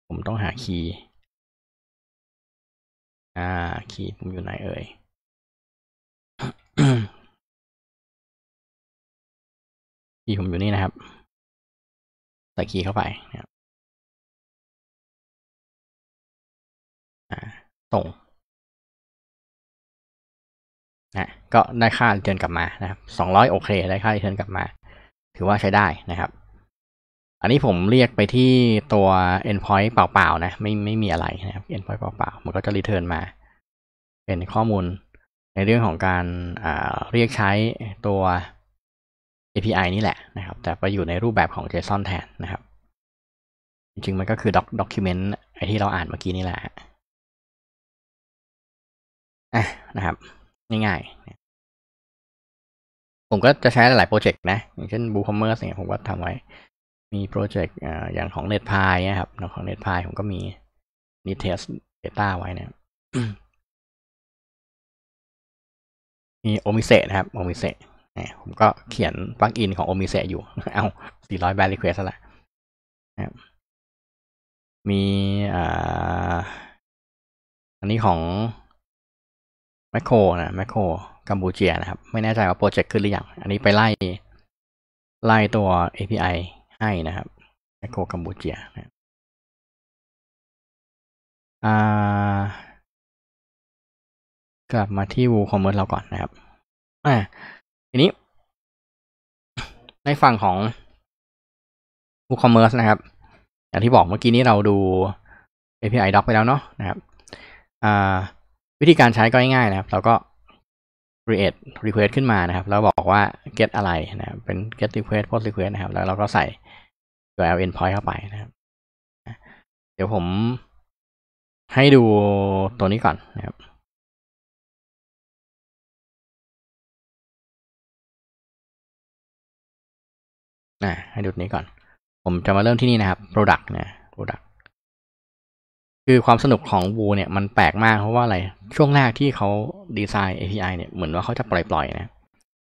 ผมต้องหาคีย์ อ่า คีย์ผมอยู่ไหนเอ่ย คีย์ผมอยู่นี่นะครับ ใส่คีย์เข้าไป นะครับส่งนะ ก็ได้ค่าเทินกลับมานะครับ สองร้อยโอเค ได้ค่าเทินกลับมา ถือว่าใช้ได้นะครับอันนี้ผมเรียกไปที่ตัว endpoint เปล่าๆ นะไม่ไม่มีอะไรนะครับ endpoint เปล่าๆมันก็จะรีเทิร์นมาเป็นข้อมูลในเรื่องของการเรียกใช้ตัว API นี่แหละนะครับ แต่ไปอยู่ในรูปแบบของ JSON แทนนะครับจริงๆ มันก็คือ doc document ไอที่เราอ่านเมื่อกี้นี่แหละอ่ะนะครับง่ายๆ ผมก็จะใช้หลายโปรเจกต์นะอย่างเช่น WooCommerce เนี่ยผมก็ทำไว้มีโปรเจกต์อย่างของ NetPy นะครับ ของ NetPy ผมก็มีนีเทสเ t ต้าไว้นะมีโอมิเซนะครับโอมิเซผมก็เขียนปลั๊กอินของโอมิเซอยู่ เอา 400แบล็ e q u e s ละนะครมีอันนี้ของแมคโครนะแมคโคร กัมพูเชียนะครับ ไม่แน่ใจว่าโปรเจกต์ขึ้นหรือยัง อันนี้ไปไล่ไล่ตัว API ให้นะครับแอคโคกัมบูเจียนะกลับมาที่วูคอมเมอร์เราก่อนนะครับอ่าทีนี้ ในฝั่งของวูคอมเมอร์นะครับ อย่างที่บอกเมื่อกี้นี้เราดู API doc ไปแล้วเนาะนะครับอ่าวิธีการใช้ก็ง่ายๆนะครับ เราก็ create request ขึ้นมานะครับ แล้วบอกว่า get อะไรนะเป็น get request post request นะครับ แล้วเราก็ใส่ตัว l endpoint เข้าไปนะครับ เดี๋ยวผมให้ดูตัวนี้ก่อนนะครับนะให้ดูนี้ก่อน ผมจะมาเริ่มที่นี่นะครับ product นะ product คือความสนุกของ Vue เนี่ย มันแปลกมากเพราะว่าอะไร ช่วงแรกที่เขาดีไซน์ API เนี่ยเหมือนว่าเขาจะปล่อย ๆ นะ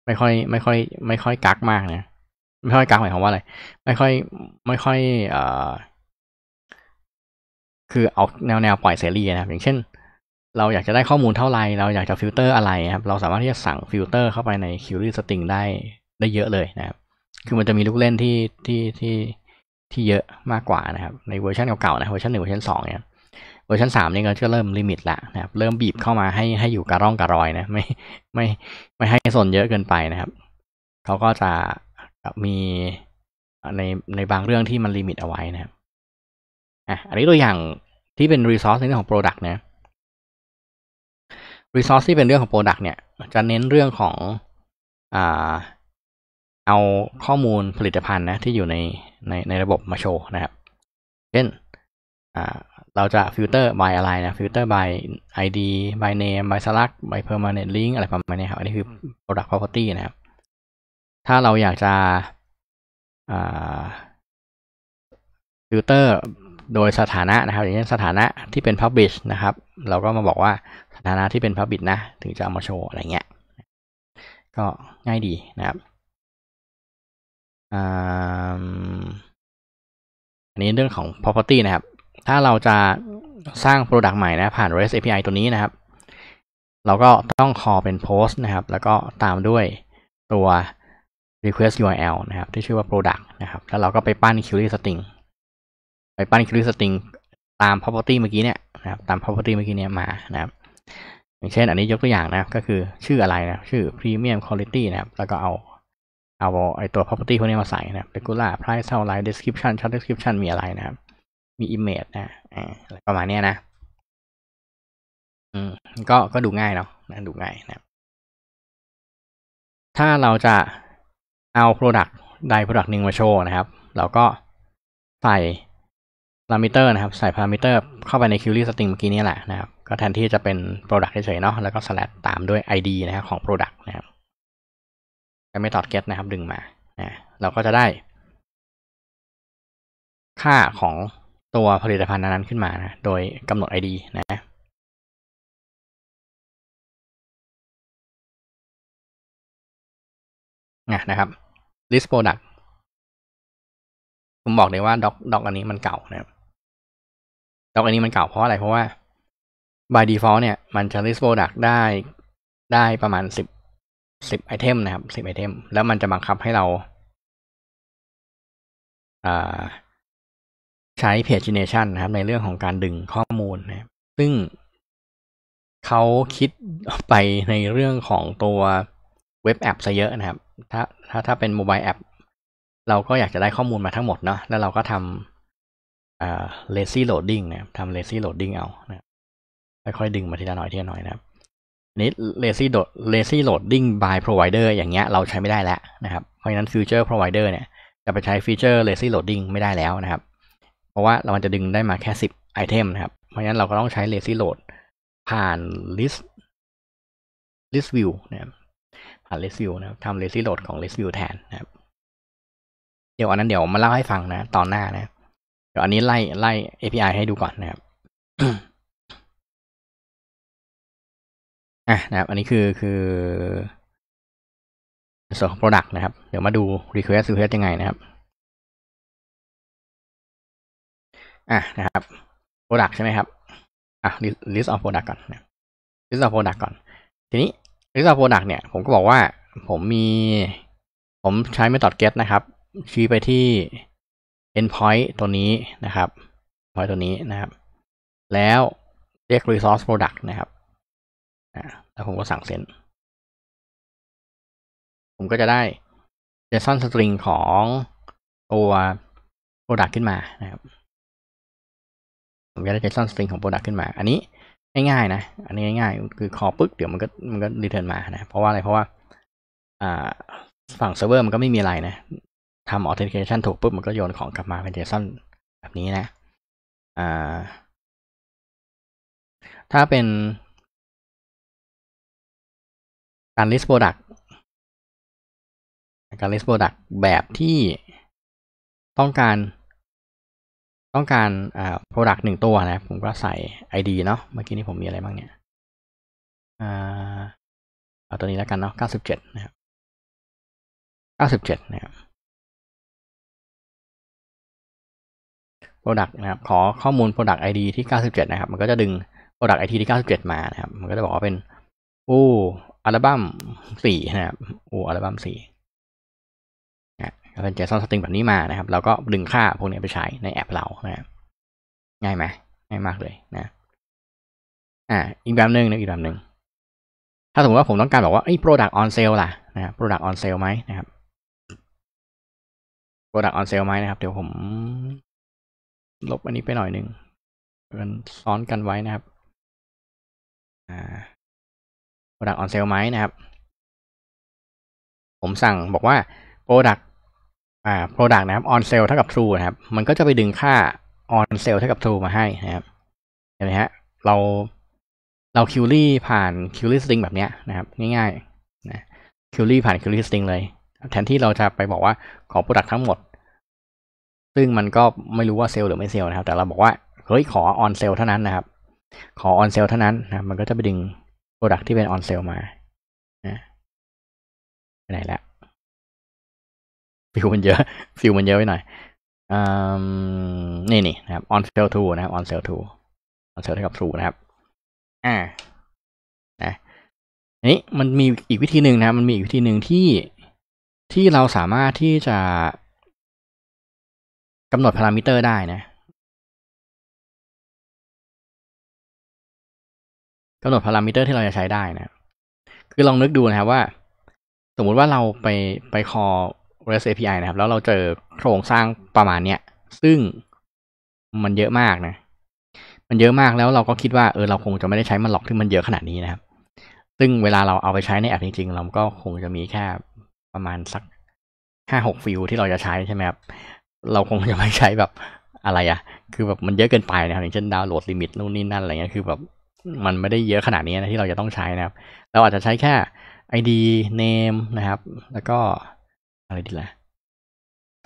ไม่ค่อย ไม่ค่อย ไม่ค่อยกักมากนะไม่ค่อยกลางหมายความว่าอะไรไม่ค่อย ไม่ค่อยเอ่อคือเอาแนวแนวปล่อยเสรีนะครับ อย่างเช่น เราอยากจะได้ข้อมูลเท่าไรเราอยากจะฟิลเตอร์อะไรครับ เราสามารถที่จะสั่งฟิลเตอร์เข้าไปในคิวรีสต r i n ได้ได้เยอะเลยนะครับ คือมันจะมีลูกเล่นที่ที่ที่ที่เยอะมากกว่านะครับในเวอร์ชันเก่าๆนะเวอร์ชันหนึ่งเวอร์ชันสองเนี่ยเวอร์ชันสามนี่ก็จะเริ่มลิมิตละนะครับ เริ่มบีบเข้ามาให้ให้อยู่กระร่องกระรอยนะ ไม่ไม่ไม่ให้ส่วนเยอะเกินไปนะครับเขาก็จะมีในในบางเรื่องที่มันลิมิตเอาไว้นะครับอ่ะอันนี้ตัวอย่างที่เป็นรีซอสในเรื่องของโปรดักต์นะรีซอสที่เป็นเรื่องของโปรดักต์เนี่ย จะเน้นเรื่องของอ่าเอาข้อมูลผลิตภัณฑ์นะที่อยู่ในในในระบบมาโชว์นะครับ เช่นอ่าเราจะฟิลเตอร์ by อะไรนะฟิลเตอร์ by ID by name by select by permanent link อะไรประมาณนี้ครับอันนี้คือ product property นะครับถ้าเราอยากจะฟิลเตอร์โดยสถานะนะครับ อย่างเช่นสถานะที่เป็น Publish นะครับ เราก็มาบอกว่าสถานะที่เป็น p u b l i c นะ ถึงจะเอามาโชว์อะไรเงี้ย ก็ง่ายดีนะครับ อันนี้เรื่องของ property นะครับ ถ้าเราจะสร้าง product ใหม่นะ ผ่าน REST API ตัวนี้นะครับ เราก็ต้อง call เป็น post นะครับ แล้วก็ตามด้วยตัว request URL นะครับ ที่ชื่อว่า product นะครับ แล้วเราก็ไปปั้น query string ไปปั้น query string ตาม property เมื่อกี้เนี่ยนะครับตาม property เมื่อกี้เนี่ยมานะครับ อย่างเช่นอันนี้ยกตัวอย่างนะ ก็คือชื่ออะไรนะชื่อ premium quality นะครับ แล้วก็เอา เอาไอตัว property พวกนี้มาใส่นะ regular price เท่าไร description short description มีอะไรนะครับ มี image นะอะไรประมาณนี้นะอืมก็ก็ดูง่ายเนาะดูง่ายนะครับ ถ้าเราจะเอา Product ใด Product หนึ่งมาโชว์นะครับเราก็ใส่พารามิเตอร์นะครับ ใส่พารามิเตอร์เข้าไปใน query string เมื่อกี้นี้แหละนะครับ ก็แทนที่จะเป็น product เฉยๆเนาะ แล้วก็ slash ตามด้วย id นะครับของ product นะครับใชไม่ตอด get นะครับดึงมานะเราก็จะได้ ค่าของตัวผลิตภัณฑ์นั้นขึ้นมานะโดยกำหนด id นะนะครับลิสต์โปรดักผมบอกเลยว่าด็อกด็อกอันนี้มันเก่านะครับด็อกอันนี้มันเก่าเพราะอะไร เพราะว่า by default เนี่ย มันจะลิสโปร o d u c ได้ได้ประมาณสิบสิบไอเทมนะครับสิบไอเทม แล้วมันจะบังคับให้เราใช้ pagination นะครับ ในเรื่องของการดึงข้อมูลนะซึ่งเขาคิดไปในเรื่องของตัวเว็บแอปซะเยอะนะครับถ้าถ้าถ้าเป็นโมบายแอปเราก็อยากจะได้ข้อมูลมาทั้งหมดเนาะแล้วเราก็ทำอ่า lazy loading นะครทำ lazy loading เอานะ ค่อยดึงมาทีละหน่อยทีละหน่อยนะครับนี้ lazy load lazy loading by provider อย่างเงี้ยเราใช้ไม่ได้แล้วนะครับ เพราะฉะนั้น future provider เนี่ยจะไปใช้ฟีเจอร์ lazy loading ไม่ได้แล้วนะครับ เพราะว่าเราจะดึงได้มาแค่ 10 item นะครับ เพราะฉะนั้นเราก็ต้องใช้ lazy load ผ่าน list list view นะครับผ่านเลสิวนะครับทำ l a ซิโหลดของเลสิวแทนนะครับ เดี๋ยวอันนั้นเดี๋ยวมาเล่าให้ฟังนะตอนหน้านะเดี๋ยวอันนี้ไล่ไล่ API ให้ดูก่อนนะครับอ่ะนะครับ อันนี้คือคือส่วนของ Product นะครับ เดี๋ยวมาดู Request Request ยังไงนะครับ อ่ะนะครับ Product ใช่ไหมครับอ่ะ list of product ก่อนนะ list of product ก่อน ทีนี้ริซาโปรดักเนี่ยผมก็บอกว่าผมมี ผมใช้ method get นะครับชี้ไปที่ endpoint ตัวนี้นะครับ point ตัวนี้นะครับ แล้วเรียก resource product นะครับแล้วผมก็สั่งเซ็น ผมก็จะได้ JSON string ของตัว product ขึ้นมานะครับ ผมจะได้ JSON string ของ product ขึ้นมาอันนี้ง่ายๆนะ อันนี้ง่ายๆคือ ขอปึ๊ก เดี๋ยวมันก็มันก็รีเทิร์นมานะ เพราะว่าอะไร เพราะว่า อ่า ฝั่งเซิร์ฟเวอร์มันก็ไม่มีอะไร นะทำออเทนติเคชันถูก ปุ๊บ มันก็โยนของ กลับมา เป็นจสันแบบนี้นะอ่าถ้าเป็น การ list product การ list product แบบที่ต้องการต้องการอ่า product หนึ่งตัวนะ ผมก็ใส่ ID เนาะเมื่อกี้นี้ผมมีอะไรบ้างเนี่ยอ่าเอาตัวนี้แล้วกันเนาะ97 นะครับ97นะครับ product นะครับ ขอข้อมูล product ID ที่ 97 นะครับ มันก็จะดึง product ID ที่ 97 มานะครับ มันก็จะบอกว่าเป็น โอ้ อัลบั้ม4 นะครับโอ้อัลบั้ม4เป็น JSON string แบบนี้มานะครับเราก็ดึงค่าพวกนี้ไปใช้ในแอปเรานะง่ายไหมง่ายมากเลยนะอ่าอีกแบบหนึ่งนะอีกแบบหนึ่งถ้าสมมติว่าผมต้องการบอกว่าไอ้ product on sale ล่ะนะครับ product on sale ไหมนะครับ product on sale ไหมนะครับเดี๋ยวผมลบอันนี้ไปหน่อยหนึ่งมันซ้อนกันไว้นะครับ อ่า product on sale ไหมนะครับผมสั่งบอกว่า product อ่า product นะครับ on sale เท่ากับ true นะครับ มันก็จะไปดึงค่า on sale เท่ากับ true มาให้นะครับ เห็นไหมฮะ เรา เราคิวรี่ผ่านคิวรี่สตริงแบบเนี้ยนะครับ ง่ายๆนะคิวรี่ผ่านคิวรี่สตริงเลย แทนที่เราจะไปบอกว่าขอ product ทั้งหมด ซึ่งมันก็ไม่รู้ว่าเซลหรือไม่เซลนะครับ แต่เราบอกว่า เฮ้ย ขอ on sale เท่านั้นนะครับ ขอ on sale เท่านั้นนะ มันก็จะไปดึง product ที่เป็น on sale มานะไปไหนแล้วฟิวมันเยอะ ฟิวมันเยอะไปหน่อยอนี่นี่นะครับ on sale to นะครับ on sale to on sale ่กับ true นะครับ อ่านะนี้มันมีอีกวิธีหนึ่งนะมันมีอีกวิธีหนึ่งที่ ที่เราสามารถที่จะ กำหนดพารามิเตอร์ได้นะกำหนดพารามิเตอร์ที่เราจะใช้ได้นะ คือลองนึกดูนะครับว่า สมมุติว่าเราไปไปคอ REST API นะครับแล้วเราเจอโครงสร้างประมาณเนี้ยซึ่งมันเยอะมากนะ มันเยอะมากแล้วเราก็คิดว่าเออเราคงจะไม่ได้ใช้มันหรอกที่มันเยอะขนาดนี้นะครับ ซึ่งเวลาเราเอาไปใช้ในแอปจริงๆเราก็คงจะมีแค่ประมาณสักห้าหกฟิลที่เราจะใช้ใช่ไหมครับเราคงจะไม่ใช้แบบอะไรอะคือแบบมันเยอะเกินไปนะครับอย่างเช่นดาวน์โหลดลิมิตนู่นนี่นั่นอะไรเงี้ยคือแบบมันไม่ได้เยอะขนาดนี้นะที่เราจะต้องใช้นะครับเราอาจจะใช้แค่ ID name นะครับแล้วก็อะไรดีล่ะ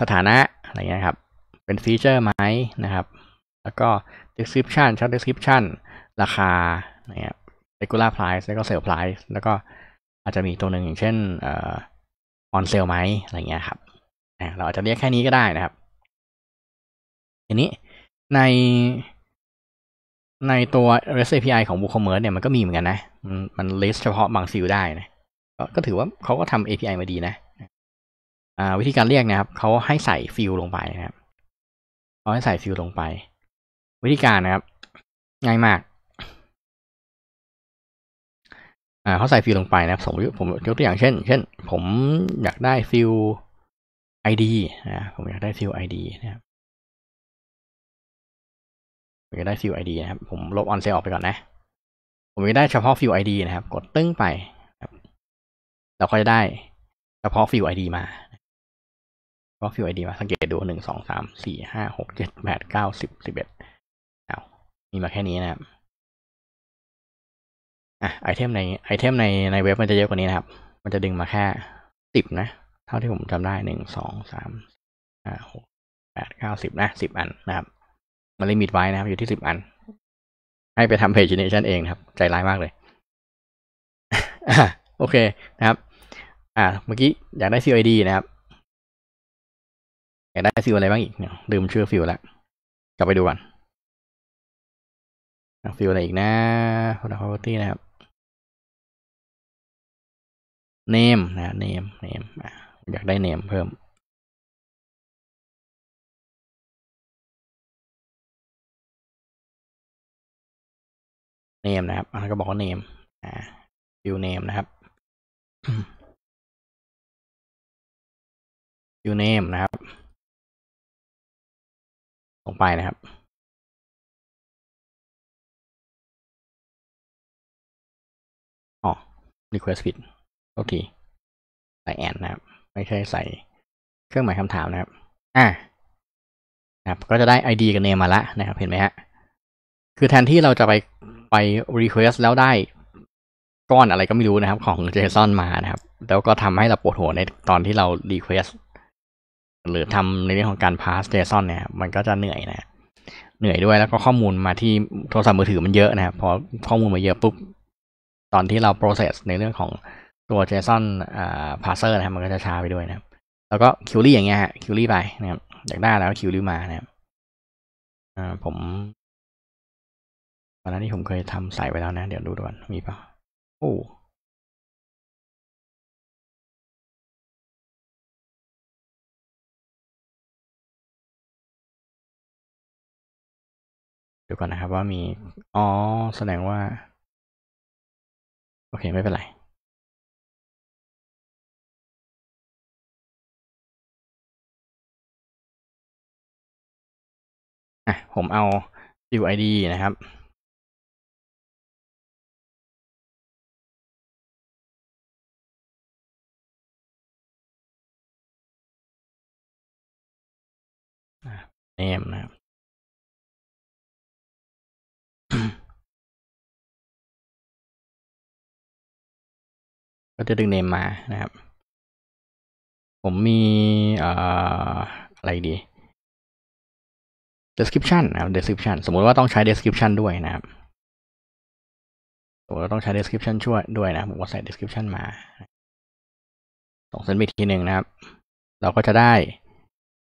สถานะอะไรเงี้ยครับ เป็นฟีเจอร์ไหมนะครับแล้วก็ description ชั้ description ราคาเนะครับ regular price แล้วก็ sale price แล้วก็อาจจะมีตัวหนึ่งอย่างเช่นเอ่อ on sale ไหมอะไรเงี้ยครับเราอาจจะเรียกแค่นี้ก็ได้นะครับทีนี้ในในตัว REST API ของ WooCommerce เนี่ยมันก็มีเหมือนกันนะ มันมัน list เฉพาะบางซิลได้นะ ก็ถือว่าเขาก็ทำ API มาดีนะวิธีการเรียกนะครับเขาให้ใส่ฟิลลงไปนะครับเขาให้ใส่ฟิลลงไป วิธีการนะครับ ง่ายมากเขาใส่ฟิลลงไปนะครับ สมมติผมยกตัวอย่างเช่น เช่นผมอยากได้ฟิล ID นะผมอยากได้ฟิล ID นะครับผมจะได้ฟิล ID นะครับ ผม ลบออนเซลออกไปก่อนนะ ผมจะได้เฉพาะฟิล ID นะครับ กดตึ้งไปเราก็จะได้เฉพาะฟิล ID มาก็ฟิวไอดีมาสังเกตดูหนึ่งสองสามสี่ห้าหกเจ็ดแปดเก้าสิบสิบเอ็ดเอา มีมาแค่นี้นะครับ อ่ะ ไอเทมในไอเทมในในเว็บมันจะเยอะกว่านี้นะครับ มันจะดึงมาแค่สิบนะ เท่าที่ผมจำได้หนึ่งสองสามห้าหกแปดเก้าสิบนะสิบอันนะครับ มันลิมิตไว้นะครับ อยู่ที่สิบอัน ให้ไปทำเพจเนชั่นเองครับ ใจร้ายมากเลย โอเคนะครับ อ่าเมื่อกี้อยากได้ CID นะครับากได้ฟิลอะไร บ้างอีกเนี่ยลืมชื่อฟิลละกลับไปดูก่อน ฟิลอะไรอีกนะพ property นะครับ name นะ name name อยากได้ name เพิ่ม เนมนะครับ้ก็บอกว่าเนมอ่าฟิลเนมนะครับฟิลเนมนะครับลงไปนะครับ อ๋อ request ผิดโทษทีใส่แอนนะครับ ไม่ใช่ใส่เครื่องหมายคำถามนะครับ อ่าครับ ก็จะได้ ID กับ name มาละนะครับ เห็นไหมฮะ คือแทนที่เราจะไปไป request แล้วได้ก้อนอะไรก็ไม่รู้นะครับ ของ JSON มานะครับ แล้วก็ทำให้เราปวดหัวในตอนที่เรา request หรือทำในเรื่องของการพาสเจสันเนี่ย มันก็จะเหนื่อยนะ เหนื่อยด้วย แล้วก็ข้อมูลมาที่โทรศัพท์มือถือมันเยอะนะครับพอข้อมูลมาเยอะปุ๊บตอนที่เรา process ในเรื่องของตัวจสันอ่า p เซอร์นะครับมันก็จะช้าไปด้วยนะแล้วก็คิวรี่อย่างเงี้ยฮะิวรี่ไปนะครับอยากได้แล้วคิวรี่มานะครับอ่าผมตอนนั้นที่ผมเคยทำใส่ไปแล้วนะเดี๋ยวดูด่วนมีปะโอ้ดูก่อนนะครับว่ามี อ๋อ แสดงว่า โอเค ไม่เป็นไรอะผมเอา UID นะครับเนมนะครับก็จะดึงเนมมานะครับผมมีอะไรดี description นะครับ description สมมติว่าต้องใช้ description ด้วยนะครับสมมติว่าต้องใช้ description ช่วยด้วยนะผมก็ใส่ description มาส่งเซนไปทีหนึ่งนะครับ เราก็จะได้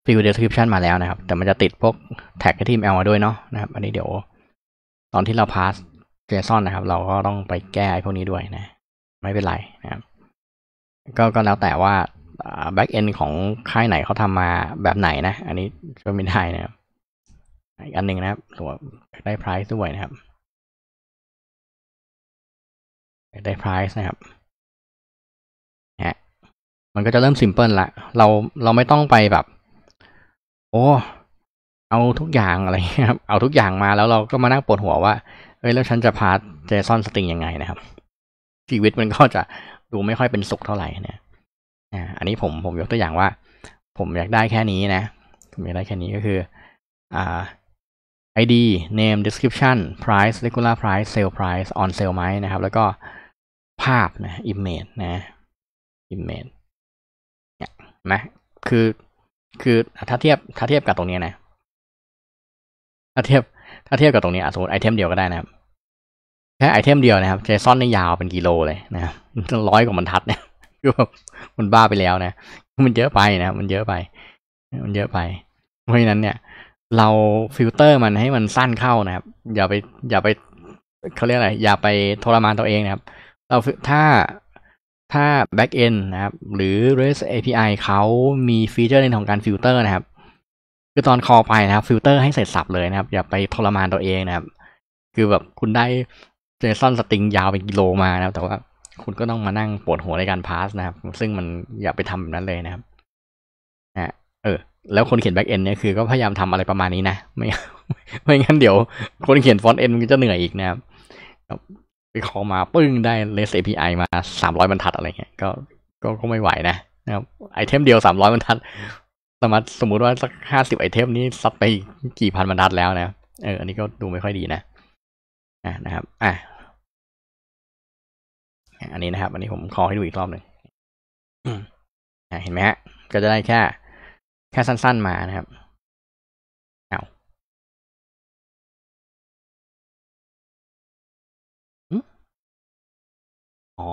ฟิล description มาแล้วนะครับ แต่มันจะติดพวกแท็ก HTML มาด้วยเนาะนะครับอันนี้เดี๋ยว ตอนที่เรา pass JSON นะครับ เราก็ต้องไปแก้พวกนี้ด้วยนะไม่เป็นไรนะครับ ก็ก็แล้วแต่ว่าแบ็กเอนของค่ายไหนเขาทำมาแบบไหนนะ อันนี้ช่วยไม่ได้นะครับอีกอันหนึ่งนะครับตัวได้ไพรส์ด้วยนะครับได้ไพรส์นะครับฮะมันก็จะเริ่มซิมเพิลละเราเราไม่ต้องไปแบบ โอ้ เอาทุกอย่างอะไรครับเอาทุกอย่างมาแล้วเราก็มานั่งปวดหัวว่าเอ้ย แล้วฉันจะพาเจสันสติงยังไงนะครับชีวิตมันก็จะดูไม่ค่อยเป็นสุขเท่าไหร่เนี่ยอันนี้ผมผมยกตัวอย่างว่า ผมอยากได้แค่นี้นะ ผมอยากได้แค่นี้ก็คืออ่า ID name description price regular price sale price on sale ไหมนะครับ แล้วก็ภาพนะ image นะ image เนี่ยนะคือคือถ้าเทียบถ้าเทียบกับตรงนี้นะ ถ้าเทียบถ้าเทียบกับตรงนี้อ่ะสมมติไอเทมเดียวก็ได้นะครับแค่ไอเทมเดียวนะครับเจสันนี่ยาว เป็นกิโล เลยนะร้อยกว่าบรรทัดเนี่ย คือแบบมันบ้าไปแล้วนะ มันเยอะไปนะ มันเยอะไป มันเยอะไป เพราะฉะนั้นเนี่ย เราฟิลเตอร์มันให้มันสั้นเข้านะครับ อย่าไป อย่าไปเขาเรียกอะไร อย่าไปทรมานตัวเองนะครับ เราถ้าถ้า back end นะครับ หรือ REST API เขามีฟีเจอร์ในของการฟิลเตอร์นะครับ คือตอนคอไปนะครับ ฟิลเตอร์ให้เสร็จสับเลยนะครับ อย่าไปทรมานตัวเองนะครับ คือแบบคุณได้เจสันสติงยาวเป็นกิโลมานะ้ว แต่ว่า คุณก็ต้องมานั่งปวดหัวในการพาสนะครับซึ่งมันอย่าไปทำแบบนั้นเลยนะครับนะเออ แล้วคนเขียนแบ็กเอนเนี่ยคือก็พยายามทำอะไรประมาณนี้นะ ไม่ไม่งั้นเดี๋ยวคนเขียนฟอนต์เอนมันจะเหนื่อยอีกนะครับไปขอมาปึ้งได้เลสเอพีไอมาสามร้อยบรรทัดอะไรเงี้ยก็ก็ก็ไม่ไหวนะนะครับไอเทมเดียวสามร้อยบรรทัดสมมติสมมติว่าสักห้าสิบไอเทมนี้ซัดไปกี่พัน บรรทัดแล้วนะเอออันนี้ก็ดูไม่ค่อยดีนะอ่นะครับ อ่ะอันนี้นะครับอันนี้ผมขอให้ดูอีกรอบหนึ่งเห็นไหมฮะก็จะได้แค่แค่สั้น ๆมานะครับเอาอ๋อ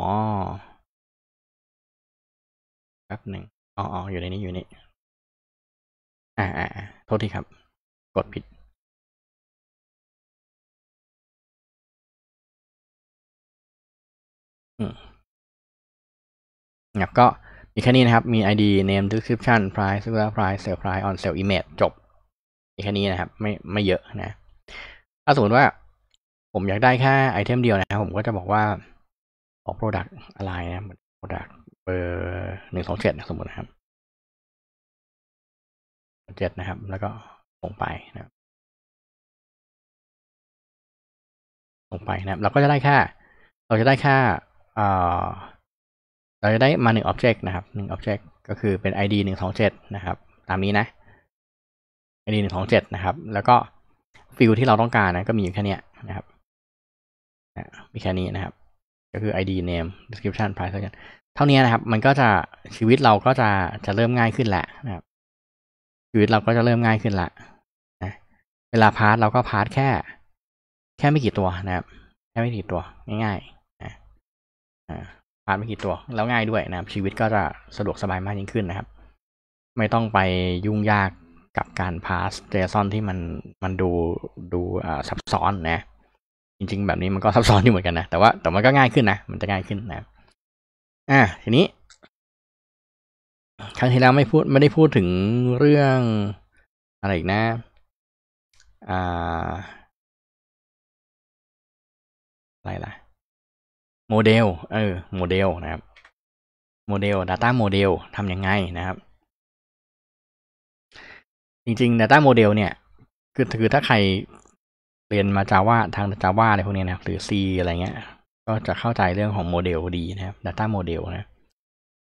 แป๊บหนึ่งอ๋ออยู่ในนี้อยู่นี่ อ่าอ่าโทษทีครับ กดผิดนะครบก็มีแค่นี้นะครับ มี ID name description price seller price sell price on sell image จบมีแค่นี้นะครับ ไม่ไม่เยอะนะ ถ้าสมมติว่าผมอยากได้แค่ไอเทมเดียวนะครับผมก็จะบอกว่าออก product อะไรนะ product เบอร์หนึ่งสองเจ็ดสมมตินะครับเจ็ดนะครับ แล้วก็ส่งไปนะครับส่งไปนะครับเราก็จะได้ค่า เราจะได้ค่าเราจะได้มาหนึ่งออบเจกต์นะครับหนึ่งอ็อบเจก็คือเป็น id หนึ่งสองเจ็ดนะครับ ตามนี้นะ id หนึ่งสองเจ็ดนะครับ แล้วก็ฟิลที่เราต้องการนะ ก็มีอยู่แค่นี้นะครับมีแค่นี้นะครับก็คือ id name description price เท่าน้เท่านี้นะครับ มันก็จะชีวิตเราก็จะจะเริ่มง่ายขึ้นแหละนะครับ ชีวิตเราก็จะเริ่มง่ายขึ้นละนะเวลาพาร์ทเราก็พาร์ทแค่ แค่ไม่กี่ตัวนะครับแค่ไม่กี่ตัวง่าย ๆผ่านไม่กี่ตัวแล้วง่ายด้วยนะครับชีวิตก็จะสะดวกสบายมากยิ่งขึ้นนะครับ ไม่ต้องไปยุ่งยากกับการพาสเอซอนที่มันมันดูดูซับซ้อนนะ จริงๆแบบนี้มันก็ซับซ้อนอยู่เหมือนกันนะแต่ว่าแต่มันก็ง่ายขึ้นนะมันจะง่ายขึ้นนะ อ่ะทีนี้ ครั้งที่แล้วไม่พูดไม่ได้พูดถึงเรื่องอะไรอีกนะอ่าอะไรล่ะโมเดล เออ โมเดลนะครับ โมเดล Data Model ทำยังไงนะครับ จริงๆ Data Model เนี่ย คือคือ ถ้าใครเรียนมา Java ทาง Java อะไรพวกนี้นะ หรือ C อะไรเงี้ย ก็จะเข้าใจเรื่องของโมเดลดีนะครับ Data Model นะ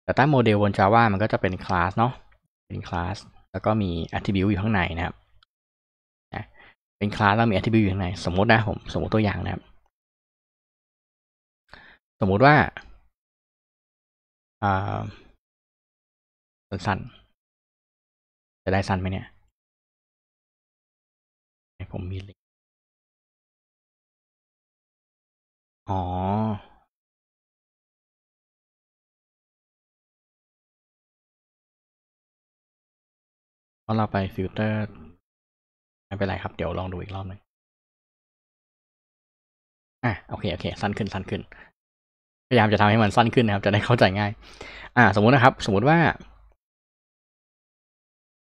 Data Model บน Java มันก็จะเป็นคลาสเนาะ เป็นคลาสแล้วก็มี Attribute อยู่ข้างในนะครับเป็นคลาสแล้วมี Attribute อยู่ข้างใน สมมตินะผม สมมติตัวอย่างนะครับสมมุติว่าสั้นจะได้สั้นไหมเนี่ยให้ผมมีลิงก์อ๋อพเราไปฟิลเตอร์ไม่เป็นไรครับเดี๋ยวลองดูอีกรอบหนึ่งอ่ะโอเคโอเค สั้นขึ้นสั้นขึ้นยายามจะทำให้มันสั้นขึ้นนะครับจะได้เข้าใจง่าย อ่าสมมุตินะครับ สมมุติว่า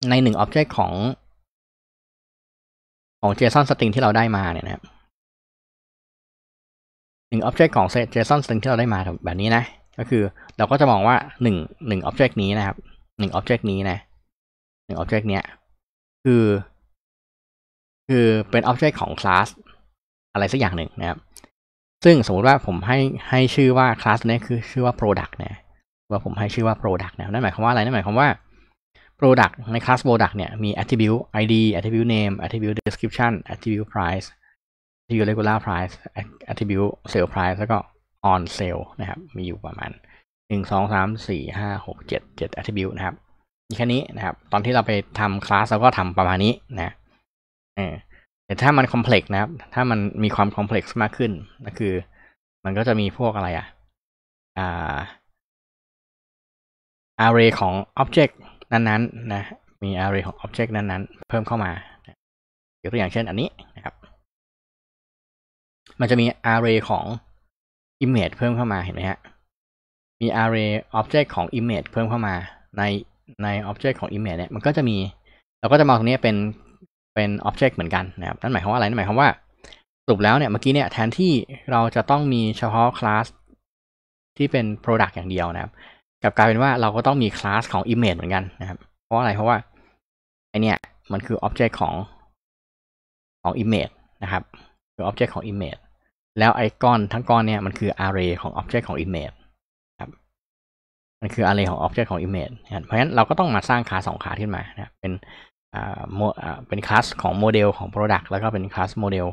ในหนึ่งอ็อบเจกต์ของของ JSON string ที่เราได้มาเนี่ยนะครับหนึ่งอ็อบเจกต์ของ JSON string ที่เราได้มาแบบนี้นะก็คือเราก็จะมองว่าหนึ่งหนึ่งอ็อบเจกต์นี้นะครับหนึ่งอ็อบเจกต์นี้นะหนึ่งอ็อบเจกต์เนี้ยคือคือเป็นอ็อบเจกต์ของคลาสอะไรสักอย่างหนึ่งนะครับซึ่งสมมติว่าผมให้ให้ชื่อว่า คลาสนี้คือชื่อว่า product เนี่ยว่าผมให้ชื่อว่า product นะนั่นหมายความว่าอะไรนั่นหมายความว่า product ในคลาส product เนี่ยมี attribute id attribute name attribute description attribute price attribute regular price attribute sale price แล้วก็ on sale นะครับ มีอยู่ประมาณ หนึ่ง สองสามสี่ ห้าหกเจ็ดเจ็ด attribute นะครับมีแค่นี้นะครับ ตอนที่เราไปทำคลาสเราก็ทำประมาณนี้นะเออแต่ถ้ามันคอมเพล็กซ์นะครับ ถ้ามันมีความคอมเพล็กซ์มากขึ้น ก็คือมันก็จะมีพวกอะไรอ่ะอ่าอาร์เรย์ของออ็บเจกต์นั้นๆ นะ มีอาร์เรย์ของออ็บเจกต์นั้นๆ เพิ่มเข้ามายกตัวอย่างเช่นอันนี้นะครับ มันจะมีอาร์เรย์ของ image เพิ่มเข้ามาเห็นไหมฮะ มีอารร์เย์อ็อบเจกต์ของ image เพิ่มเข้ามา ในในออ็บเจกต์ของ image เนี่ยมันก็จะมี เราก็จะมองตรงนี้เป็นเป็นอ็อบเจกต์เหมือนกันนะครับ นั่นหมายความว่าอะไรนั่นหมายความว่าสรุปแล้วเนี่ย เมื่อกี้เนี่ยแทนที่เราจะต้องมีเฉพาะคลาสที่เป็น Product อย่างเดียวนะครับ กับกลายเป็นว่าเราก็ต้องมีคลาสของ Image เหมือนกันนะครับ เพราะอะไร เพราะว่าไอเนี่ยมันคืออ็อบเจกต์ของของ Image นะครับคืออ็อบเจกต์ของ Image แล้วไอคอนทั้งก้อนเนี่ยมันคือ array ของ object ของ image ครับ มันคือ array ของ object ของ image นะเพราะฉะนั้นเราก็ต้องมาสร้างคาสองขาขึ้นมานะ เป็นเป็นคลาสของโมเดลของ Product แล้วก็เป็นคลาสโมเดล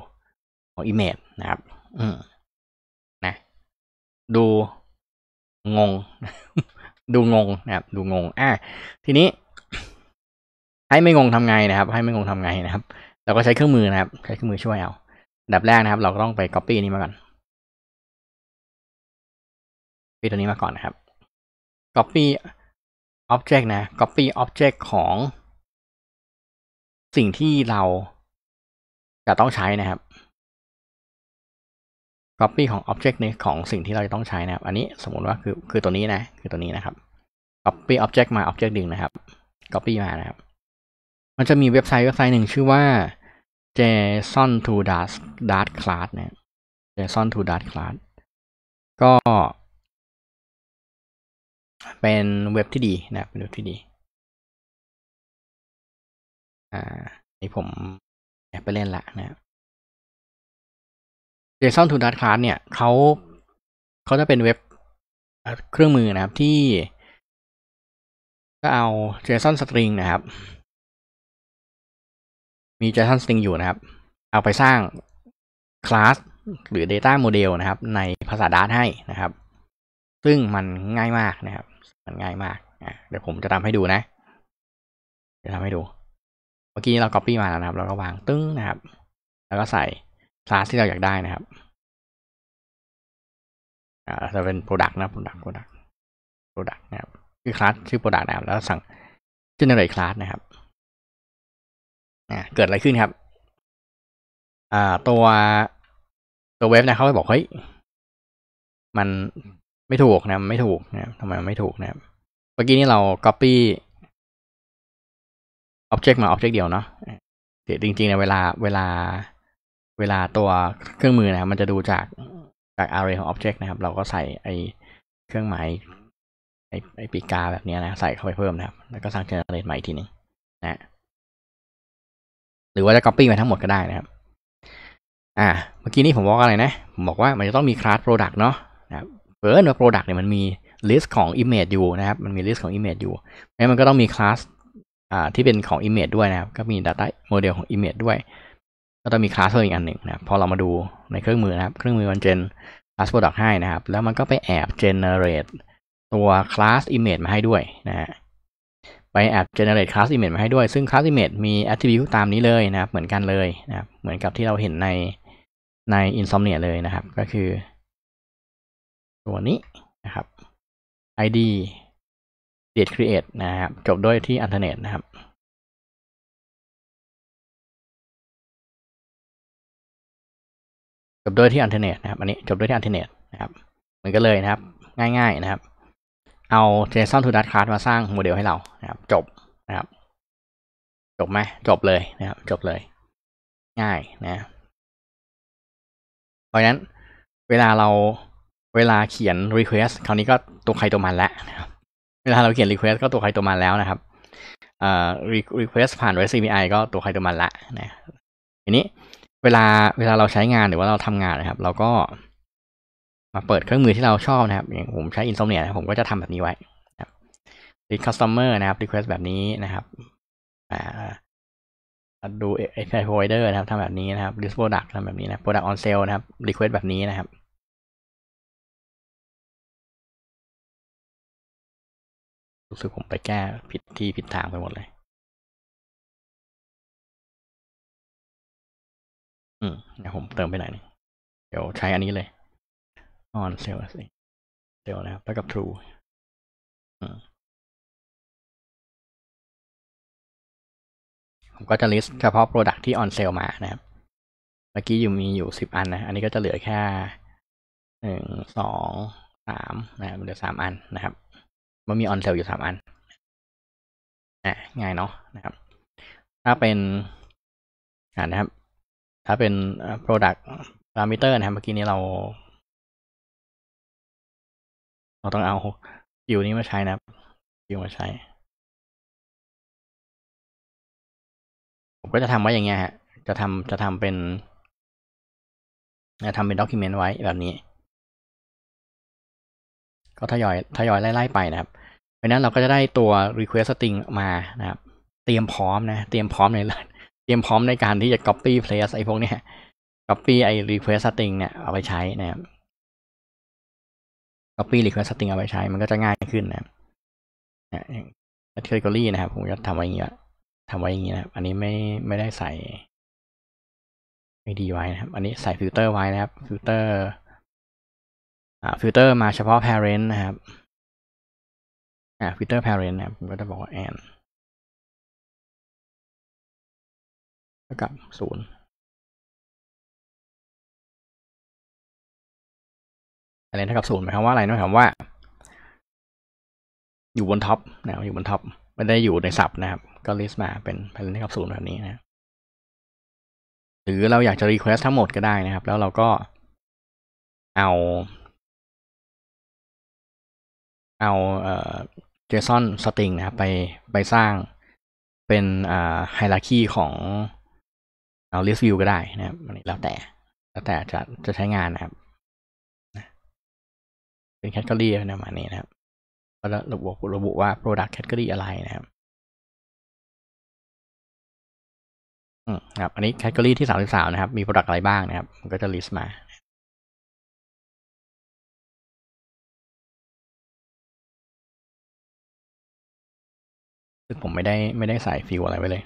ของ Image นะครับ อืมนะดูงง ดูงงนะครับ ดูงงอ่ะทีนี้ ให้ไม่งงทำไงนะครับ ให้ไม่งงทำไงนะครับ เราก็ใช้เครื่องมือนะครับ ใช้เครื่องมือช่วยเอาดับแรกนะครับ เราก็ต้องไป Copy นี้มาก่อนปีตัวนี้มาก่อนนะครับ Copy Object นะ Copy Object ของสิ่งที่เราจะต้องใช้นะครับ copy ของ object นี้ของสิ่งที่เราจะต้องใช้นะครับ อันนี้สมมติว่าคือคือตัวนี้นะ คือตัวนี้นะครับ copy object มา object ดึงนะครับ copy มานะครับ มันจะมีเว็บไซต์เว็บไซต์หนึ่งชื่อว่า json to dart dart class นะ json to dart class ก็ เป็นเว็บที่ดีนะเป็นเว็บที่ดี่านี่ผมแอบไปเล่นละนะเจสันทูดัตคลาสเนี่ยเขาเขาจะเป็นเว็บเครื่องมือนะครับ ที่ก็เอา JSON String นะครับ มี JSON String อยู่นะครับ เอาไปสร้าง คลาสหรือ Data Model นะครับ ในภาษาดั r ให้นะครับ ซึ่งมันง่ายมากนะครับมันง่ายมากเดี๋ยวผมจะทำให้ดูนะจะทำให้ดูมื่อกี้เรา copy มาแล้วนะครับ เราก็วางตึ้งนะครับ แล้วก็ใส่คลาสที่เราอยากได้นะครับอ่าจะเป็น product นะ product product product นะครับ คือคลาสชื่อ product นะครับ แล้วสั่ง generate class นะครับอ่าเกิดอะไรขึ้นครับ อ่าตัวตัวเว็บนะเขาบอก เฮ้ย มันไม่ถูกนะไม่ถูกนะทำไมมันไม่ถูกนะครับ เมื่อกี้นี้เรา copy อ็อบเจกต์มาอ็อบเจกต์เดียวเนาะเดี๋ยวจริงๆในเวลาเวลาเวลาตัวเครื่องมือนะครับมันจะดูจากจาก์เรย์ของออ็บเจกต์นะครับ เราก็ใส่ไอเครื่องหมายไอไอปีกาแบบนี้นะ ใส่เข้าไปเพิ่มนะครับ แล้วก็สร้าง g e เนเร t e ใหม่ทีนึงนะ หรือว่าจะปปี้ไปทั้งหมดก็ได้นะครับอ่าเมื่อกี้นี้ผมบอกอะไรนะผมบอกว่ามันจะต้องมีคลาสโปรดักต์เนาะนะครับเปว่าปรดักต์เนี่ยมันมีลิสต์ของอิมเมจอยู่นะครับมันมีลิสต์ของอิมเมจอยู่งั้นมันก็ต้องมีคลาสที่เป็นของ Image ด้วยนะครับ ก็มี Data Model ของ Image ด้วยก็ต้องมีคลาสเพิ่มอีกอันหนึ่งนะครับ พอเรามาดูในเครื่องมือนะครับ เครื่องมือมันเจน class product ให้นะครับ แล้วมันก็ไปแอบ generate ตัว class image มาให้ด้วยนะฮะไปแอบ generate class image มาให้ด้วย ซึ่ง class image มี attribute ตามนี้เลยนะครับ เหมือนกันเลยนะครับเหมือนกับที่เราเห็นในใน insomnia เลยนะครับ ก็คือตัวนี้นะครับ id ียดครีเอทนะครับ จบด้วยที่อันเทอร์เน็ตนะครับ จบด้วยที่อันเทอร์เน็ตนะครับ อันนี้จบด้วยที่อันเทอร์เน็ตนะครับ เหมือนกันเลยนะครับ ง่ายๆนะครับ เอา JSON to Dart class มาสร้างโมเดลให้เรานะครับ จบนะครับ จบไหมจบเลยนะครับจบเลย ง่ายนะเพราะฉะนั้นเวลาเราเวลาเขียน request คราวนี้ก็ตัวใครตัวมันแล้วนะครับเวลาเราเขียน request ก็ตัวใครตัวมันแล้วนะครับรีเควสต์ผ่าน REST API ก็ตัวใครตัวมันละนะทีนี้เวลาเวลาเราใช้งานหรือว่าเราทำงานนะครับ เราก็ มาเปิดเครื่องมือที่เราชอบนะครับอย่างผมใช้ Insomnia ผมก็จะทำแบบนี้ไว้นะครับ read customer นะครับ request แบบนี้นะครับอ่าดู API provider นะครับทำแบบนี้นะครับ list product ทำแบบนี้นะ product on sale นะครับ request แบบนี้นะครับรู้สึกผมไปแก้ผิดที่ผิดทางไปหมดเลย อืมเดี๋ยวผมเติมไปหน่อยนึงเดี๋ยวใช้อันนี้เลย on sale สิเซลนะครับแล้วกับ true อืม ผมก็จะ list เฉพาะ product ที่ on sale มานะครับ เมื่อกี้อยู่มีอยู่สิบอันนะ อันนี้ก็จะเหลือแค่หนึ่งสองสามนะครับ เหลือสามอันนะครับมันมีออนเซลอยู่สามอันอะง่ายเนาะนะครับ ถ้าเป็นอานะครับ ถ้าเป็น product parameter นะครับ เมื่อกี้นี้เรา เราต้องเอาคิวนี้มาใช้นะครับ คิวมาใช้ ผมก็จะทำไว้อย่างเงี้ย ฮะ จะทำจะทำเป็นจะทำเป็นด็อก m เมนต์ไว้แบบนี้ก็ทยอยทยอยไล่ไปนะครับเพราะนั้นเราก็จะได้ตัว request string มานะครับ เตรียมพร้อมนะ เตรียมพร้อมในเตรียมพร้อมในการที่จะ copy place ไอ้พวกเนี้ย copy ไอ้ request string เนี่ยเอาไปใช้นะครับ copy request string เอาไปใช้ มันก็จะง่ายขึ้นนะครับ category นะครับ ผมจะทำไว้อย่างนี้ทำไว้อย่างนี้นะครับ อันนี้ไม่ไม่ได้ใส่ ID ไว้นะครับ อันนี้ใส่ฟิลเตอร์ไว้นะครับฟิลเตอร์ฟิลเตอร์มาเฉพาะ parent นะครับฟิลเตอร์ parent นะครับผมก็จะบอกว่า and เท่ากับศูนย์อะไรเท่ากับศูนย์หมายความว่าอะไรนะหมายความว่าอยู่บนท็อปนะครับอยู่บนท็อปไม่ได้อยู่ในสับนะครับ ก็ list มาเป็น p a r e n เท่ากับศูนย์แบบนี้นะ หรือเราอยากจะรีเควสทั้งหมดก็ได้นะครับ แล้วเราก็เอาเอาเจสั JSON string นะครับไปไปสร้างเป็นอ่า hierarchy ของเอา list view ก็ได้นะครับันแล้วแต่ แล้วแต่จะจะใช้งานนะครับ เป็น category ปะมาณนี้นะครับก็้วระบุระบุว่า product category อะไรนะครับอืมครับอันนี้ category ที่สามสิบสามนะครับ มี product อะไรบ้างนะครับ มันก็จะ list มาคือผมไม่ได้ ไม่ได้ใส่ฟิวอะไรไว้เลย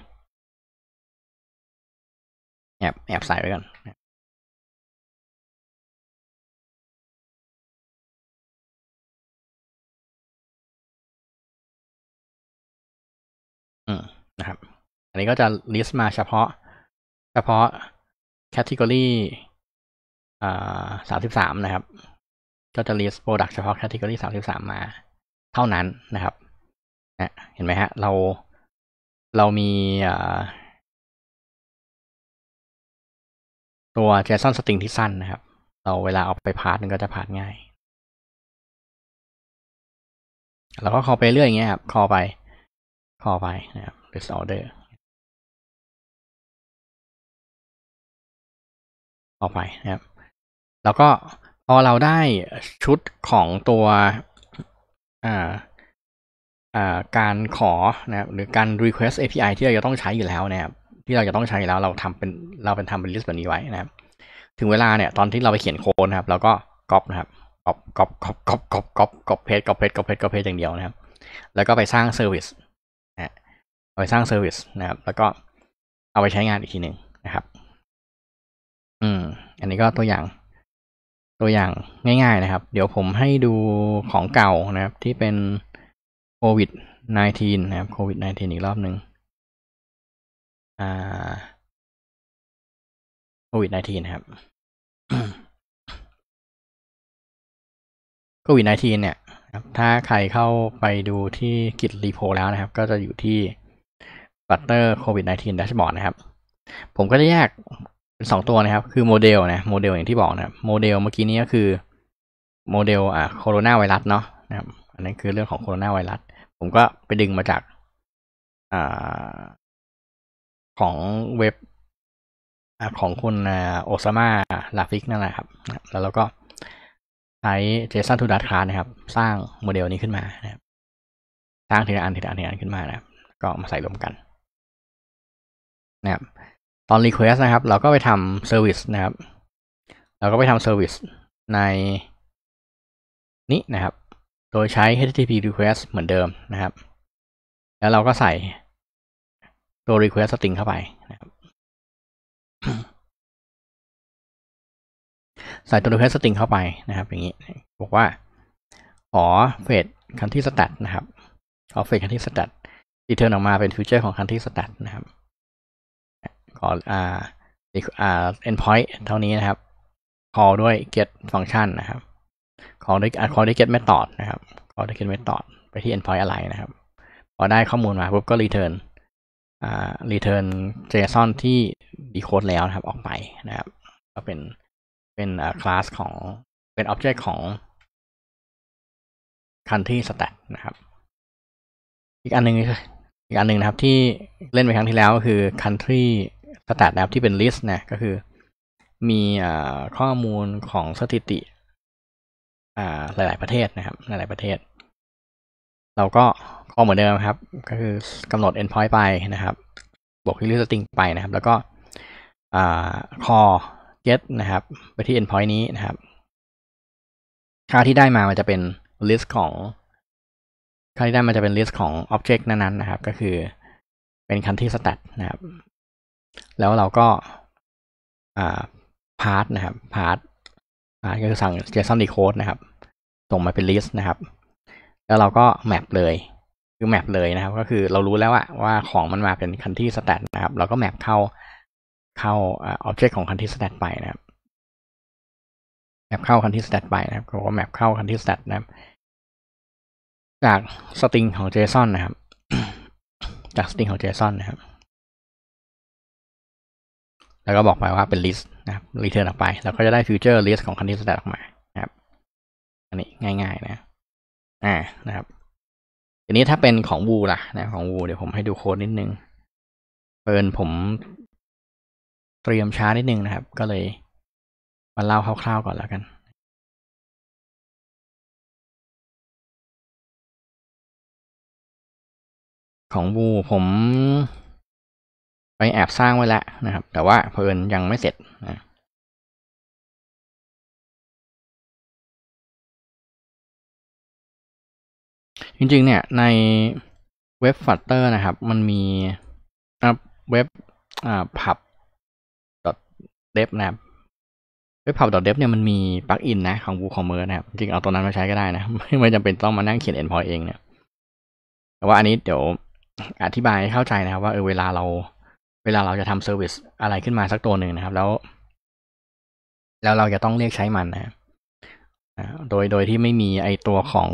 แอบ แอบใส่ไว้ก่อนอืมนะครับ อันนี้ก็จะลิสต์มาเฉพาะ เฉพาะแคตตากรีอ่าสามสิบสามนะครับ ก็จะลิสต์โปรดักเฉพาะแคตตากรีสามสิบสามมาเท่านั้นนะครับเห็นไหมฮะ เราเรามีตัว JSON String ที่สั้นนะครับ เราเวลาเอาไปพาร์ทนึงก็จะพาร์ทง่ายเราก็คอไปเรื่อยอย่างเงี้ยครับ คอไป คอไป นะครับ list order ออกไปนะครับ แล้วก็พอเราได้ชุดของตัวอ่าการขอนะครับหรือการ request API ที่เราจะต้องใช้อยู่แล้วนะครับที่เราจะต้องใช้แล้ว เราทำเป็นเราเป็นทำเป็นลิสต์แบบนี้ไว้นะครับ ถึงเวลาเนี่ย ตอนที่เราไปเขียนโค้ดนะครับเราก็ก๊อปนะครับก๊อปก๊อปก๊อปก๊อปก๊อปก๊อปก๊อปเพจก๊อปเพจก๊อปเพจก๊อปเพจอย่างเดียวนะครับ แล้วก็ไปสร้างเซอร์วิสนะไปสร้างเซอร์วิสนะครับ แล้วก็เอาไปใช้งานอีกทีหนึ่งนะครับ อืม อันนี้ก็ตัวอย่าง ตัวอย่างง่าย ๆนะครับ เดี๋ยวผมให้ดูของเก่านะครับที่เป็นโควิด -19 นะครับโควิด -19 อีกรอบหนึ่งโควิด -19 นะครับโควิด -19 เนี่ยถ้าใครเข้าไปดูที่กิจรีโพแล้วนะครับ ก็จะอยู่ที่ Butter COVID 19 Dashboard นะครับ ผมก็จะแยกเป็นสองตัวนะครับ คือโมเดลนะ โมเดลอย่างที่บอกนะ โมเดลเมื่อกี้นี้ก็คือ โมเดลอ่าโคโรนาไวรัสเนาะนะครับ อันนี้คือเรื่องของโคโรนาไวรัสผมก็ไปดึงมาจากอของเว็บของคุณโอซามาลาฟิกนั่นแหละครับ แล้วเราก็ใช้เจสันทูดัตคาร์นะครับ สร้างโมเดลนี้ขึ้นมานะครับสร้างทีละอันทีละอันทีละอันขึ้นมานะครับ ก็มาใส่รวมกัน นะครับ ตอน Request นะครับ เราก็ไปทำ Service นะครับ เราก็ไปทำ Service ในนี้นะครับโดยใช้ http request เหมือนเดิมนะครับ แล้วเราก็ใส่ตัว request string เข้าไปนะครับ ใส่ตัว request string เข้าไปนะครับ อย่างนี้ บอกว่าขอเฟดคันที่สตัดนะครับ ขอเฟดคันที่สตัดรีเทิออกมาเป็นฟิวเจอร์ของคันที่สตัดนะครับขออ่าอ่า endpoint เท่านี้นะครับ call ด้วย get function นะครับของด้ของด้วย get method นะครับของด้วย get method ไปที่ endpoint อะไรนะครับพอได้ข้อมูลมาปุ๊บก็ return อ่า return json ที่ decode แล้วนะครับออกไปนะครับ ก็เป็นเป็นอ่า class ของเป็น object ของ country stack นะครับ อีกอันหนึ่งอีกอันหนึ่งนะครับที่เล่นไปครั้งที่แล้วก็คือ country stat นะครับที่เป็น list นะก็คือมีข้อมูลของสถิติหลาย ๆ ประเทศนะครับ หลายๆประเทศ เราก็้อเหมือนเดิมครับ ก็คือกำหนด endpoint ไปนะครับ บวก value ต t r i n ไปนะครับแล้วก็คอ get นะครับ ไปที่ endpoint นี้นะครับ ค่าที่ได้มามันจะเป็น list ของค่าที่ได้มันจะเป็น list ของ object นั้นๆนะครับ ก็คือเป็นคันที่ stat นะครับ แล้วเราก็พาร์ทนะครับพาร์อ่าก็คือสั่ง JSON decode นะครับส่งมาเป็น list นะครับแล้วเราก็แมปเลยคือแมปเลยนะครับ ก็คือเรารู้แล้วอะว่าของมันมาเป็นคันที่ stat นะครับเราก็แมปเข้าเข้า object ของคันที่ stat ไปนะครับแมปเข้าคันที่ stat ไปนะครับเราก็แมปเข้าคันที่ stat นะครับ จากสตริงของ JSON นะครับจากสตริงของ JSON นะครับแล้วก็บอกไปว่าเป็น list นะครับ return ออกไป แล้วก็จะได้ future list ของ c ั n d i t แ o t ออกมานะครับ อันนี้ง่าย ๆนะ อ่านะครับทีนี้ถ้าเป็นของ w o ล่ะนะของ w o เดี๋ยวผมให้ดูโค้ดนิดนึงเปินผม เตรียมช้านิดนึงนะครับ ก็เลยมาเล่าคร่าวๆก่อนแล้วกัน ของวู ผมไปแอบสร้างไว้แล้วนะครับ แต่ว่าเพลินยังไม่เสร็จนะจริงๆเนี่ยในเว็บฟัตเตอร์นะครับ มันมีเว็บผับเดฟนะครับเว็บผับดอทเดฟเนี่ยมันมีปลั๊กอินนะของบูคอมเมอร์นะครับจริงเอาตัวนั้นมาใช้ก็ได้นะไม่จำเป็นต้องมานั่งเขียน endpoint เองเนี่ยแต่ว่าอันนี้เดี๋ยวอธิบายให้เข้าใจนะครับ ว่าเออเวลาเราเวลาเราจะทำเซอร์วิสอะไรขึ้นมาสักตัวหนึ่งนะครับ แล้ว แล้วเราจะต้องเรียกใช้มันนะโดย โดยที่ไม่มีไอตัวของ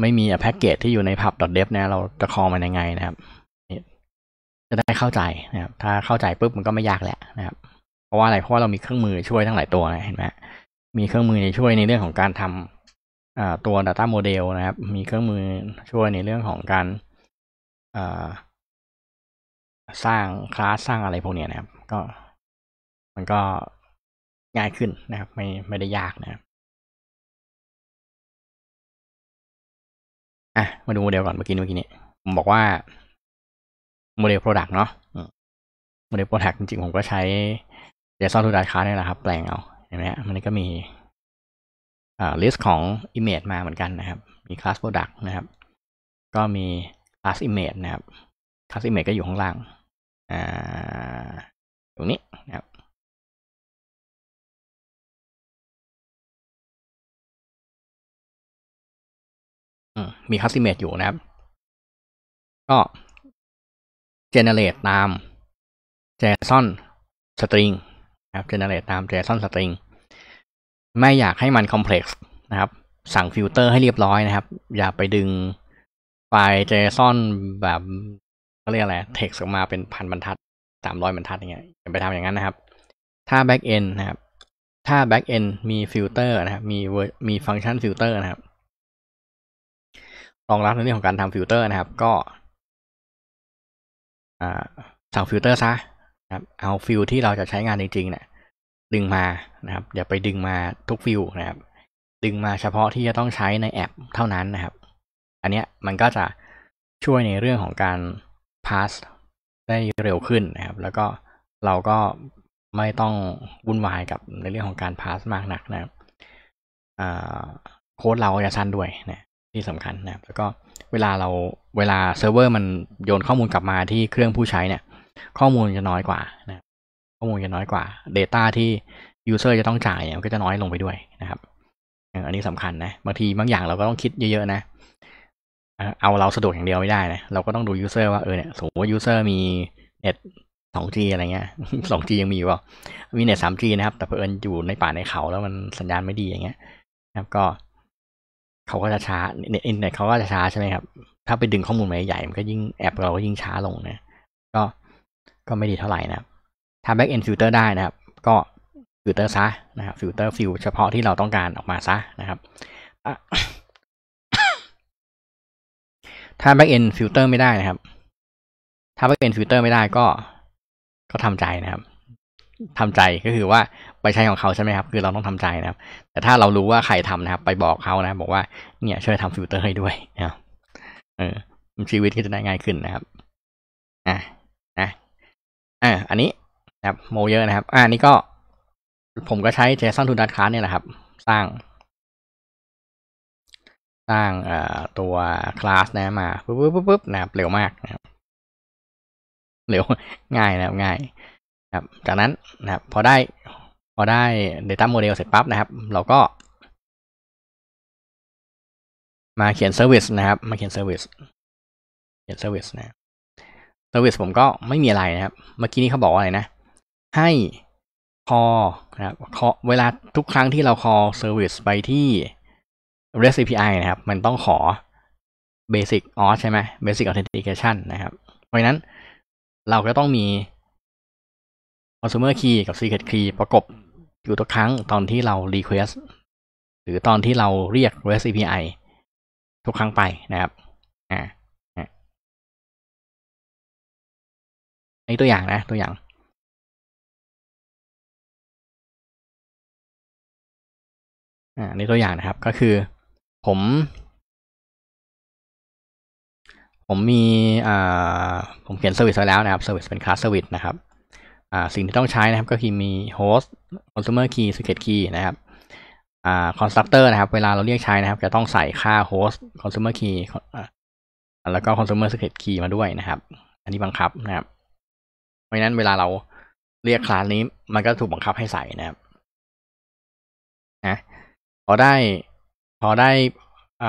ไม่มีแพ็กเกจที่อยู่ใน pub.dev นะ เราจะคอมันยังไงนะครับจะได้เข้าใจนะครับถ้าเข้าใจปุ๊บมันก็ไม่ยากแหละนะครับเพราะว่าอะไรเพราะว่าเรามีเครื่องมือช่วยทั้งหลายตัวนะเห็นไหมมีเครื่องมือในช่วยในเรื่องของการทำตัว Data Model นะครับ มีเครื่องมือช่วยในเรื่องของการสร้างคลาสสร้างอะไรพวกนี้นะครับ ก็มันก็ง่ายขึ้นนะครับ ไม่ไม่ได้ยากนะครับอ่ะ มาดูโมเดลก่อนเมื่อกี้เมื่อกี้นี้ผมบอกว่า โมเดลโปรดักต์เนาะโมเดลปรดักต์จริงๆ ผมก็ใช้ JSON ด o ด a คารเนี่ยแหละครับ แปลงเอา เห็นไหมฮะมันก็มี อ่าลิสต์ของ image มาเหมือนกันนะครับ มีคลาสโปรดักต์นะครับ ก็มีคลาสอิมเมจนะครับคลาสอิมเมจก็อยู่ข้างล่างตรงนี้นะครับมีคัสติเมตอยู่นะครับ ก็ generate ตาม JSON string นะครับ generate ตาม JSON string ไม่อยากให้มัน complex นะครับ สั่งฟิลเตอร์ให้เรียบร้อยนะครับ อย่าไปดึงไฟล์ JSON แบบเขาเรียกอะไร เท็กซ์ออกมาเป็นพันบรรทัดสามร้อยบรรทัดอย่างเงี้ยอย่าไปทำอย่างนั้นนะครับ ถ้า back end นะครับ ถ้า back end มีฟิลเตอร์นะครับมีมีฟังก์ชันฟิลเตอร์นะครับ รองรับในเรื่องของการทำฟิลเตอร์นะครับ ก็ สั่งฟิลเตอร์ซะนะครับ เอาฟิลที่เราจะใช้งานจริงๆเนะี่ย ดึงมานะครับ อย่าไปดึงมาทุกฟิลนะครับ ดึงมาเฉพาะที่จะต้องใช้ในแอปเท่านั้นนะครับ อันเนี้ยมันก็จะช่วยในเรื่องของการาสได้เร็วขึ้นนะครับ แล้วก็เราก็ไม่ต้องวุ่นวายกับในเรื่องของการพาสมากนักนะครับโค้ดเราจะสั้นด้วยนะที่สำคัญนะครับแล้วก็เวลาเราเวลาเซิร์ฟเวอร์มันโยนข้อมูลกลับมาที่เครื่องผู้ใช้เนี่ยข้อมูลจะน้อยกว่านะข้อมูลจะน้อยกว่า Data ที่ User จะต้องจ่ายเนี่ยก็จะน้อยลงไปด้วยนะครับอันนี้สำคัญนะบางทีบางอย่างเราก็ต้องคิดเยอะๆนะเอาเราสะดวกอย่างเดียวไม่ได้นะ เราก็ต้องดูยูเซอร์ว่าเออเนี่ย สมมติว่ายูเซอร์มีเน็ต 2G อะไรเงี้ย 2G ยังมีอยู่ป่ามีเน็ต 3G นะครับ แต่เพื่อนอยู่ในป่าในเขา แล้วมันสัญญาณไม่ดีอย่างเงี้ยนะครับ ก็เขาก็จะช้า เน็ตอินเน็ตเขาก็จะช้าใช่ไหมครับ ถ้าไปดึงข้อมูลมาใหญ่ มันก็ยิ่งแอป เราก็ยิ่งช้าลงนะก็ ก็ไม่ดีเท่าไหร่นะครับ ถ้า็กเอนฟิลเตอร์ได้นะครับ ก็ฟิลเตอร์ซะนะครับ ฟิลเตอร์ฟิลเฉพาะที่เราต้องการออกมาซะนะครับถ้า backend filter ไม่ได้นะครับ ถ้า backend filter ไม่ได้ก็ ก็ทำใจนะครับ ทำใจก็คือว่าไปใช้ของเขาใช่ไหมครับ คือเราต้องทำใจนะครับ แต่ถ้าเรารู้ว่าใครทำนะครับ ไปบอกเขานะ บอกว่า เนี่ย ช่วยทำฟิลเตอร์ให้ด้วยนะเออชีวิตก็จะได้ง่ายขึ้นนะครับ อ่ะนะอ่ะอันนี้นะครับ โมเยอร์นะครับ อ่านี่ก็ ผมก็ใช้ JSON to d a ั t c l a s เนี่ยแหละครับ สร้างสร้างตัวคลาสนะมาปุ๊บปุ๊บปุ๊บนะครับเร็วมากนะครับ เร็ว ง่ายนะครับง่ายครับ จากนั้นนะครับ พอได้ พอได้ Data Model เสร็จปั๊บนะครับ เราก็ มาเขียน Service นะครับ มาเขียน Service เขียน Service นะ Service ผมก็ไม่มีอะไรนะครับ เมื่อกี้นี้เขาบอกอะไรนะ ให้คอนะครับ call เวลาทุกครั้งที่เราคอ Service ไปที่ REST API นะครับ มันต้องขอ Basic Auth ใช่ไหม Basic Authentication นะครับเพราะนั้นเราก็ต้องมี Consumer Key กับ Secret Key ประกบอยู่ทุกครั้งตอนที่เรา Request หรือตอนที่เราเรียก REST API ทุกครั้งไปนะครับอ่าอนนตัวอย่างนะ ตัวอย่างอ่าในตัวอย่างนะครับก็คือผม ผมมีอ่าผมเขียนเซอร์วิสไว้แล้วนะครับเซอร์วิสเป็นคลาสเซอร์วิสนะครับอ่าสิ่งที่ต้องใช้นะครับ ก็คือมี host consumer key socket key นะครับอ่า constructor นะครับ เวลาเราเรียกใช้นะครับ จะต้องใส่ค่า host consumer key แล้วก็ consumer socket key มาด้วยนะครับ อันนี้บังคับนะครับ เพราะฉะนั้นเวลาเราเรียกคลาสนี้ มันก็ถูกบังคับให้ใส่นะครับนะพอได้พอได้อ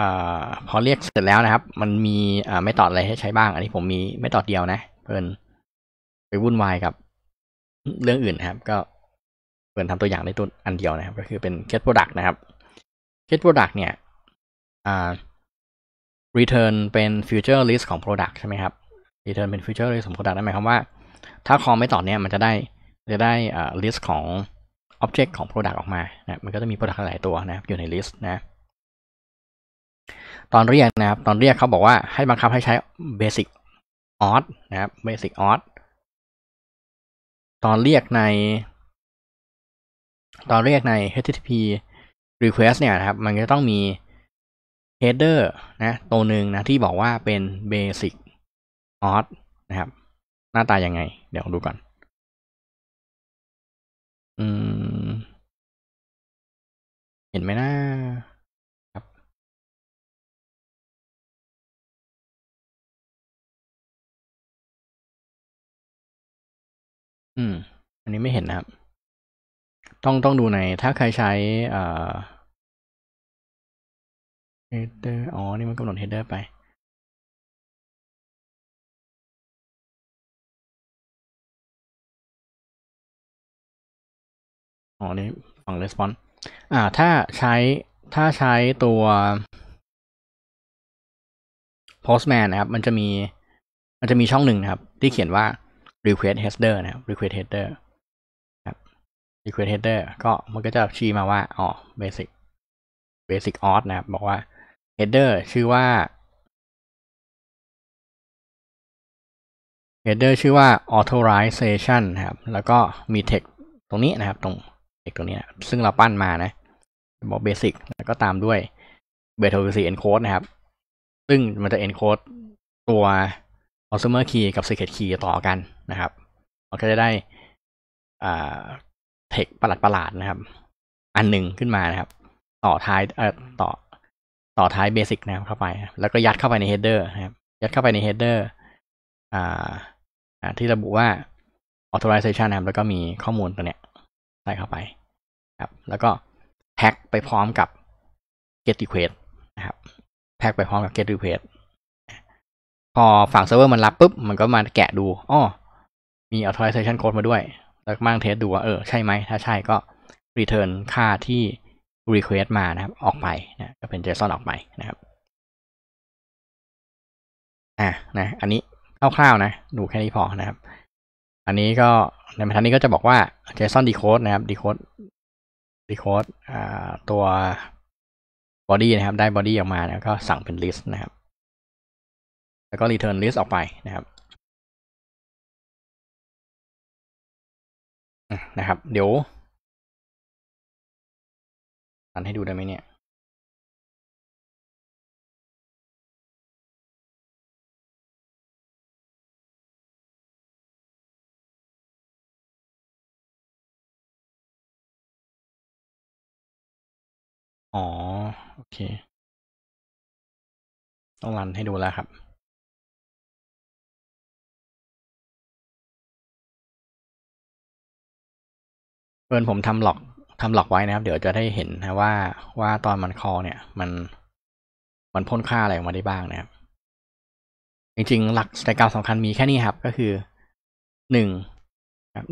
พอเรียกเสร็จแล้วนะครับ มันมีไม่ตอดอะไรให้ใช้บ้าง อันนี้ผมมีไม่ตอดเดียวนะ เพื่อนไปวุ่นวายกับ เรื่องอื่นนะครับ ก็เพื่อนทำตัวอย่างได้ตัวอันเดียวนะครับ ก็คือเป็น get product นะครับ get product เนี่ย return เป็น future list ของ product ใช่ไหมครับ return เป็น future list ของ product นั่นหมายความว่าถ้าคอมไม่ตอดเนี่ยมันจะได้จะได้ list ของ object ของ product ออกมานะมันก็จะมี product หลายตัวนะอยู่ใน list นะตอนเรียกนะครับ ตอนเรียกเขาบอกว่าให้บังคับให้ใช้ basic ออสนะครับ basic ออสตอนเรียกใน ตอนเรียกใน http request เนี่ยนะครับ มันจะต้องมี header นะ ตัวหนึ่งนะ ที่บอกว่าเป็น basic auth นะครับ หน้าตายังไง เดี๋ยวดูก่อน อืม เห็นไหมนะอืม อันนี้ไม่เห็นนะครับ ต้องต้องดูใน ถ้าใครใช้อ่าดเดอร์อ๋อ นี่มันกำหนดเฮดเดอร์ไปอ๋อ นี่ฝั่ง response อ่า ถ้าใช้ถ้าใช้ตัว postman นะครับ มันจะมี มันจะมีช่องหนึ่งนะครับ ที่เขียนว่า request header นะครับ request header ครับ request header ก็มันก็จะชี้มาว่าอ๋อ basic basic o auth นะครับ บอกว่า header ชื่อว่า header ชื่อว่า authorization นะครับ แล้วก็มี text ตรงนี้นะครับ ตรง text ตรงนี้นะซึ่งเราปั้นมานะบอก basic แล้วก็ตามด้วย b e t o c encode นะครับ ซึ่งมันจะ encode ตัว consumer key กับ secret key ต่อกันนะครับมันก็จะได้เทคประหลาดประหลาดนะครับ อันหนึ่งขึ้นมานะครับ ต่อท้ายเอ่อต่อต่อท้ายเบสิกนะครับเข้าไป แล้วก็ยัดเข้าไปในเฮดเดอร์นะครับ ยัดเข้าไปในเฮดเดอร์อ่าที่ระบุว่า authorization นะครับแล้วก็มีข้อมูลตัวเนี้ย ใส่เข้าไปครับ แล้วก็แพ็กไปพร้อมกับ get request นะครับแพ็กไปพร้อมกับ get request พอฝั่งเซิร์ฟเวอร์มันรับปุ๊บ มันก็มาแกะดูอ้อมี authorization code มาด้วย แล้วมั่งเทสดูว่า เออ ใช่ไหม ถ้าใช่ก็ return ค่าที่ request มานะครับ ออกไปนะ ก็เป็น JSON ออกไปนะครับ อ่ะนะ อันนี้ คร่าวๆนะ ดูแค่นี้พอนะครับ อันนี้ก็ ในบรรทัดนี้ก็จะบอกว่า JSON decode นะครับ decode decode อ่าตัว body นะครับ ได้ body ออกมาแล้วก็สั่งเป็น list นะครับ แล้วก็ return list ออกไปนะครับนะครับ เดี๋ยวอันให้ดูได้ไหมเนี่ย อ๋อ โอเค ต้องรันให้ดูแล้วครับเอินผมทำหลอกทำหลอกไว้นะครับ เดี๋ยวจะได้เห็นนะว่า ว่าตอนมันคอเนี่ย มัน มันพ่นค่าอะไรออกมาได้บ้างนะครับ จริงๆ หลักสแตกการสำคัญมีแค่นี้ครับ ก็คือ หนึ่ง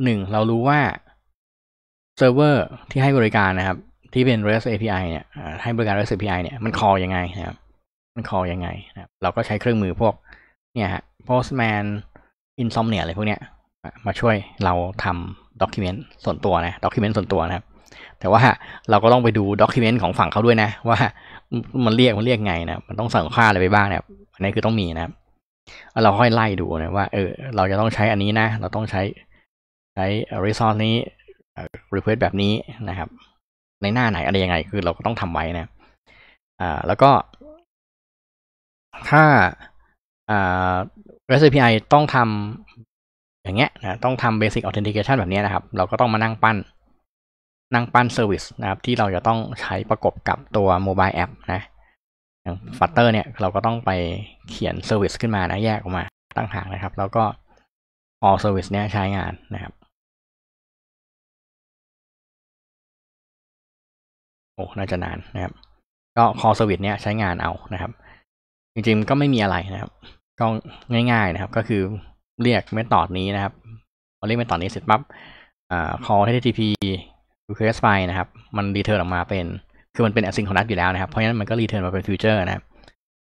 หนึ่ง เรารู้ว่า เซิร์ฟเวอร์ที่ให้บริการนะครับ ที่เป็น REST API เนี่ยให้บริการ REST API เนี่ย มันคอยังไงนะครับ มันคอยังไงนะครับ เราก็ใช้เครื่องมือพวก เนี่ยฮะ Postman Insomnia อะไรพวกเนี้ย มาช่วยเราทำด็อกิเมนต์ส่วนตัวนะด็อกิเมนต์ส่วนตัวนะครับแต่ว่าเราก็ต้องไปดูด็อกิเมนต์ของฝั่งเขาด้วยนะ ว่ามันเรียกมันเรียกไงนะมันต้องสั่งค่าอะไรไปบ้างเนะี่ยอันนี้คือต้องมีนะครับเราค่อยไล่ดูนะ ว่าเออเราจะต้องใช้อันนี้นะ เราต้องใช้ใช้รีซอสนี้รีเควสแบบนี้นะครับ ในหน้าไหนอะไรยังไง คือ เราก็ต้องทำไว้นะอ่าแล้วก็ ถ้าอ่า REST API ต้องทอย่างเงี้ยนะต้องทำเบสิกออเทนติเคชันแบบนี้นะครับ เราก็ต้องมานั่งปั้น นั่งปั้นเซอร์วิสนะครับ ที่เราจะต้องใช้ประกบกับตัวโมบายแอปนะ อย่างฟัตเตอร์เนี่ย เราก็ต้องไปเขียนเซอร์วิสขึ้นมานะแยกออกมาตั้งหากนะครับ แล้วก็ all service เนี่ยใช้งานนะครับโอ้น่าจะนานนะครับ ก็ call service เนี่ยใช้งานเอานะครับ จริงๆก็ไม่มีอะไรนะครับ ก็ง่าย ๆนะครับก็คือเรียกเมธอดนี้นะครับพอเรียกเมธอดนี้เสร็จปั๊บอ call http request file นะครับ มันรีเทิร์นออกมาเป็น คือมันเป็น asynchronous อยู่แล้วนะครับ เพราะฉะนั้นมันก็รีเทิร์นมาเป็น future นะครับ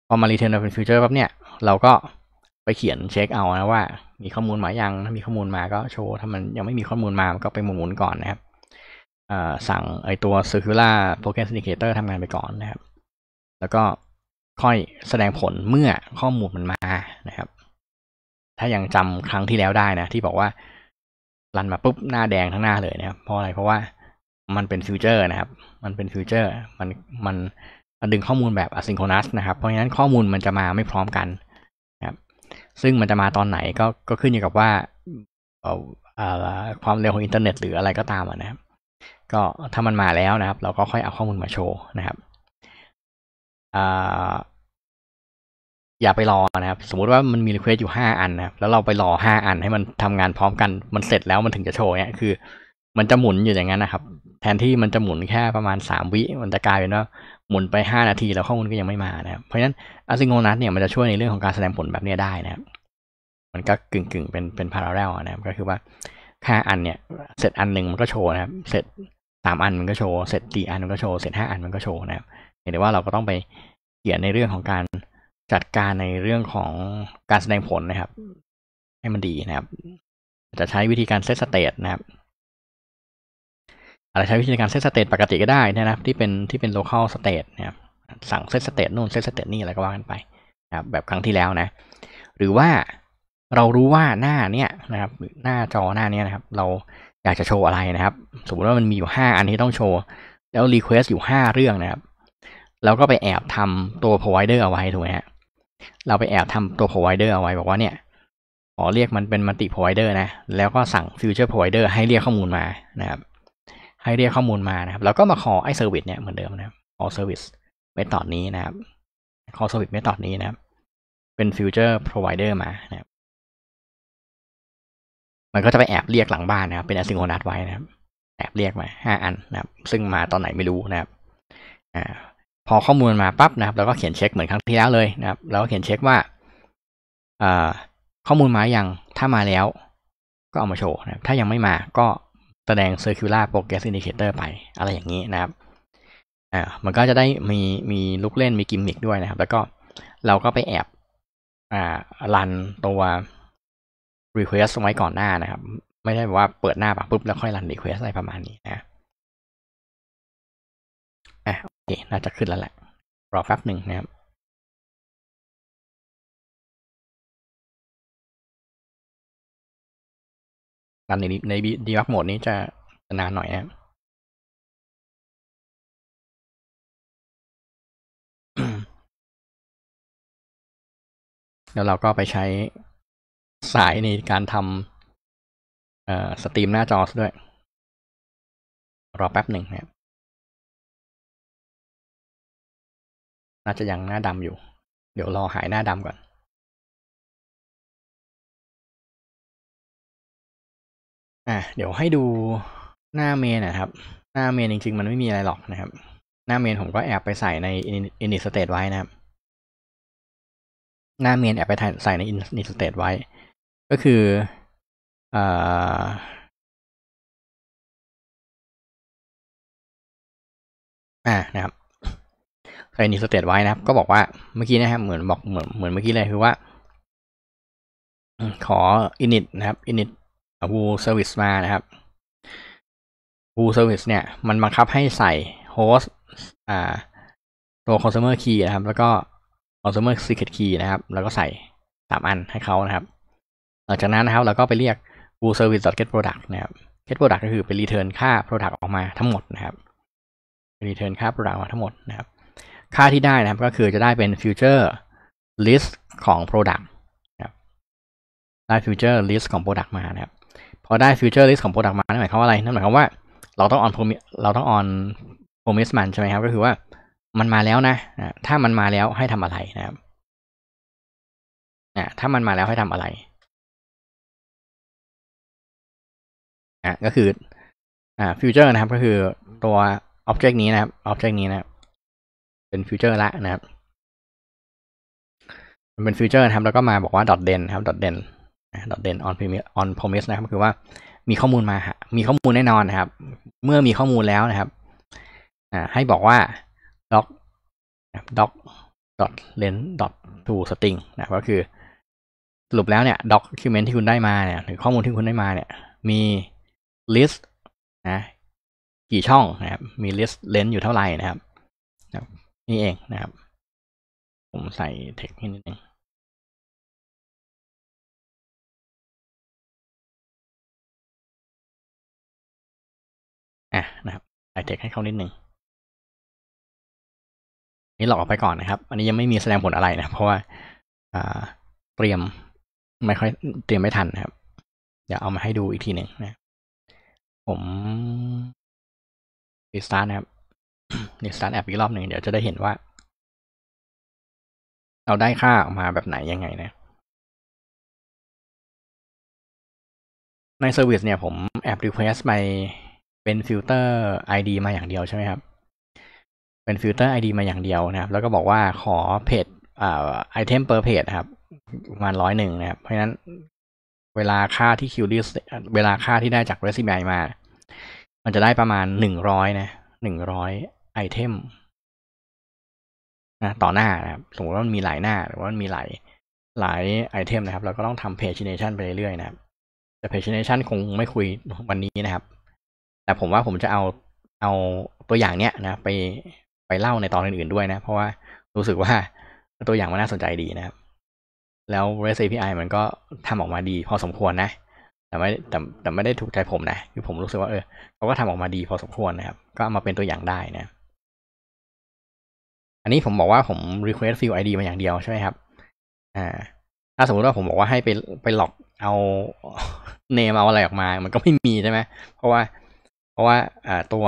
พอมารีเทิร์นมาเป็น future ปั๊บเนี่ยเราก็ไปเขียนเช็คเอานะว่า มีข้อมูลมายัง ถ้ามีข้อมูลมาก็โชว์ ถ้ามันยังไม่มีข้อมูลมามก็ไปหมุนๆก่อนนะครับ สั่งไอตัว circular t o k e n m indicator ทำงานไปก่อนนะครับ แล้วก็ค่อยแสดงผลเมื่อข้อมูลมันมานะครับถ้ายังจำครั้งที่แล้วได้นะ ที่บอกว่ารันมาปุ๊บ หน้าแดงทั้งหน้าเลยนะครับ เพราะอะไรเพราะว่ามันเป็นฟิวเจอร์นะครับ มันเป็นฟิวเจอร์ มันมันมันดึงข้อมูลแบบอะซิงโครนัสนะครับ เพราะฉะนั้นข้อมูลมันจะมาไม่พร้อมกันนะครับ ซึ่งมันจะมาตอนไหนก็ก็ขึ้นอยู่กับว่าความเร็วของอินเทอร์เน็ตหรืออะไรก็ตามนะครับ ก็ถ้ามันมาแล้วนะครับ เราก็ค่อยเอาข้อมูลมาโชว์นะครับอ่าอย่าไปรอนะครับสมมุติว่ามันมีรีเควสอยู่5อันนะแล้วเราไปรอ 5 อันให้มันทำงานพร้อมกัน มันเสร็จแล้วมันถึงจะโชว์เนี่ยคือ มันจะหมุนอยู่อย่างนั้นนะครับแทนที่มันจะหมุนแค่ประมาณ3วิ มันจะกลายเป็นว่าหมุนไป5นาทีแล้วข้อมูลก็ยังไม่มานะครับเพราะฉะนั้นอะซิงโงนัสเนี่ยมันจะช่วยในเรื่องของการแสดงผลแบบนี้ได้นะครับมันก็กึ่งๆึ่งเป็นเป็นพาราเรลนะครับก็คือว่าห้าอันเนี่ยเสร็จอันหนึ่งมันก็โชว์นะครับเสร็จสามอันมันก็โชว์เสร็จสี่อันมันก็โชว์เสร็จห้าอันมันก็โชว์นะครับเห็นได้ว่าเราก็ต้องไปเขียนในเรื่องของการจัดการในเรื่องของการแสดงผลนะครับ ให้มันดีนะครับ จะใช้วิธีการเซตสเตตนะครับอาจจะใช้วิธีการเซตสเตตปกติก็ได้นะครับที่เป็นที่เป็น local state นะครับสั่งเซตสเตตนู่นเซตสเตตนี่อะไรก็ว่ากันไป นะครับ แบบครั้งที่แล้วนะ หรือว่าเรารู้ว่าหน้าเนี้ยนะครับ หน้าจอหน้าเนี้ยนะครับ เราอยากจะโชว์อะไรนะครับ สมมติว่ามันมีอยู่ 5 อันที่ต้องโชว์ แล้วรีเควสต์อยู่ 5 เรื่องนะครับ แล้วก็ไปแอบทำตัว provider เอาไว้ถูกไหมฮะเราไปแอบทำตัว provider เอาไว้ บอกว่าเนี่ยขอเรียกมันเป็น multi provider นะ แล้วก็สั่ง future provider ให้เรียกข้อมูลมานะครับ ให้เรียกข้อมูลมานะครับ แล้วก็มาขอไอ้ service เนี่ย เหมือนเดิมนะขอเซ call service m e นี้นะครับ call service ม e t h o นี้นะครับ เป็น future provider มานะครับ มันก็จะไปแอบเรียกหลังบ้านนะครับ เป็น asynchronous ไว้นะครับ แอบเรียกมาห้าอันนะครับ ซึ่งมาตอนไหนไม่รู้นะครับอ่าพอข้อมูลมาปั๊บนะครับเราก็เขียนเช็คเหมือนครั้งที่แล้วเลยนะครับ เราก็เขียนเช็คว่าข้อมูลมาอย่างถ้ามาแล้วก็เอามาโชว์นะถ้ายังไม่มาก็แสดง circular progress indicator ไปอะไรอย่างนี้นะครับ อ่ามันก็จะได้มีมีลูกเล่นมีกิมมิคด้วยนะครับ แล้วก็เราก็ไปแอบอ่ารันตัว request ไว้ก่อนหน้านะครับ ไม่ได้ว่าเปิดหน้าปุ๊บแล้วค่อยรัน request อะไรประมาณนี้นะอ่ะโอเค น่าจะขึ้นแล้วแหละ รอแป๊บหนึ่งนะครับการในในดีวักโหมดนี้จะนานหน่อยนะครับแล้วเราก็ไปใช้สายในการทำสตรีมหน้าจอด้วย รอแป๊บหนึ่งนะครับน่าจะยังหน้าดำอยู่ เดี๋ยวรอหายหน้าดำก่อน อ่ะเดี๋ยวให้ดูหน้าเมนนะครับ หน้าเมนจริงๆมันไม่มีอะไรหรอกนะครับ หน้าเมนผมก็แอบไปใส่ใน init state ไว้นะครับ หน้าเมนแอบไปใส่ใน init state ไว้ ก็คือออ่านะครับเคยนิสเตตไว้นะครับ ก็บอกว่าเมื่อกี้นะครับเหมือนบอกเหมือนเหมือนเมื่อกี้เลยคือว่า ขออินิตนะครับอินิต w ูเซอร์วิสมานะครับ w ูเซอร์วิสเนี่ยมันบังคับให้ใส่ฮสต์อ่า ตัวร์เ s u m e r key นะครับแล้วก็ consumer secret key นะครับแล้วก็ใส่สามอันให้เขานะครับ หลังจากนั้นนะครับเราก็ไปเรียก woo service get product นะครับ get product ก็คือไปรีเทิร์นค่า product ออกมาทั้งหมดนะครับรีเทิร์นค่า product ออกมาทั้งหมดนะครับค่าที่ได้นะครับก็คือจะได้เป็น future list ของ product นะครับได้ future list ของ product มานะครับ พอได้ future list ของ product มานั่นหมายความว่าอะไรนั่นหมายความว่าเราต้อง on promise เราต้อง on promise มันใช่ไหมครับก็คือว่ามันมาแล้วนะถ้ามันมาแล้วให้ทำอะไรนะครับนะถ้ามันมาแล้วให้ทำอะไรนะก็คือ อ่า future นะครับก็คือตัว object นี้นะครับ object นี้นะครับเป็นฟิวเจอร์ละนะครับ มันเป็นฟิวเจอร์นะครับแล้วก็มาบอกว่า d อทเดนครับ dot den dot den on premise on promise นะครับคือว่ามีข้อมูลมา มีข้อมูลแน่นอนนะครับ เมื่อมีข้อมูลแล้วนะครับอ่าให้บอกว่า doc doc dot len dot to string นะก็คือสรุปแล้วเนี่ย document ที่คุณได้มาเนี่ยหรือข้อมูลที่คุณได้มาเนี่ย มี list นะกี่ช่องนะครับ มี list l e n นอยู่เท่าไหร่นะครับนี่เองนะครับ ผมใส่เทคนิดนึงอ่ะนะครับใส่เทคให้เขานิดนึงนี่หลอกออกไปก่อนนะครับ อันนี้ยังไม่มีแสดงผลอะไรนะ เพราะว่าเตรียมไม่ค่อยเตรียมไม่ทันนะครับ เดี๋ยวเอามาให้ดูอีกทีหนึ่งนะ ผมรีสตาร์ทนะครับใน s สตาร์ทแอีกรอบหนึ่งเดี๋ยวจะได้เห็นว่า เราได้ค่าออกมาแบบไหนยังไงนะ ในเซอร์วิสเนี่ยผมแอบ r e เ u e สไปเป็นฟิลเตอร์ ID มาอย่างเดียวใช่ไหมครับ เป็นฟิลเตอร์ ID มาอย่างเดียวนะครับ แล้วก็บอกว่าขอเพจอ่ไอเทม per page จครับ ประมาณร้อยหนึ่งนะครับ เพราะฉะนั้นเวลาค่าที่คิวดิส เวลาค่าที่ได้จากเรซิเมียมา มันจะได้ประมาณหนึ่งร้อยนะหนึ่งร้อยไอเทมนะต่อหน้านะครับสมมติว่ามันมีหลายหน้าหรือว่ามันมีหลายหลายไอเทมนะครับเราก็ต้องทำเพจิน a t i นไปเรื่อยๆนะครับแต่เพจิน a t i นคงไม่คุยวันนี้นะครับแต่ผมว่าผมจะเอาเอาตัวอย่างเนี้ยนะ ไปไปเล่าในตอนอื่นๆด้วยนะเพราะว่ารู้สึกว่า ตัวอย่างมันน่าสนใจดีนะครับ แล้ว REST API มันก็ทำออกมาดี พอสมควรนะ แต่ไม่แต่ แต่ไม่ได้ถูกใจผมนะคือผมรู้สึกว่าเออเขาก็ทำออกมาดี พอสมควรนะครับ ก็เอามาเป็นตัวอย่างได้นะอันนี้ผมบอกว่าผม request field id มาอย่างเดียวใช่ไหมครับ อ่า ถ้าสมมติว่าผมบอกว่าให้ไปไปล็อกเอาเนมเอาอะไรออกมา มันก็ไม่มีใช่ไหม เพราะว่าเพราะว่า อ่าตัว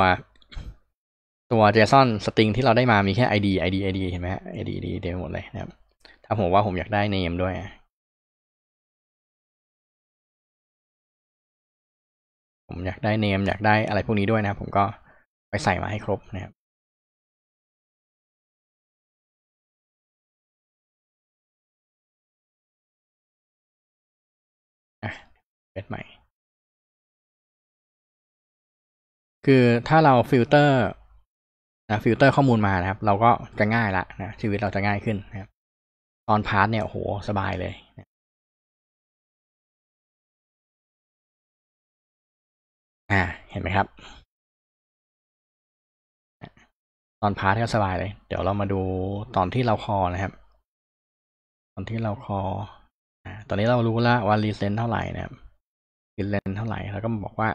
ตัว JSON string ที่เราได้มามีแค่ ID ID ID เห็นไหม ID ID เียวหมดเลยนะครับ ถ้าผมว่าผมอยากได้ name ด้วย ผมอยากได้เนมอยากได้อะไรพวกนี้ด้วยนะครับผมก็ไปใส่มาให้ครบนะครับเซตใหม่ คือถ้าเราฟิลเตอร์นะฟิลเตอร์ข้อมูลมานะครับ เราก็จะง่ายละนะชีวิตเราจะง่ายขึ้นนะครับตอนพาร์ทเนี่ยโหสบายเลยนะอ่า เห็นไหมครับ ตอนพาร์ทก็สบายเลย เดี๋ยวเรามาดูตอนที่เราคอนะครับ ตอนที่เราคอตอนนี้เรารู้แล้วว่ารีเซนเท่าไหร่นะครับกินเลนเท่าไหร่ แล้วก็บอกว่า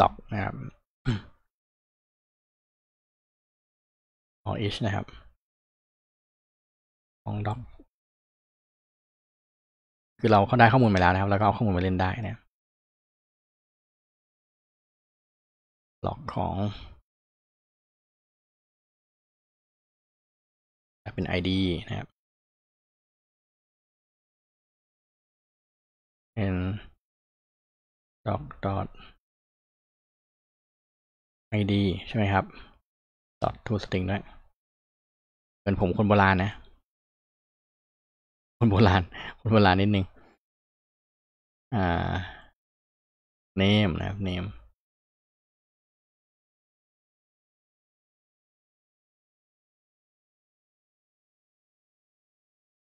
ดอกนะครับขอเอชนะครับ ของดอก คือเราเข้าได้ข้อมูลมาแล้วนะครับ แล้วก็เอาข้อมูลมาเล่นได้เนะหลอกของเป็น ID นะครับ n d d o t dot id ใช่ไหมครับ dot to string ด้วย เป็นผมคนโบราณนะ คนโบราณ คนโบราณนิดนึงอ่า name นะครับ name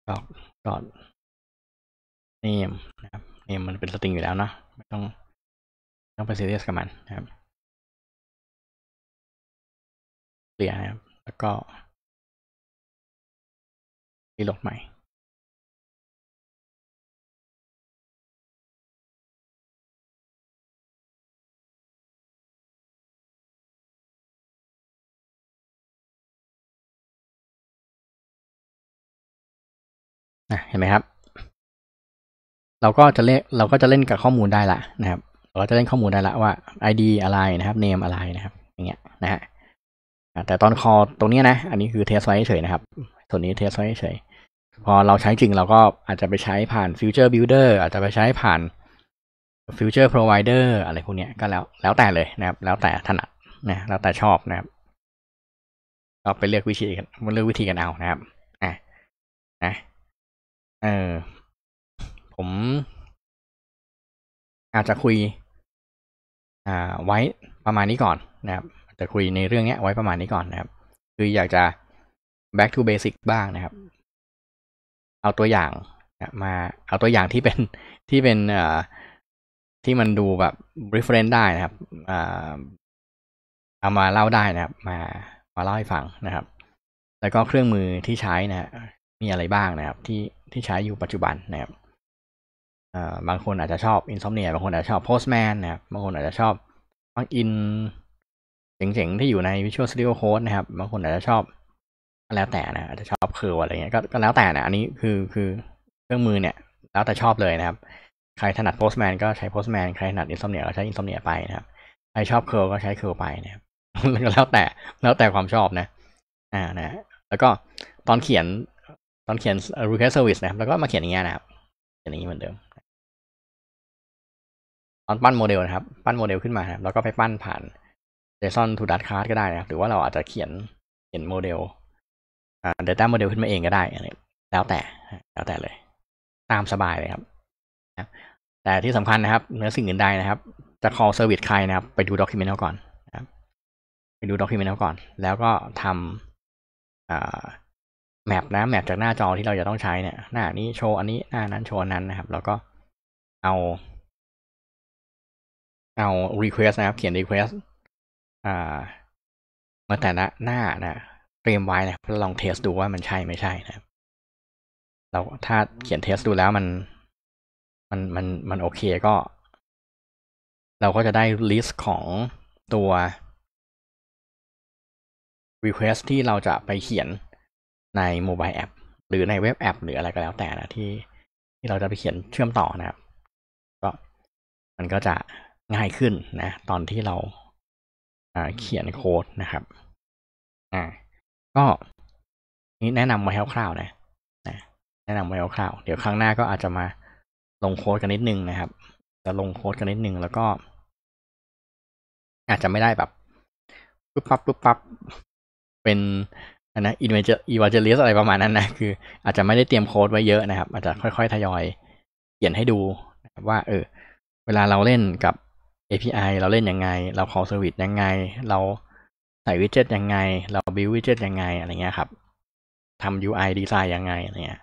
ดอ d ดอ n เนมนะครับเนี่มันเป็นสตริงอยู่แล้วเนาะไม่ต้องต้องไปซีเรียสกับมันนะครับเปลี่ยนนะครับ แล้วก็รีโหลดใหม่นะเห็นไหมครับเราก็จะเล่นเราก็จะเล่นกับข้อมูลได้ละ นะครับ เราจะเล่นข้อมูลได้ละ ว่า ID อะไรนะครับ name อะไรนะครับอย่างเงี้ยนะฮะแต่ตอนคอตรงนี้นะ อันนี้คือเทสไว้เฉยนะครับส่วนนี้เทสไว้เฉยพอเราใช้จริงเราก็อาจจะไปใช้ผ่าน future builder อาจจะไปใช้ผ่าน future provider อะไรพวกนี้ก็แล้วแล้วแต่เลยนะครับ แล้วแต่ถนัดนะแล้วแต่ชอบนะครับก็ไปเลือกวิธีกันเลือกวิธีกันเอานะครับอ่ะนะเออผม อาจจะคุยอ่าไว้ประมาณนี้ก่อน นะครับ จะคุยในเรื่องนี้ไว้ประมาณนี้ก่อนนะครับ คืออยากจะ back to basic บ้างนะครับ เอาตัวอย่าง มา เอาตัวอย่างที่เป็นที่เป็นเอ่อที่มันดูแบบ reference ได้นะครับเอามาเล่าได้นะครับ มามาเล่าให้ฟังนะครับ แล้วก็เครื่องมือที่ใช้นะ มีอะไรบ้างนะครับ ที่ที่ใช้อยู่ปัจจุบันนะครับบางคนอาจจะชอบอินซอมเนียบางคนอาจจะชอบโพสแมนนะครับบางคนอาจจะชอบบางอินเจ๋งๆที่อยู่ใน Visual Studio Code นะครับ บางคนอาจจะชอบ แล้วแต่นะอาจจะชอบเค์วอะไรเงี้ยก็แล้วแต่นะอันนี้คือคือเครื่องมือเนี่ย แล้วแต่ชอบเลยนะครับ ใครถนัดโพสแมนก็ใช้โพสแมนใครถนัดอินซอมเนียก็ใช้อินซอมเนียไปนะครับใครชอบคอร์ก็ใช้คอร์ไปนะครับก็แล้วแต่แล้วแต่ความชอบนะ อ่านะ แล้วก็ตอนเขียนตอนเขียน request service นะครับแล้วก็มาเขียนอย่างเงี้ยนะครับเขียนอย่างนี้เหมือนเดิมตอนปั้นโมเดลนะครับ ปั้นโมเดลขึ้นมาครับแล้วก็ไปปั้นผ่าน JSON to d a t c a r d ก็ได้นะครับหรือว่าเราอาจจะเขียนเขียนโมเดลอ่า data model ขึ้นมาเองก็ได้แล้วแต่แล้วแต่เลย ตามสบายเลยครับแต่ที่สำคัญนะครับเนื้อสิ่งอื่นใดนะครับ จะ call service ใครนะครับไปดู document เขาก่อนนะครับไปดู document เขาก่อน แล้วก็ทำอแมปนะแมปจากหน้าจอที่เราจะต้องใช้เนี่ยหน้า นี้โชว์อันนี้หน้านั้นโชว์อันนั้นนะครับ แล้วก็เอาเอา request นะครับ เขียน request อ่ามาแต่ละหน้านะ เตรียมไว้นะเพื่อลองเทสดูว่ามันใช่ไม่ใช่นะแล้วถ้าเขียนเทส ดูแล้วมันมัน มัน มันโอเคก็ เราก็จะได้ list ของตัว request ที่เราจะไปเขียนใน mobile app หรือในเว็บแอป หรืออะไรก็แล้วแต่นะ ที่ที่เราจะไปเขียนเชื่อมต่อนะครับ ก็มันก็จะง่ายขึ้น นะ ตอนที่เราเขียนโค้ดนะครับ อ่า ก็นี่แนะนำไว้คร่าวๆนะนะแนะนำไว้คร่าวๆเดี๋ยวครั้งหน้าก็อาจจะมาลงโค้ดกันนิดนึงนะครับ จะลงโค้ดกันนิดนึงแล้วก็ อาจจะไม่ได้แบบปุ๊บปั๊บปุ๊บปั๊บเป็นนะอินเวจอีวาเจลิสอะไรประมาณนั้นนะคืออาจจะไม่ได้เตรียมโค้ดไว้เยอะนะครับ อาจจะ ค่อยๆทยอยเขียนให้ดูว่า เออ เวลาเราเล่นกับ API เราเล่นยังไง เราขอ Service ยังไง เราใส่วิดเจ็ตยังไง เราบิววิดเจ็ตยังไงอะไรเงี้ยครับทำ UI ดีไซน์ยังไงอะไรเงี้ย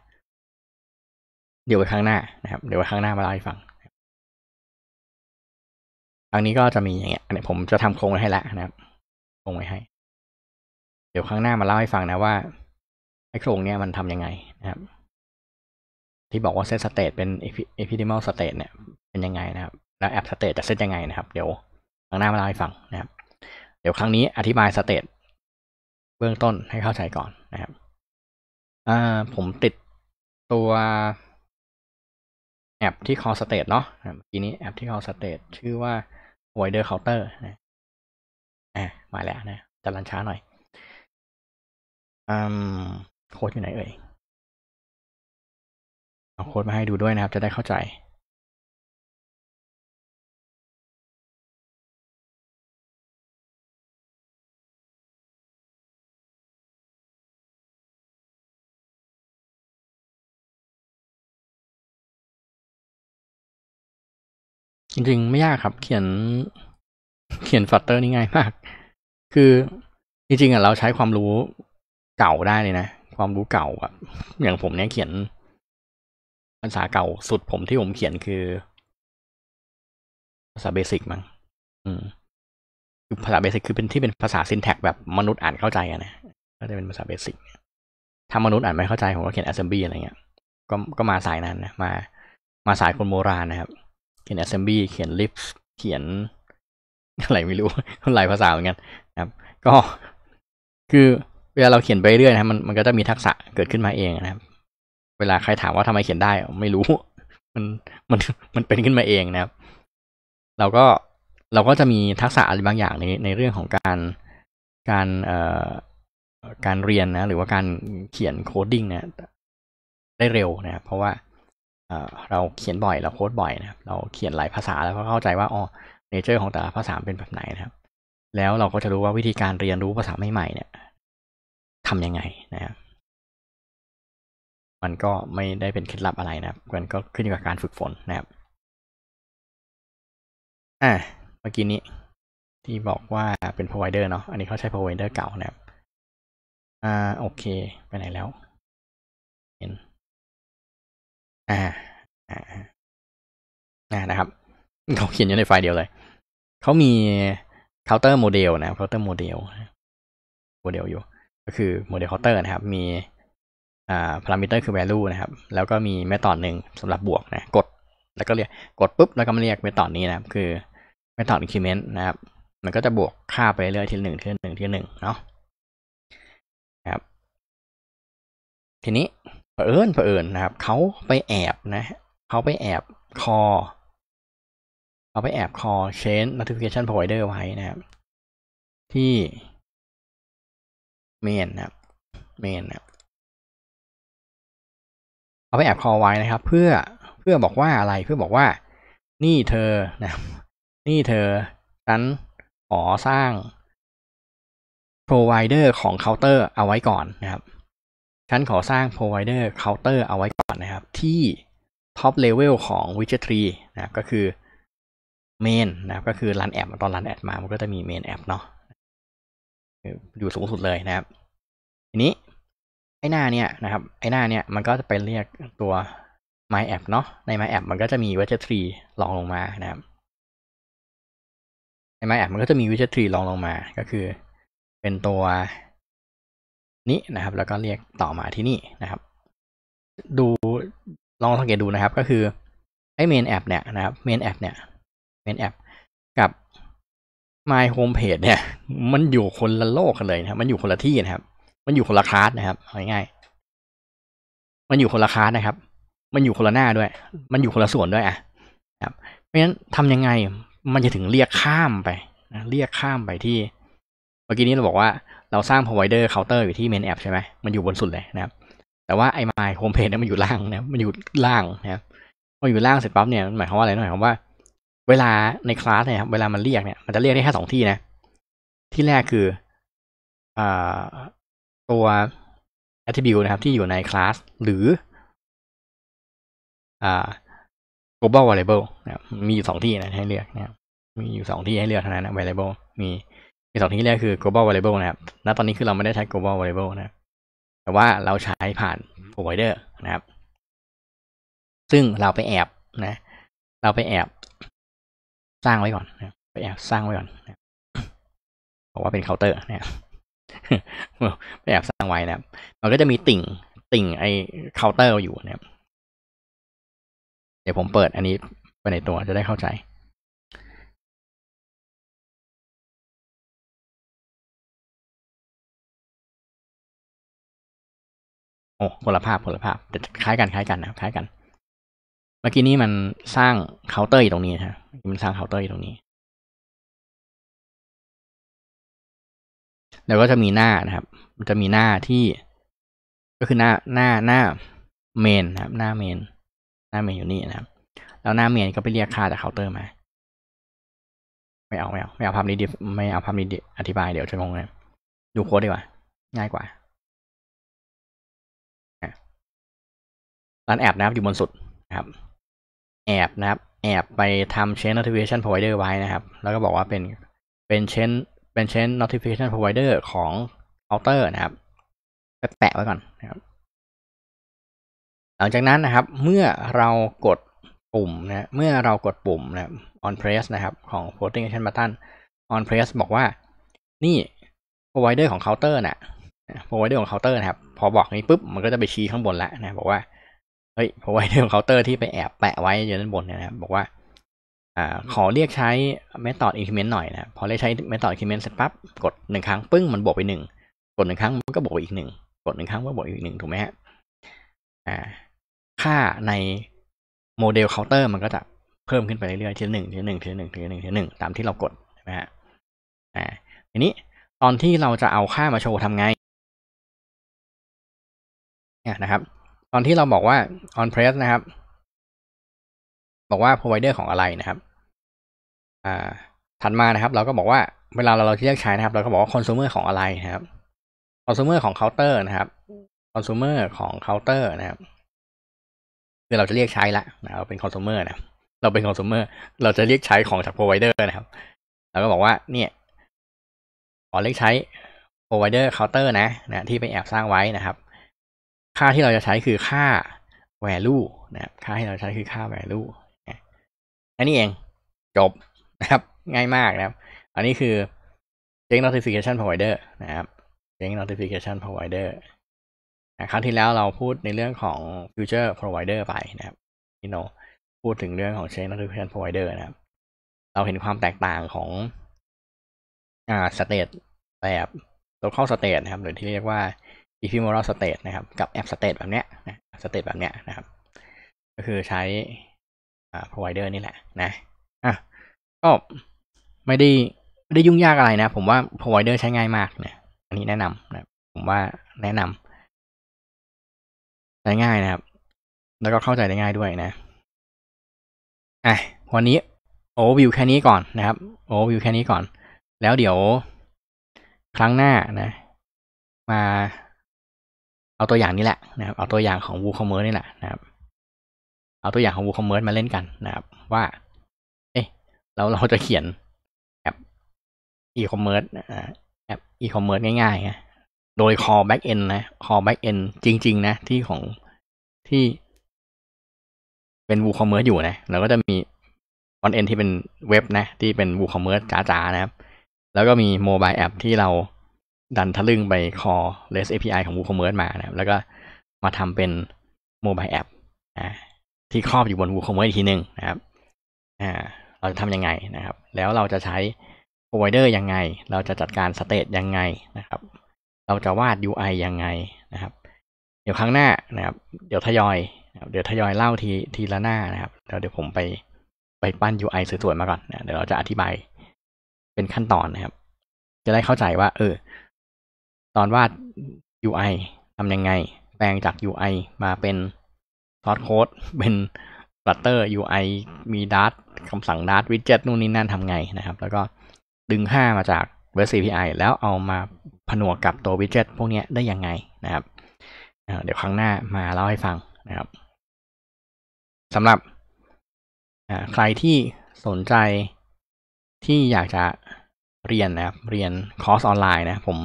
เดี๋ยวไปข้างหน้านะครับ เดี๋ยวไปข้างหน้ามาเล่าให้ฟังอันนี้ก็จะมีอย่างเงี้ยอันนี้ผมจะทำโครงไว้ให้ละนะครับ โครงไว้ให้ เดี๋ยวข้างหน้ามาเล่าให้ฟังนะว่า ไอ้โครงเนี้ยมันทำยังไงนะครับ ที่บอกว่า set state เป็น epidemal state เนี่ยเป็นยังไงนะครับแล้วแอปสเตตจะเซตยังไงนะครับ เดี๋ยวครั้งหน้ามาเล่าให้ฟังนะครับเดี๋ยวครั้งนี้อธิบายสเตตเบื้องต้นให้เข้าใจก่อนนะครับอ่าผมติดตัวแอปที่ call state เนาะเมื่อกี้นี้แอปที่ call state ชื่อว่า voider counter นะอ่ะมาแล้วนะจะรันช้าหน่อยอืมโค้ดอยู่ไหนเอ่ยเอาโค้ดมาให้ดูด้วยนะครับ จะได้เข้าใจจริงๆ ไม่ยากครับ เขียนเขียนฟัตเตอร์นี่ง่ายมากคือจริงๆอ่ะเราใช้ความรู้เก่าได้เลยนะความรู้เก่าแบบอย่างผมเนี้ยเขียน ภาษาเก่าสุดผมที่ผมเขียนคือภาษาเบสิกมั้งอืมคือภาษาเบสิกคือเป็นที่เป็นภาษาซินแท็กแบบมนุษย์อ่านเข้าใจอะนะก็จะเป็นภาษาเบสิกถ้ามนุษย์อ่านไม่เข้าใจผมก็เขียนแอสเซมบลีอะไรเงี้ยก็ก็มาสายนั้นนะมา มาสายคนโบราณนะครับเขียน assembly เขียน l i p เขียนอะไรไม่รู้หลายภาษาเหมือนกันครับ ก็คือ เวลาเราเขียนไปเรื่อยนะมันมันก็จะมีทักษะเกิดขึ้นมาเองนะครับ เวลาใครถามว่าทำไมเขียนได้ ไม่รู้ มันมันมันเป็นขึ้นมาเองนะครับ เราก็เราก็จะมีทักษะอะไรบางอย่างในในเรื่องของการการเอ่อการเรียนนะ หรือว่าการเขียนโคดดิ้งนะได้เร็วนะครับเพราะว่าเราเขียนบ่อยเราโค้ดบ่อยนะครับ เราเขียนหลายภาษาแล้วก็เข้าใจว่าอ๋อเนเจอร์ของแต่ละภาษาเป็นแบบไหนนะครับ แล้วเราก็จะรู้ว่าวิธีการเรียนรู้ภาษาใหม่ๆเนี่ยทำยังไงนะครับมันก็ไม่ได้เป็นเคล็ดลับอะไรนะครับมันก็ขึ้นอยู่กับการฝึกฝนนะครับอ่ะเมื่อกี้นี้ที่บอกว่าเป็น provider เนาะอันนี้เขาใช้ provider เก่านะครับอ่า โอเค ไปไหนแล้วอ่านะครับเขาเขียนอยู่ในไฟล์เดียวเลย เขามีเคาน์เตอร์โมเดล นะเคาน์เตอร์โมเดลโมเดลอยู่ ก็คือโมเดลเคาน์เตอร์นะครับ มีอ่าพารามิเตอร์ คือ value นะครับ แล้วก็มีเมตอดหนึ่งสำหรับบวกนะ กดแล้วก็เรียกกดปุ๊บแล้วก็มาเรียกเมตอดนี้นะครับคือเมธอดินคิเมนต์นะครับ มันก็จะบวกค่าไปเรื่อยทีหนึ่งทีหนึ่งทีหนึ่งเนาะครับ ทีนี้เผอิญเผอิญนะครับ เขาไปแอบนะเขาไปแอบคอเขาไปแอบคอเชน notification provider ไว้นะครับที่เมนนะครับเมนนะครับเอาไปแอบคอไว้นะครับ เพื่อเพื่อบอกว่าอะไรเพื่อบอกว่า นี่เธอนะนี่เธอฉันขอสร้าง provider ของเคาน์เตอร์เอาไว้ก่อนนะครับฉันขอสร้าง provider counter เอาไว้ก่อนนะครับ ที่ top level ของ widget tree นะครับก็คือ main นะครับก็คือ run app ตอน run app มา มันก็จะมี main app เนาะอยู่สูงสุดเลยนะครับทีนี้ไอหน้าเนี่ยนะครับ ไอหน้าเนี่ยมันก็จะไปเรียกตัว my app เนาะใน my app มันก็จะมี widget tree รองลงมานะครับ ใน my app มันก็จะมี widget tree รองลงมา ก็คือเป็นตัวนี้นะครับ แล้วก็เรียกต่อมาที่นี่นะครับ ดูลองสังเกตดูนะครับ ก็คือไอ้เมนแอปเนี่ยนะครับเมนแอปเนี่ยเมนแอปกับ My Home Page เนี่ย มันอยู่คนละโลกกันเลยนะครับมันอยู่คนละที่นะครับ มันอยู่คนละคลาสนะครับง่ายๆมันอยู่คนละคลาสนะครับ มันอยู่คนละหน้าด้วย มันอยู่คนละส่วนด้วยอ่ะครับเพราะฉะนั้นทำยังไง มันจะถึงเรียกข้ามไปเรียกข้ามไปที่เมื่อกี้นี้เราบอกว่าเราสร้าง provider counter อยู่ที่ main app ใช่ไหมมันอยู่บนสุดเลยนะครับ แต่ว่าไอ้ my home page เนี่ยมันอยู่ล่างนะ มันอยู่ล่างนะครับพออยู่ล่างเสร็จปั๊บเนี่ยมันหมายความว่าอะไรหน่อยความว่า เวลาในคลาสเนี่ยครับ เวลามันเรียกเนี่ย มันจะเรียกได้แค่สองที่นะ ที่แรกคืออตัว attribute นะครับที่อยู่ในคลาส หรืออ่า global variable นะมีอยู่สองที่นะให้เลือกนะครับมีอยู่สองที่ให้เลือกเท่านั้นนะ variable มีมีสองที่แรกคือ global variable นะครับ ณ ตอนนี้คือเราไม่ได้ใช้ global variable นะครับแต่ว่าเราใช้ผ่าน provider นะครับ ซึ่งเราไปแอบนะ เราไปแอบสร้างไว้ก่อนนะไปแอบสร้างไว้ก่อนนะบอกว่าเป็นเคาน์เตอร์นะครับไปแอบสร้างไว้นะครับมันก็จะมีติ่ง ติ่งไอเคาน์เตอร์อยู่นะครับ เดี๋ยวผมเปิดอันนี้ไปในตัวจะได้เข้าใจอ้คนละภาพคนละภาพแต่คล้ายกันคล้ายกันนะคล้ายกัน เมื่อกี้นี้มันสร้างเคาน์เตอร์อยู่ตรงนี้ฮะมันสร้างเคาน์เตอร์อยู่ตรงนี้แล้วก็จะมีหน้านะครับ มันจะมีหน้าที่ก็คือหน้าหน้าหน้าเมนนะครับ หน้าเมน หน้าเมนอยู่นี่นะครับแล้วหน้าเมนก็ไปเรียกค่าจากเคาน์เตอร์มาไม่เอาไม่เอาไม่เอาภาพนี้ดิไม่เอาภาพนี้ดิอธิบายเดี๋ยวจะงงเลยดูโค้ดดีกว่าง่ายกว่าร้านแอบนะครับอยู่บนสุดนะครับ แอบนะครับ แอบไปทำ chain notification provider ไว้นะครับ แล้วก็บอกว่าเป็นเป็น chain เป็น chain notification provider ของ counter นะครับแปะไว้ก่อนนะครับ หลังจากนั้นนะครับ เมื่อเรากดปุ่มนะเมื่อเรากดปุ่มนะ on press นะครับ ของ floating action button on press บอกว่านี่ provider ของ counter นะ่ะ provider ของ counter นะครับ พอบอกนี้ปุ๊บมันก็จะไปชี้ข้างบนแล้วนะบอกว่าเฮ้ยผปไวเดอร์เคาน์เตอร์ที่ไปแอบแปะไว้อยู่ด้านบนเนี่ยนะครับบอกว่า อ่าขอเรียกใช้เมทอดอินคิเมนต์หน่อยนะพอเรียกใช้เมทอดอินคิเมนต์เสร็จปั๊บกดหนึ่งครั้งปึ้งมันบวกไปหนึ่งกดหนึ่งครั้งมันก็บวกอีกหนึ่งกดหนึ่งครั้งก็บวกอีกหนึ่งถูกไหมฮะอ่าค่าในโมเดลเคาน์เตอร์ มันก็จะเพิ่มขึ้นไปเรื่อยๆทีละหนึ่งทีละหนึ่งทีละหนึ่งทีละหนึ่งทีละหนึ่งตามที่เรากดใช่ไหมฮะอ่าทีนี้ตอนที่เราจะเอาค่ามาโชว์ทำไงเนี่ยนะครับตอนที่เราบอกว่า on press นะครับ บอกว่า provider ของอะไรนะครับอ่าถัดมานะครับ เราก็บอกว่าเวลาเราเราเลือกใช้นะครับ เราก็บอกว่า consumer ของอะไรนะครับ consumer ของ counter นะครับ consumer ของ counter นะครับคือเราจะเรียกใช้ละนะเราเป็น consumer นะเราเป็น consumer เราจะเรียกใช้ของจาก provider นะครับ เราก็บอกว่าเนี่ยขอเรียกใช้ provider น์เตอร์นะนะที่ไปแอบสร้างไว้นะครับค่าที่เราจะใช้คือค่า value นะครับ ค่าที่เราใช้คือค่า value อันนี้เอง จบนะครับ ง่ายมากนะครับ อันนี้คือ check notification provider นะครับ check notification provider ครั้งที่แล้วเราพูดในเรื่องของ future provider ไปนะครับพี่โนพูดถึงเรื่องของ check notification provider นะครับ เราเห็นความแตกต่างของอ่า state แบบ local state นะครับหรือที่เรียกว่าอีพิโมรัลสเตตนะครับกับแอปสเตตแบบเนี้ยนะสเต t แบบเนี้ยนะครับ ก็คือใช้ provider นี่แหละ นะอ่ะก็ไม่ได้ไม่ได้ยุ่งยากอะไรนะ ผมว่า provider ใช้ง่ายมากนะอันนี้แนะนำนะ ผมว่าแนะนำใช้ง่ายนะครับ แล้วก็เข้าใจได้ง่ายด้วยนะ อ่ะวันนี้โอวิวแค่นี้ก่อนนะครับโอวิวแค่นี้ก่อนแล้วเดี๋ยว ครั้งหน้านะ มาเอาตัวอย่างนี้แหละนะครับ เอาตัวอย่างของ WooCommerce นี่แหละนะครับเอาตัวอย่างของ WooCommerce มาเล่นกันนะครับ ว่า เอ๊ะเราเราจะเขียนแอป e-commerce แอป e-commerce ง่ายๆนะโดย call back end นะ call back end จริง ๆ นะ ที่ของที่เป็น WooCommerce อยู่นะเราก็จะมี front end ที่เป็นเว็บนะ ที่เป็น WooCommerce จ้าๆนะครับ แล้วก็มี mobile app ที่เราดันทะลึ่งไปคอ REST API ของ WooCommerce มานะแล้วก็มาทำเป็นโมบายแอปที่ครอบอยู่บน WooCommerce อีกทีหนึ่งนะครับเราจะทำยังไงนะครับ แล้วเราจะใช้ provider ยังไง เราจะจัดการ state ยังไงนะครับ เราจะวาด UI ยังไงนะครับ เดี๋ยวครั้งหน้านะครับ เดี๋ยวทยอย เดี๋ยวทยอยเล่าที ทีละหน้านะครับแล้วเดี๋ยวผมไป ไปปั้น UI สวยๆมาก่อนนะเดี๋ยวเราจะอธิบาย เป็นขั้นตอนนะครับ จะได้เข้าใจว่า เออตอนวาด UI ทำยังไงแปลงจาก UI มาเป็นซอสโค้ดเป็น Flutter UI มี Dart คำสั่ง Dart Widget นู่นนี่นั่นทำไงนะครับ แล้วก็ดึง ค่า มาจาก REST API แล้วเอามาผนวก กับตัว Widget พวกนี้ได้ ยังไงนะครับ เดี๋ยวครั้งหน้ามาเล่าให้ฟังนะครับสำหรับ ใครที่สนใจที่อยากจะเรียนนะครับเรียนคอร์สออนไลน์นะ ผม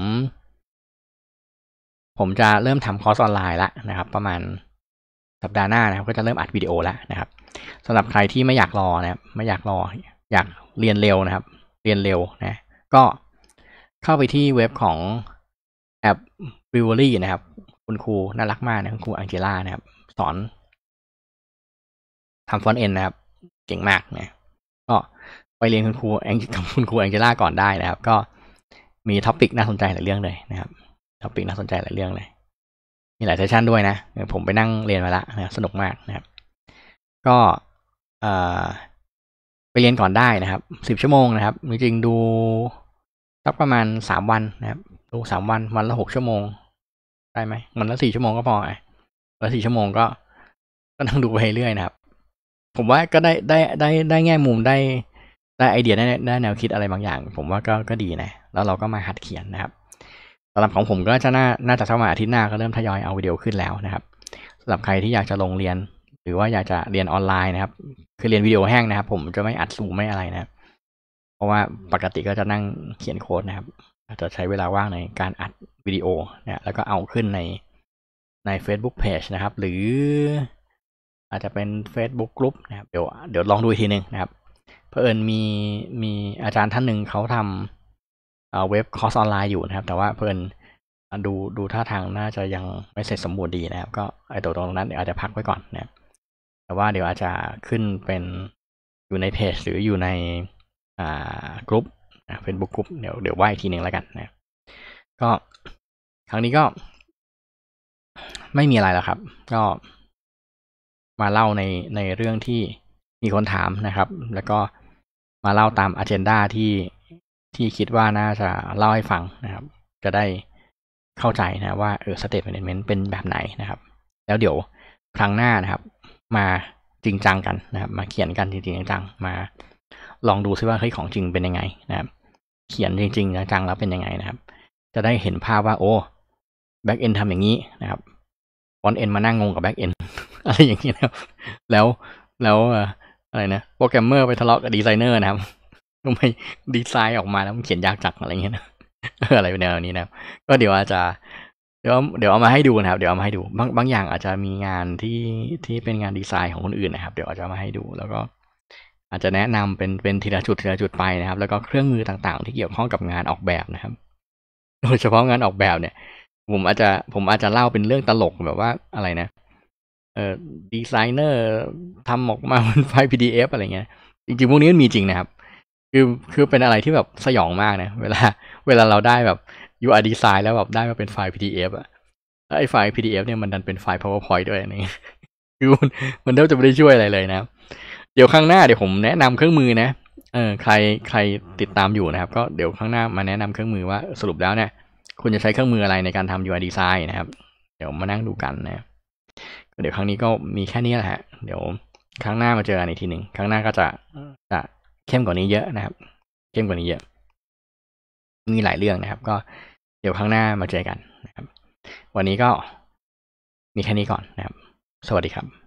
ผมจะเริ่มทำคอร์สออนไลน์ละนะครับ ประมาณสัปดาห์หน้านะครับ ก็จะเริ่มอัดวิดีโอแล้วนะครับสำหรับใครที่ไม่อยากรอนะครับไม่อยากรออยากเรียนเร็วนะครับ เรียนเร็วนะ ก็เข้าไปที่เว็บของแอปวเวอรี่นะครับคุณครูน่ารักมากนะคุณครูอังเจล่านะครับสอนทำฟอนต์เอ็นนะครับเก่งมากนะก็ไปเรียนคุณครูแองกับคุณครูแองเจล่าก่อนได้นะครับก็มีท็อปิกน่าสนใจหลายเรื่องเลยนะครับท็อปิกน่าสนใจหลายเรื่องเลย มีหลายเซสชันด้วยนะ ผมไปนั่งเรียนมาละนะสนุกมากนะครับ ก็ไปเรียนก่อนได้นะครับสิบชั่วโมงนะครับจริงๆดูสักประมาณสามวันนะครับดูสามวันวันละหกชั่วโมงได้ไหมวันละสี่ชั่วโมงก็พอไันละสี่ชั่วโมงก็ก็นั่งดูไปเรื่อยนะครับ ผมว่าก็ได้ได้ได้ได้แง่มุมได้ได้ไอเดียได้ได้แนวคิดอะไรบางอย่าง ผมว่าก็ก็ดีนะแล้วเราก็มาหัดเขียนนะครับำหรับของผมก็จะน่าน่าจะเข้ามาอาทิตย์หน้าก็เริ่มทยอยเอาวิดีโอขึ้นแล้วนะครับสำหรับใครที่อยากจะลงเรียน หรือว่าอยากจะเรียนออนไลน์นะครับคือเรียนวิดีโอแห้งนะครับ ผมจะไม่อัดซูมไม่อะไรนะครับเพราะว่าปกติก็จะนั่งเขียนโค้ดนะครับ อาจจะใช้เวลาว่างในการอัดวิดีโอเนะแล้วก็เอาขึ้นในใน Facebook Page นะครับ หรืออาจจะเป็น Facebook Group นะครับ เดี๋ยวเดี๋ยวลองดูทีนึงนะครับ เพอเอิญมีมีอาจารย์ท่านหนึ่งเขาทำเว็บคอร์สออนไลน์อยู่นะครับ แต่ว่าเพื่อนดูดูท่าทางน่าจะยังไม่เสร็จสมบูรณ์ดีนะครับ ก็ไอตัวตรงนั้นเดี๋ยวอาจจะพักไว้ก่อนนะแต่ว่าเดี๋ยวอาจจะขึ้นเป็นอยู่ในเพจ หรืออยู่ในอ่ากลุ่มนะเฟซบุ๊กกลุ่มเดี๋ยวเดี๋ยวว่าทีหนึ่งแล้วกันนะก็ครั้งนี้ก็ ไม่มีอะไรแล้วครับ ก็มาเล่าในในเรื่องที่มีคนถามนะครับ แล้วก็มาเล่าตามอเจนดาที่ที่คิดว่าน่าจะเล่าให้ฟังนะครับ จะได้เข้าใจนะว่าเออสเตทแมนจเมนต์เป็นแบบไหนนะครับ แล้วเดี๋ยวครั้งหน้านะครับ มาจริงจังกันนะครับ มาเขียนกันจริงจัง มา ลองดูซิว่าเฮ้ยของจริงเป็นยังไงนะครับ เขียนจริงๆจังแล้วเป็นยังไงนะครับ จะได้เห็นภาพว่าโอ้แบ็กเอนทำอย่างนี้นะครับฟอนเอนมานั่งงงกับแบ็กเอนอะไรอย่างเงี้ยแล้วแล้วอะไรนะโปรแกรมเมอร์ไปทะเลาะกับดีไซเนอร์นะครับทำไมดีไซน์ออกมาแล้วมันเขียนยากจังอะไรเงี้ยนะอะไรเป็นแนวนี้นะก็เดี๋ยวอาจจะเดี๋ยวเดี๋ยวเอามาให้ดูนะครับเดี๋ยวเอามาให้ดูบางบางอย่างอาจจะมีงานที่ที่เป็นงานดีไซน์ของคนอื่นนะครับเดี๋ยวอาจจะมาให้ดู แล้วก็ อาจจะแนะนำเป็นเป็นทีละจุดทีละจุดไปนะครับ แล้วก็เครื่องมือต่างๆ ที่เกี่ยวข้องกับงานออกแบบนะครับ โดยเฉพาะงานออกแบบเนี่ย ผมอาจจะผมอาจจะเล่าเป็นเรื่องตลกแบบว่าอะไรนะเอ่อดีไซเนอร์ทำออกมาเป็นไฟล์ PDF อะไรเงี้ยจริงๆพวกนี้มันมีจริงนะครับคือคือเป็นอะไรที่แบบสยองมากนะ เวลา เวลาเราได้แบบ UI design แล้วแบบได้มาเป็นไฟล์ PDF อะไอไฟล์ PDF เนี่ยมันดันเป็นไฟล์ PowerPoint ด้วยนี่คือมันมันแทบจะไม่ได้ช่วยอะไรเลยนะเดี๋ยวข้างหน้าเดี๋ยวผมแนะนำเครื่องมือนะเออใครใครติดตามอยู่นะครับ ก็เดี๋ยวข้างหน้ามาแนะนำเครื่องมือว่าสรุปแล้วเนี่ยคุณจะใช้เครื่องมืออะไรในการทำ UI design นะครับเดี๋ยวมานั่งดูกันนะเดี๋ยวครั้งนี้ก็มีแค่นี้แหละฮะเดี๋ยวครั้งหน้ามาเจอกันอีกทีหนึ่งครั้งหน้าก็จะจะเข้มกว่านี้เยอะนะครับ เข้มกว่านี้เยอะ มีหลายเรื่องนะครับ ก็เดี๋ยวครั้งหน้ามาเจอกันนะครับ วันนี้ก็มีแค่นี้ก่อนนะครับ สวัสดีครับ